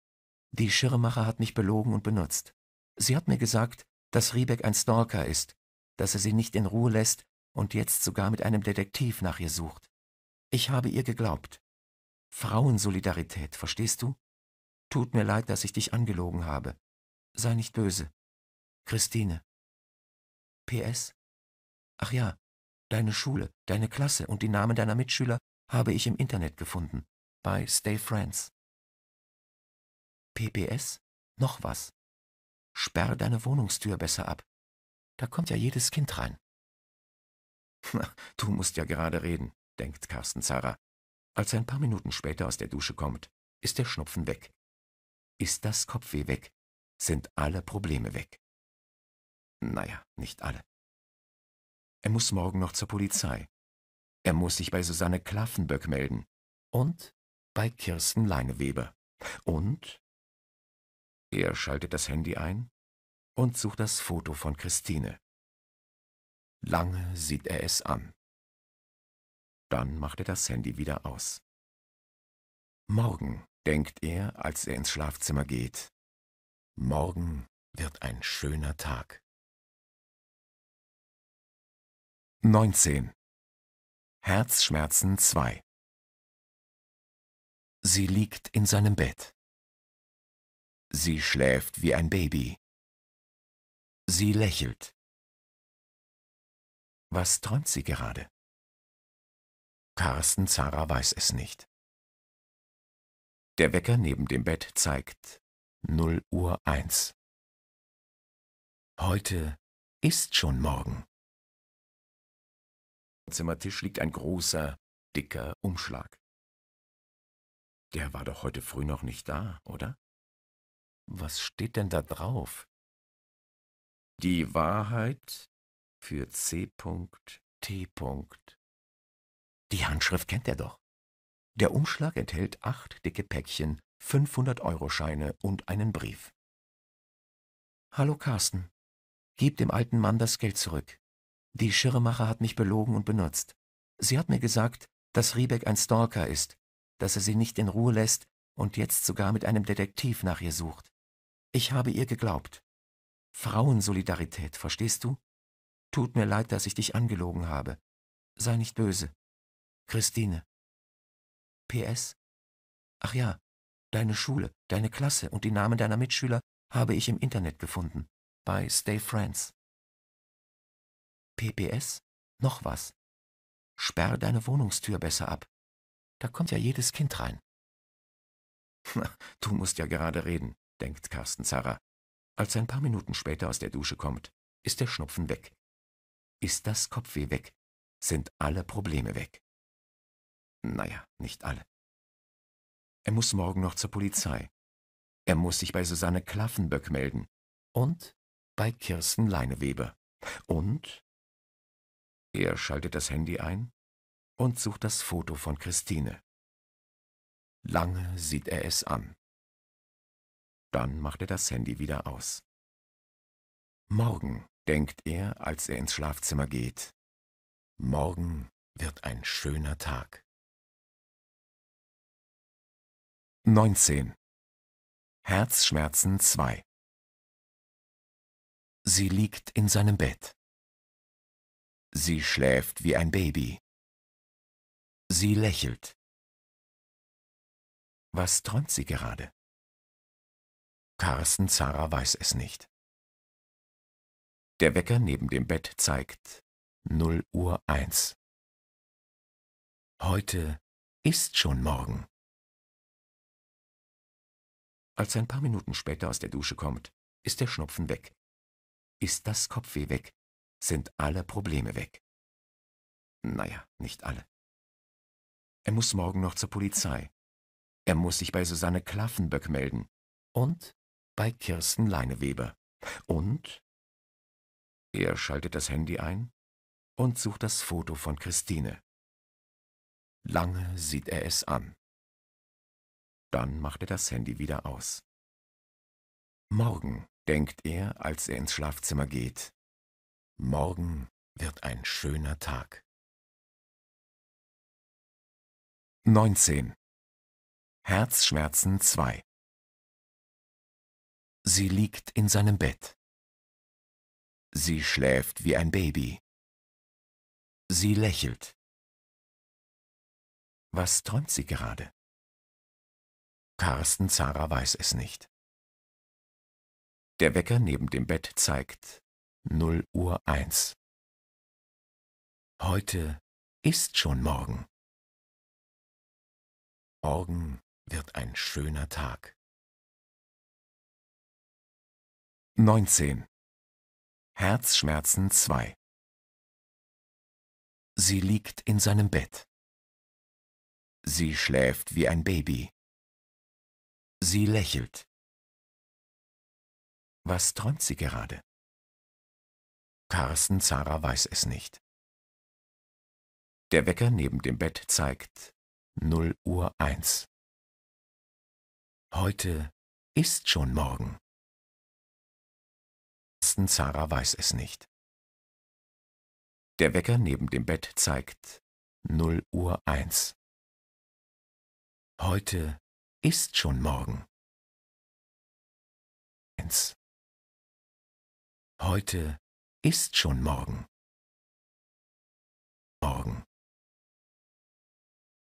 Die Schirmacher hat mich belogen und benutzt. Sie hat mir gesagt, dass Riebeck ein Stalker ist dass er sie nicht in Ruhe lässt und jetzt sogar mit einem Detektiv nach ihr sucht. Ich habe ihr geglaubt. Frauensolidarität, verstehst du? Tut mir leid, dass ich dich angelogen habe. Sei nicht böse. Christine. PS. Ach ja, deine Schule, deine Klasse und die Namen deiner Mitschüler habe ich im Internet gefunden. Bei Stay Friends. PPS? Noch was. Sperr deine Wohnungstür besser ab. Da kommt ja jedes Kind rein. Na, du musst ja gerade reden, denkt Carsten Zara. Als er ein paar Minuten später aus der Dusche kommt, ist der Schnupfen weg. Ist das Kopfweh weg, sind alle Probleme weg. Naja, nicht alle. Er muss morgen noch zur Polizei. Er muss sich bei Susanne Klaffenböck melden. Und bei Kirsten Leineweber. Und? Er schaltet das Handy ein und sucht das Foto von Christine. Lange sieht er es an. Dann macht er das Handy wieder aus. Morgen, denkt er, als er ins Schlafzimmer geht. Morgen wird ein schöner Tag. 19. Herzschmerzen 2 Sie liegt in seinem Bett. Sie schläft wie ein Baby. Sie lächelt. Was träumt sie gerade? Carsten Zara weiß es nicht. Der Wecker neben dem Bett zeigt 0 Uhr 1. Heute ist schon morgen. Am Zimmertisch liegt ein großer, dicker Umschlag. Der war doch heute früh noch nicht da, oder? Was steht denn da drauf? Die Wahrheit für C.T. Die Handschrift kennt er doch. Der Umschlag enthält acht dicke Päckchen, 500-Euro-Scheine und einen Brief. Hallo Carsten, gib dem alten Mann das Geld zurück. Die Schirremacher hat mich belogen und benutzt. Sie hat mir gesagt, dass Riebeck ein Stalker ist, dass er sie nicht in Ruhe lässt und jetzt sogar mit einem Detektiv nach ihr sucht. Ich habe ihr geglaubt. Frauensolidarität, verstehst du? Tut mir leid, dass ich dich angelogen habe. Sei nicht böse. Christine. PS. Ach ja, deine Schule, deine Klasse und die Namen deiner Mitschüler habe ich im Internet gefunden. Bei Stay Friends. PPS? Noch was. Sperr deine Wohnungstür besser ab. Da kommt ja jedes Kind rein. du musst ja gerade reden, denkt Carsten Zara. Als er ein paar Minuten später aus der Dusche kommt, ist der Schnupfen weg. Ist das Kopfweh weg, sind alle Probleme weg. Naja, nicht alle. Er muss morgen noch zur Polizei. Er muss sich bei Susanne Klaffenböck melden. Und bei Kirsten Leineweber. Und? Er schaltet das Handy ein und sucht das Foto von Christine. Lange sieht er es an. Dann macht er das Handy wieder aus. Morgen, denkt er, als er ins Schlafzimmer geht. Morgen wird ein schöner Tag. 19. Herzschmerzen 2 Sie liegt in seinem Bett. Sie schläft wie ein Baby. Sie lächelt. Was träumt sie gerade? Carsten Zara weiß es nicht. Der Wecker neben dem Bett zeigt 0 Uhr 1. Heute ist schon morgen. Als er ein paar Minuten später aus der Dusche kommt, ist der Schnupfen weg. Ist das Kopfweh weg, sind alle Probleme weg. Naja, nicht alle. Er muss morgen noch zur Polizei. Er muss sich bei Susanne Klaffenböck melden. Und bei Kirsten Leineweber. Und? Er schaltet das Handy ein und sucht das Foto von Christine. Lange sieht er es an. Dann macht er das Handy wieder aus. Morgen, denkt er, als er ins Schlafzimmer geht. Morgen wird ein schöner Tag. 19. Herzschmerzen 2 Sie liegt in seinem Bett. Sie schläft wie ein Baby. Sie lächelt. Was träumt sie gerade? Carsten Zara weiß es nicht. Der Wecker neben dem Bett zeigt 0 Uhr 1. Heute ist schon morgen. Morgen wird ein schöner Tag. 19. Herzschmerzen 2 Sie liegt in seinem Bett. Sie schläft wie ein Baby. Sie lächelt. Was träumt sie gerade? Carsten Zara weiß es nicht. Der Wecker neben dem Bett zeigt 0 Uhr 1. Heute ist schon morgen letzten Zara weiß es nicht. Der Wecker neben dem Bett zeigt 0 Uhr 1. Heute ist schon morgen. Heute ist schon morgen. Morgen.